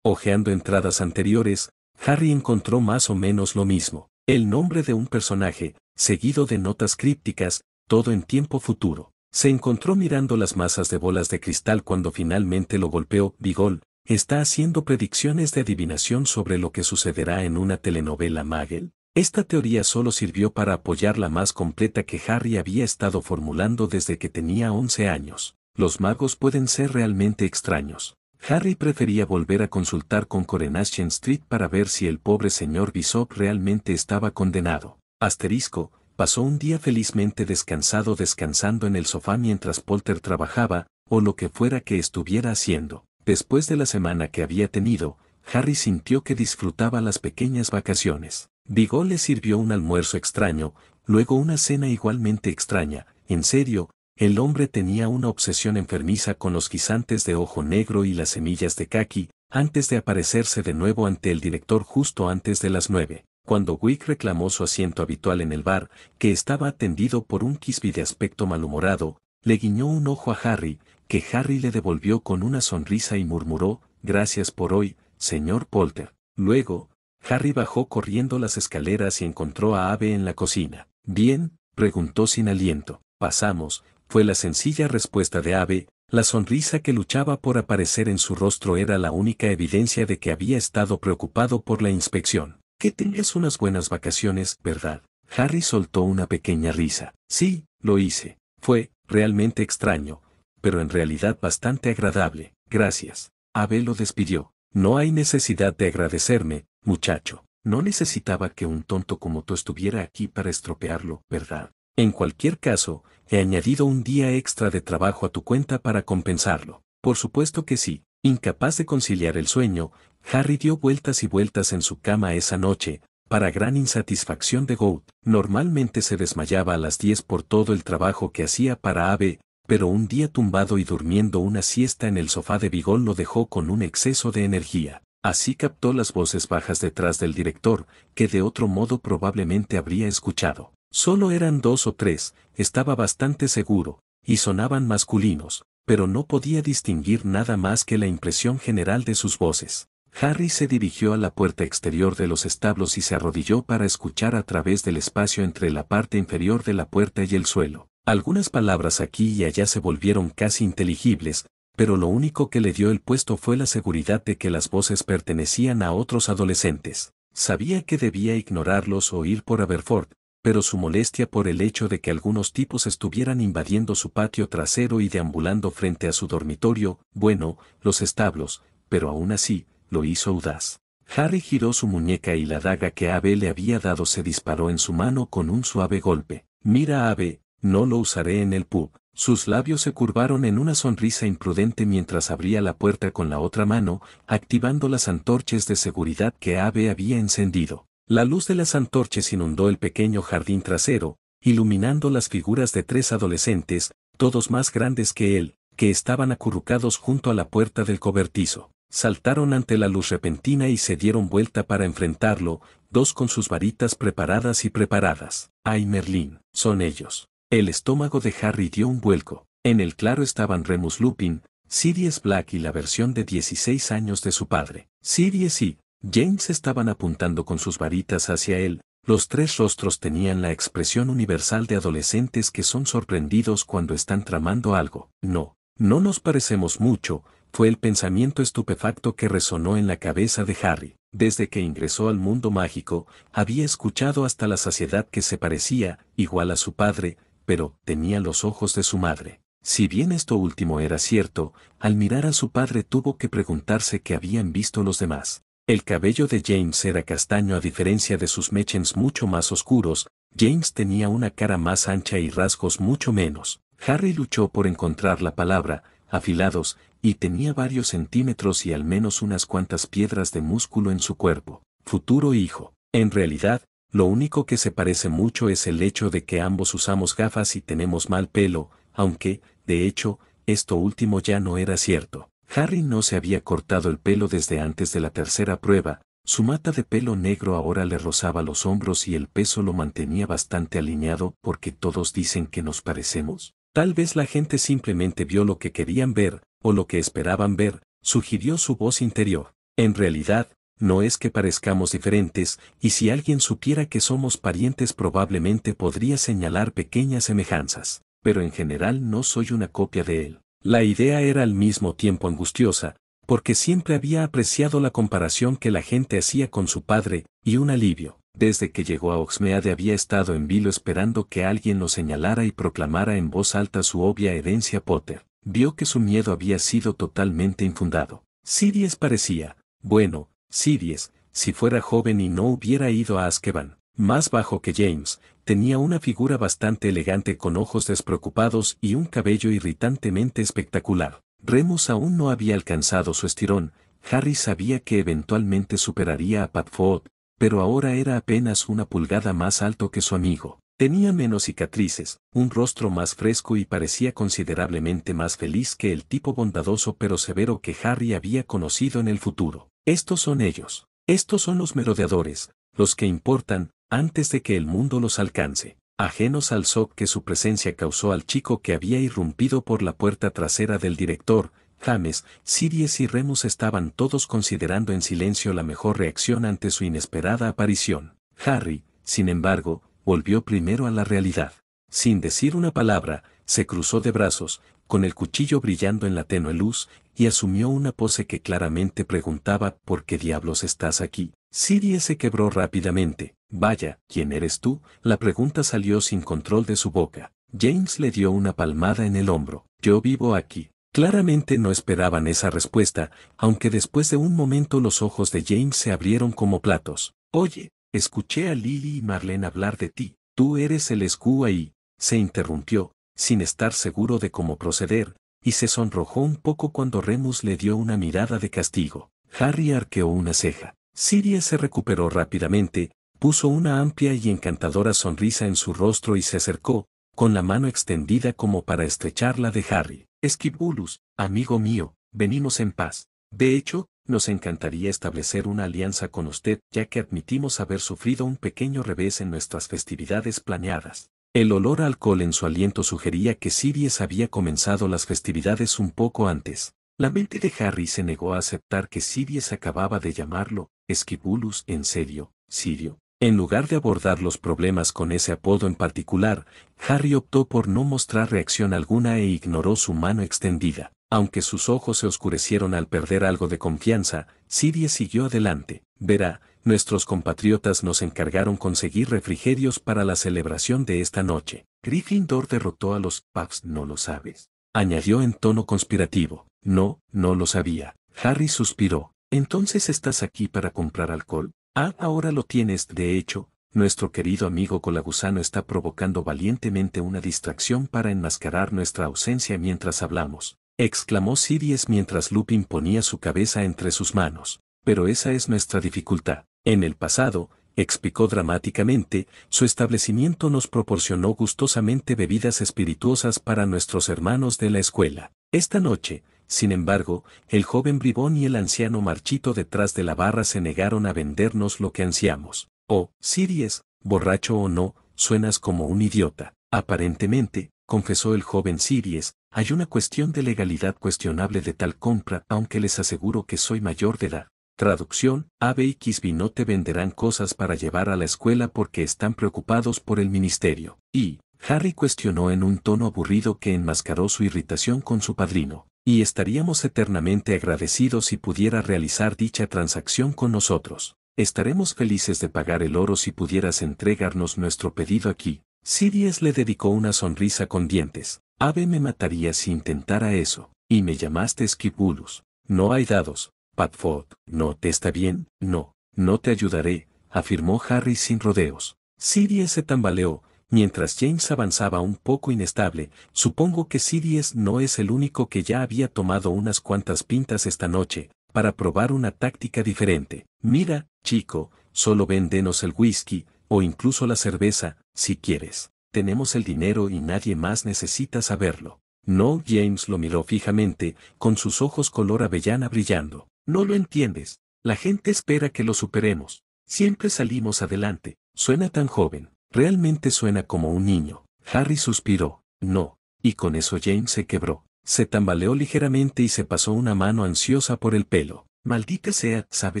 Ojeando entradas anteriores, Harry encontró más o menos lo mismo. El nombre de un personaje, seguido de notas crípticas, todo en tiempo futuro. Se encontró mirando las masas de bolas de cristal cuando finalmente lo golpeó. Bigol está haciendo predicciones de adivinación sobre lo que sucederá en una telenovela Magel. Esta teoría solo sirvió para apoyar la más completa que Harry había estado formulando desde que tenía 11 años. Los magos pueden ser realmente extraños. Harry prefería volver a consultar con Coronation Street para ver si el pobre señor Bishop realmente estaba condenado. Asterisco, pasó un día felizmente descansado descansando en el sofá mientras Polter trabajaba, o lo que fuera que estuviera haciendo. Después de la semana que había tenido, Harry sintió que disfrutaba las pequeñas vacaciones. Vigo le sirvió un almuerzo extraño, luego una cena igualmente extraña, en serio, el hombre tenía una obsesión enfermiza con los guisantes de ojo negro y las semillas de kaki, antes de aparecerse de nuevo ante el director justo antes de las nueve, cuando Wick reclamó su asiento habitual en el bar, que estaba atendido por un kisby de aspecto malhumorado, le guiñó un ojo a Harry, que Harry le devolvió con una sonrisa y murmuró, gracias por hoy, señor Polter. Luego, Harry bajó corriendo las escaleras y encontró a Ave en la cocina. Bien, preguntó sin aliento. Pasamos, fue la sencilla respuesta de Ave, la sonrisa que luchaba por aparecer en su rostro era la única evidencia de que había estado preocupado por la inspección. Que tengas unas buenas vacaciones, ¿verdad? Harry soltó una pequeña risa. Sí, lo hice. Fue, realmente extraño, pero en realidad bastante agradable. Gracias. Ave lo despidió. No hay necesidad de agradecerme, Muchacho, no necesitaba que un tonto como tú estuviera aquí para estropearlo, ¿verdad? En cualquier caso, he añadido un día extra de trabajo a tu cuenta para compensarlo. Por supuesto que sí. Incapaz de conciliar el sueño, Harry dio vueltas y vueltas en su cama esa noche, para gran insatisfacción de Gould. Normalmente se desmayaba a las 10 por todo el trabajo que hacía para Ave, pero un día tumbado y durmiendo una siesta en el sofá de bigón lo dejó con un exceso de energía. Así captó las voces bajas detrás del director, que de otro modo probablemente habría escuchado. Solo eran dos o tres, estaba bastante seguro, y sonaban masculinos, pero no podía distinguir nada más que la impresión general de sus voces. Harry se dirigió a la puerta exterior de los establos y se arrodilló para escuchar a través del espacio entre la parte inferior de la puerta y el suelo. Algunas palabras aquí y allá se volvieron casi inteligibles, pero lo único que le dio el puesto fue la seguridad de que las voces pertenecían a otros adolescentes. Sabía que debía ignorarlos o ir por Aberford, pero su molestia por el hecho de que algunos tipos estuvieran invadiendo su patio trasero y deambulando frente a su dormitorio, bueno, los establos, pero aún así, lo hizo audaz. Harry giró su muñeca y la daga que Abe le había dado se disparó en su mano con un suave golpe. Mira Abe, no lo usaré en el pub. Sus labios se curvaron en una sonrisa imprudente mientras abría la puerta con la otra mano, activando las antorches de seguridad que Abe había encendido. La luz de las antorches inundó el pequeño jardín trasero, iluminando las figuras de tres adolescentes, todos más grandes que él, que estaban acurrucados junto a la puerta del cobertizo. Saltaron ante la luz repentina y se dieron vuelta para enfrentarlo, dos con sus varitas preparadas y preparadas. Ay Merlín, son ellos. El estómago de Harry dio un vuelco. En el claro estaban Remus Lupin, Sirius Black y la versión de 16 años de su padre. Sirius y James estaban apuntando con sus varitas hacia él. Los tres rostros tenían la expresión universal de adolescentes que son sorprendidos cuando están tramando algo. No, no nos parecemos mucho, fue el pensamiento estupefacto que resonó en la cabeza de Harry. Desde que ingresó al mundo mágico, había escuchado hasta la saciedad que se parecía, igual a su padre, pero tenía los ojos de su madre. Si bien esto último era cierto, al mirar a su padre tuvo que preguntarse qué habían visto los demás. El cabello de James era castaño a diferencia de sus mechens mucho más oscuros, James tenía una cara más ancha y rasgos mucho menos. Harry luchó por encontrar la palabra, afilados, y tenía varios centímetros y al menos unas cuantas piedras de músculo en su cuerpo. Futuro hijo. En realidad, lo único que se parece mucho es el hecho de que ambos usamos gafas y tenemos mal pelo, aunque, de hecho, esto último ya no era cierto. Harry no se había cortado el pelo desde antes de la tercera prueba, su mata de pelo negro ahora le rozaba los hombros y el peso lo mantenía bastante alineado porque todos dicen que nos parecemos. Tal vez la gente simplemente vio lo que querían ver, o lo que esperaban ver, sugirió su voz interior. En realidad, no es que parezcamos diferentes, y si alguien supiera que somos parientes probablemente podría señalar pequeñas semejanzas, pero en general no soy una copia de él. La idea era al mismo tiempo angustiosa, porque siempre había apreciado la comparación que la gente hacía con su padre, y un alivio. Desde que llegó a Oxmeade había estado en vilo esperando que alguien lo señalara y proclamara en voz alta su obvia herencia Potter. Vio que su miedo había sido totalmente infundado. Sirius parecía, bueno, Sirius, si fuera joven y no hubiera ido a Askeban, más bajo que James, tenía una figura bastante elegante con ojos despreocupados y un cabello irritantemente espectacular. Remus aún no había alcanzado su estirón, Harry sabía que eventualmente superaría a Padfoot, pero ahora era apenas una pulgada más alto que su amigo. Tenía menos cicatrices, un rostro más fresco y parecía considerablemente más feliz que el tipo bondadoso pero severo que Harry había conocido en el futuro. Estos son ellos. Estos son los merodeadores, los que importan, antes de que el mundo los alcance, ajenos al shock que su presencia causó al chico que había irrumpido por la puerta trasera del director, James, Sirius y Remus estaban todos considerando en silencio la mejor reacción ante su inesperada aparición. Harry, sin embargo, volvió primero a la realidad. Sin decir una palabra, se cruzó de brazos, con el cuchillo brillando en la tenue luz, y asumió una pose que claramente preguntaba ¿por qué diablos estás aquí? Siri se quebró rápidamente. Vaya, ¿quién eres tú? La pregunta salió sin control de su boca. James le dio una palmada en el hombro. Yo vivo aquí. Claramente no esperaban esa respuesta, aunque después de un momento los ojos de James se abrieron como platos. Oye, escuché a Lily y Marlene hablar de ti. Tú eres el ahí». Se interrumpió, sin estar seguro de cómo proceder, y se sonrojó un poco cuando Remus le dio una mirada de castigo. Harry arqueó una ceja. Siria se recuperó rápidamente, puso una amplia y encantadora sonrisa en su rostro y se acercó, con la mano extendida como para estrecharla de Harry. Esquibulus, amigo mío, venimos en paz. De hecho, nos encantaría establecer una alianza con usted ya que admitimos haber sufrido un pequeño revés en nuestras festividades planeadas. El olor a alcohol en su aliento sugería que Sirius había comenzado las festividades un poco antes. La mente de Harry se negó a aceptar que Sirius acababa de llamarlo, Esquibulus en serio, Sirio. En lugar de abordar los problemas con ese apodo en particular, Harry optó por no mostrar reacción alguna e ignoró su mano extendida. Aunque sus ojos se oscurecieron al perder algo de confianza, Sirius siguió adelante. Verá, nuestros compatriotas nos encargaron conseguir refrigerios para la celebración de esta noche. Gryffindor derrotó a los Puffs, no lo sabes. Añadió en tono conspirativo. No, no lo sabía. Harry suspiró. Entonces estás aquí para comprar alcohol. Ah, ahora lo tienes. De hecho, nuestro querido amigo Colagusano está provocando valientemente una distracción para enmascarar nuestra ausencia mientras hablamos. Exclamó Sirius mientras Lupin ponía su cabeza entre sus manos. Pero esa es nuestra dificultad. En el pasado, explicó dramáticamente, su establecimiento nos proporcionó gustosamente bebidas espirituosas para nuestros hermanos de la escuela. Esta noche, sin embargo, el joven bribón y el anciano marchito detrás de la barra se negaron a vendernos lo que ansiamos. Oh, Siries, borracho o no, suenas como un idiota. Aparentemente, confesó el joven Siries, hay una cuestión de legalidad cuestionable de tal compra, aunque les aseguro que soy mayor de edad. Traducción, Abe y Kisby no te venderán cosas para llevar a la escuela porque están preocupados por el ministerio. Y, Harry cuestionó en un tono aburrido que enmascaró su irritación con su padrino. Y estaríamos eternamente agradecidos si pudiera realizar dicha transacción con nosotros. Estaremos felices de pagar el oro si pudieras entregarnos nuestro pedido aquí. Sirius le dedicó una sonrisa con dientes. Ave, me mataría si intentara eso. Y me llamaste Esquipulus. No hay dados, Padfoot, no te está bien, no, no te ayudaré, afirmó Harry sin rodeos. Sirius se tambaleó, mientras James avanzaba un poco inestable, supongo que Sirius no es el único que ya había tomado unas cuantas pintas esta noche, para probar una táctica diferente. Mira, chico, solo véndenos el whisky, o incluso la cerveza, si quieres. Tenemos el dinero y nadie más necesita saberlo. No, James lo miró fijamente, con sus ojos color avellana brillando. No lo entiendes. La gente espera que lo superemos. Siempre salimos adelante. Suena tan joven. Realmente suena como un niño. Harry suspiró. No. Y con eso James se quebró. Se tambaleó ligeramente y se pasó una mano ansiosa por el pelo. Maldita sea, ¿sabe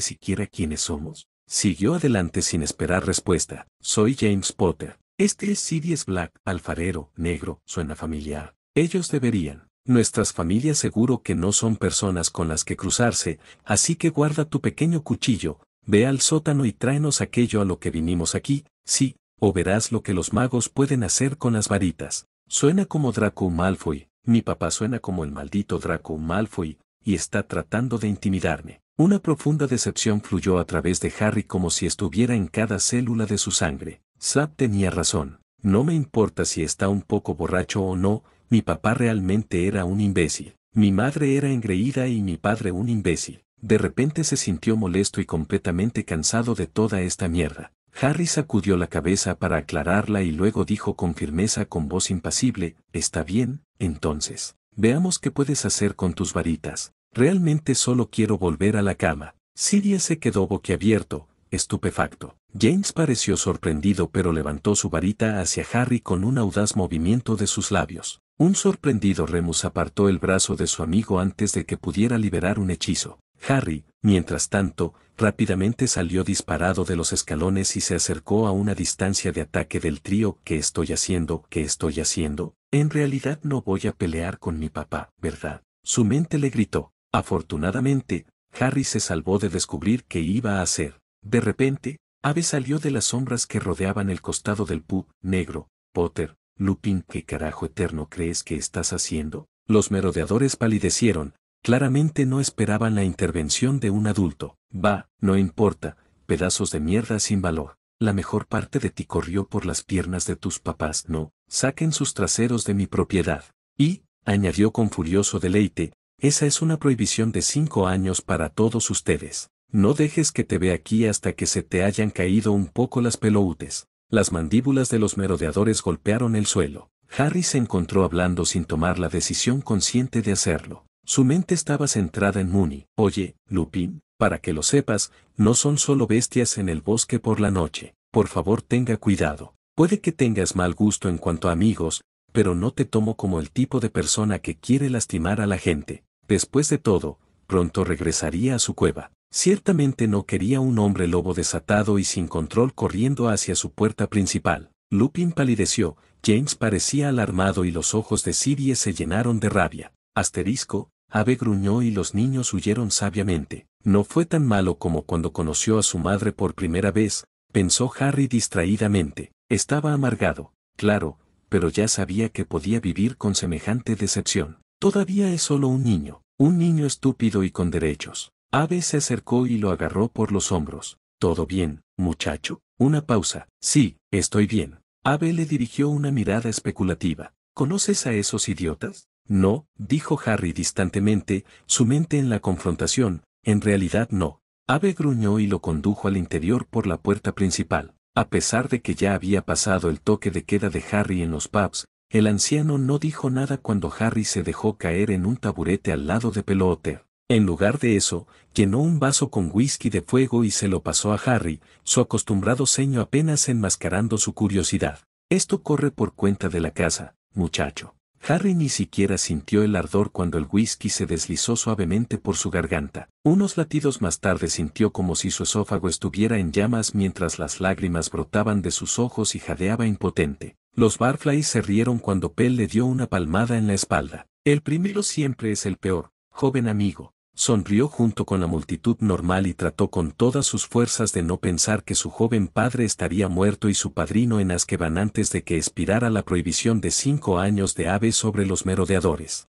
siquiera quiénes somos? Siguió adelante sin esperar respuesta. Soy James Potter. Este es Sirius Black, alfarero, negro, suena familiar. Ellos deberían. Nuestras familias seguro que no son personas con las que cruzarse, así que guarda tu pequeño cuchillo, ve al sótano y tráenos aquello a lo que vinimos aquí, sí, o verás lo que los magos pueden hacer con las varitas. Suena como Draco Malfoy, mi papá suena como el maldito Draco Malfoy, y está tratando de intimidarme. Una profunda decepción fluyó a través de Harry como si estuviera en cada célula de su sangre. Sap tenía razón. No me importa si está un poco borracho o no, mi papá realmente era un imbécil. Mi madre era engreída y mi padre un imbécil. De repente se sintió molesto y completamente cansado de toda esta mierda. Harry sacudió la cabeza para aclararla y luego dijo con firmeza con voz impasible, Está bien, entonces. Veamos qué puedes hacer con tus varitas. Realmente solo quiero volver a la cama. Siria se quedó boquiabierto, estupefacto. James pareció sorprendido pero levantó su varita hacia Harry con un audaz movimiento de sus labios. Un sorprendido Remus apartó el brazo de su amigo antes de que pudiera liberar un hechizo. Harry, mientras tanto, rápidamente salió disparado de los escalones y se acercó a una distancia de ataque del trío. ¿Qué estoy haciendo? ¿Qué estoy haciendo? En realidad no voy a pelear con mi papá, ¿verdad? Su mente le gritó. Afortunadamente, Harry se salvó de descubrir qué iba a hacer. De repente, Ave salió de las sombras que rodeaban el costado del pub negro. Potter, Lupin, ¿qué carajo eterno crees que estás haciendo? Los merodeadores palidecieron, claramente no esperaban la intervención de un adulto. Va, no importa, pedazos de mierda sin valor. La mejor parte de ti corrió por las piernas de tus papás, no, saquen sus traseros de mi propiedad. Y, añadió con furioso deleite, esa es una prohibición de cinco años para todos ustedes. No dejes que te vea aquí hasta que se te hayan caído un poco las peloutes. Las mandíbulas de los merodeadores golpearon el suelo. Harry se encontró hablando sin tomar la decisión consciente de hacerlo. Su mente estaba centrada en Mooney. Oye, Lupin, para que lo sepas, no son solo bestias en el bosque por la noche. Por favor tenga cuidado. Puede que tengas mal gusto en cuanto a amigos, pero no te tomo como el tipo de persona que quiere lastimar a la gente. Después de todo, pronto regresaría a su cueva. Ciertamente no quería un hombre lobo desatado y sin control corriendo hacia su puerta principal. Lupin palideció, James parecía alarmado y los ojos de Sirie se llenaron de rabia. Asterisco, Ave gruñó y los niños huyeron sabiamente. No fue tan malo como cuando conoció a su madre por primera vez, pensó Harry distraídamente. Estaba amargado, claro, pero ya sabía que podía vivir con semejante decepción. Todavía es solo un niño, un niño estúpido y con derechos. Ave se acercó y lo agarró por los hombros. ¿Todo bien, muchacho? Una pausa. Sí, estoy bien. Ave le dirigió una mirada especulativa. ¿Conoces a esos idiotas? No, dijo Harry distantemente, su mente en la confrontación. En realidad no. Ave gruñó y lo condujo al interior por la puerta principal. A pesar de que ya había pasado el toque de queda de Harry en los pubs, el anciano no dijo nada cuando Harry se dejó caer en un taburete al lado de Pelotter. En lugar de eso, llenó un vaso con whisky de fuego y se lo pasó a Harry, su acostumbrado ceño apenas enmascarando su curiosidad. Esto corre por cuenta de la casa, muchacho. Harry ni siquiera sintió el ardor cuando el whisky se deslizó suavemente por su garganta. Unos latidos más tarde sintió como si su esófago estuviera en llamas mientras las lágrimas brotaban de sus ojos y jadeaba impotente. Los Barflies se rieron cuando Pell le dio una palmada en la espalda. El primero siempre es el peor, joven amigo sonrió junto con la multitud normal y trató con todas sus fuerzas de no pensar que su joven padre estaría muerto y su padrino en Askeban antes de que expirara la prohibición de cinco años de aves sobre los merodeadores.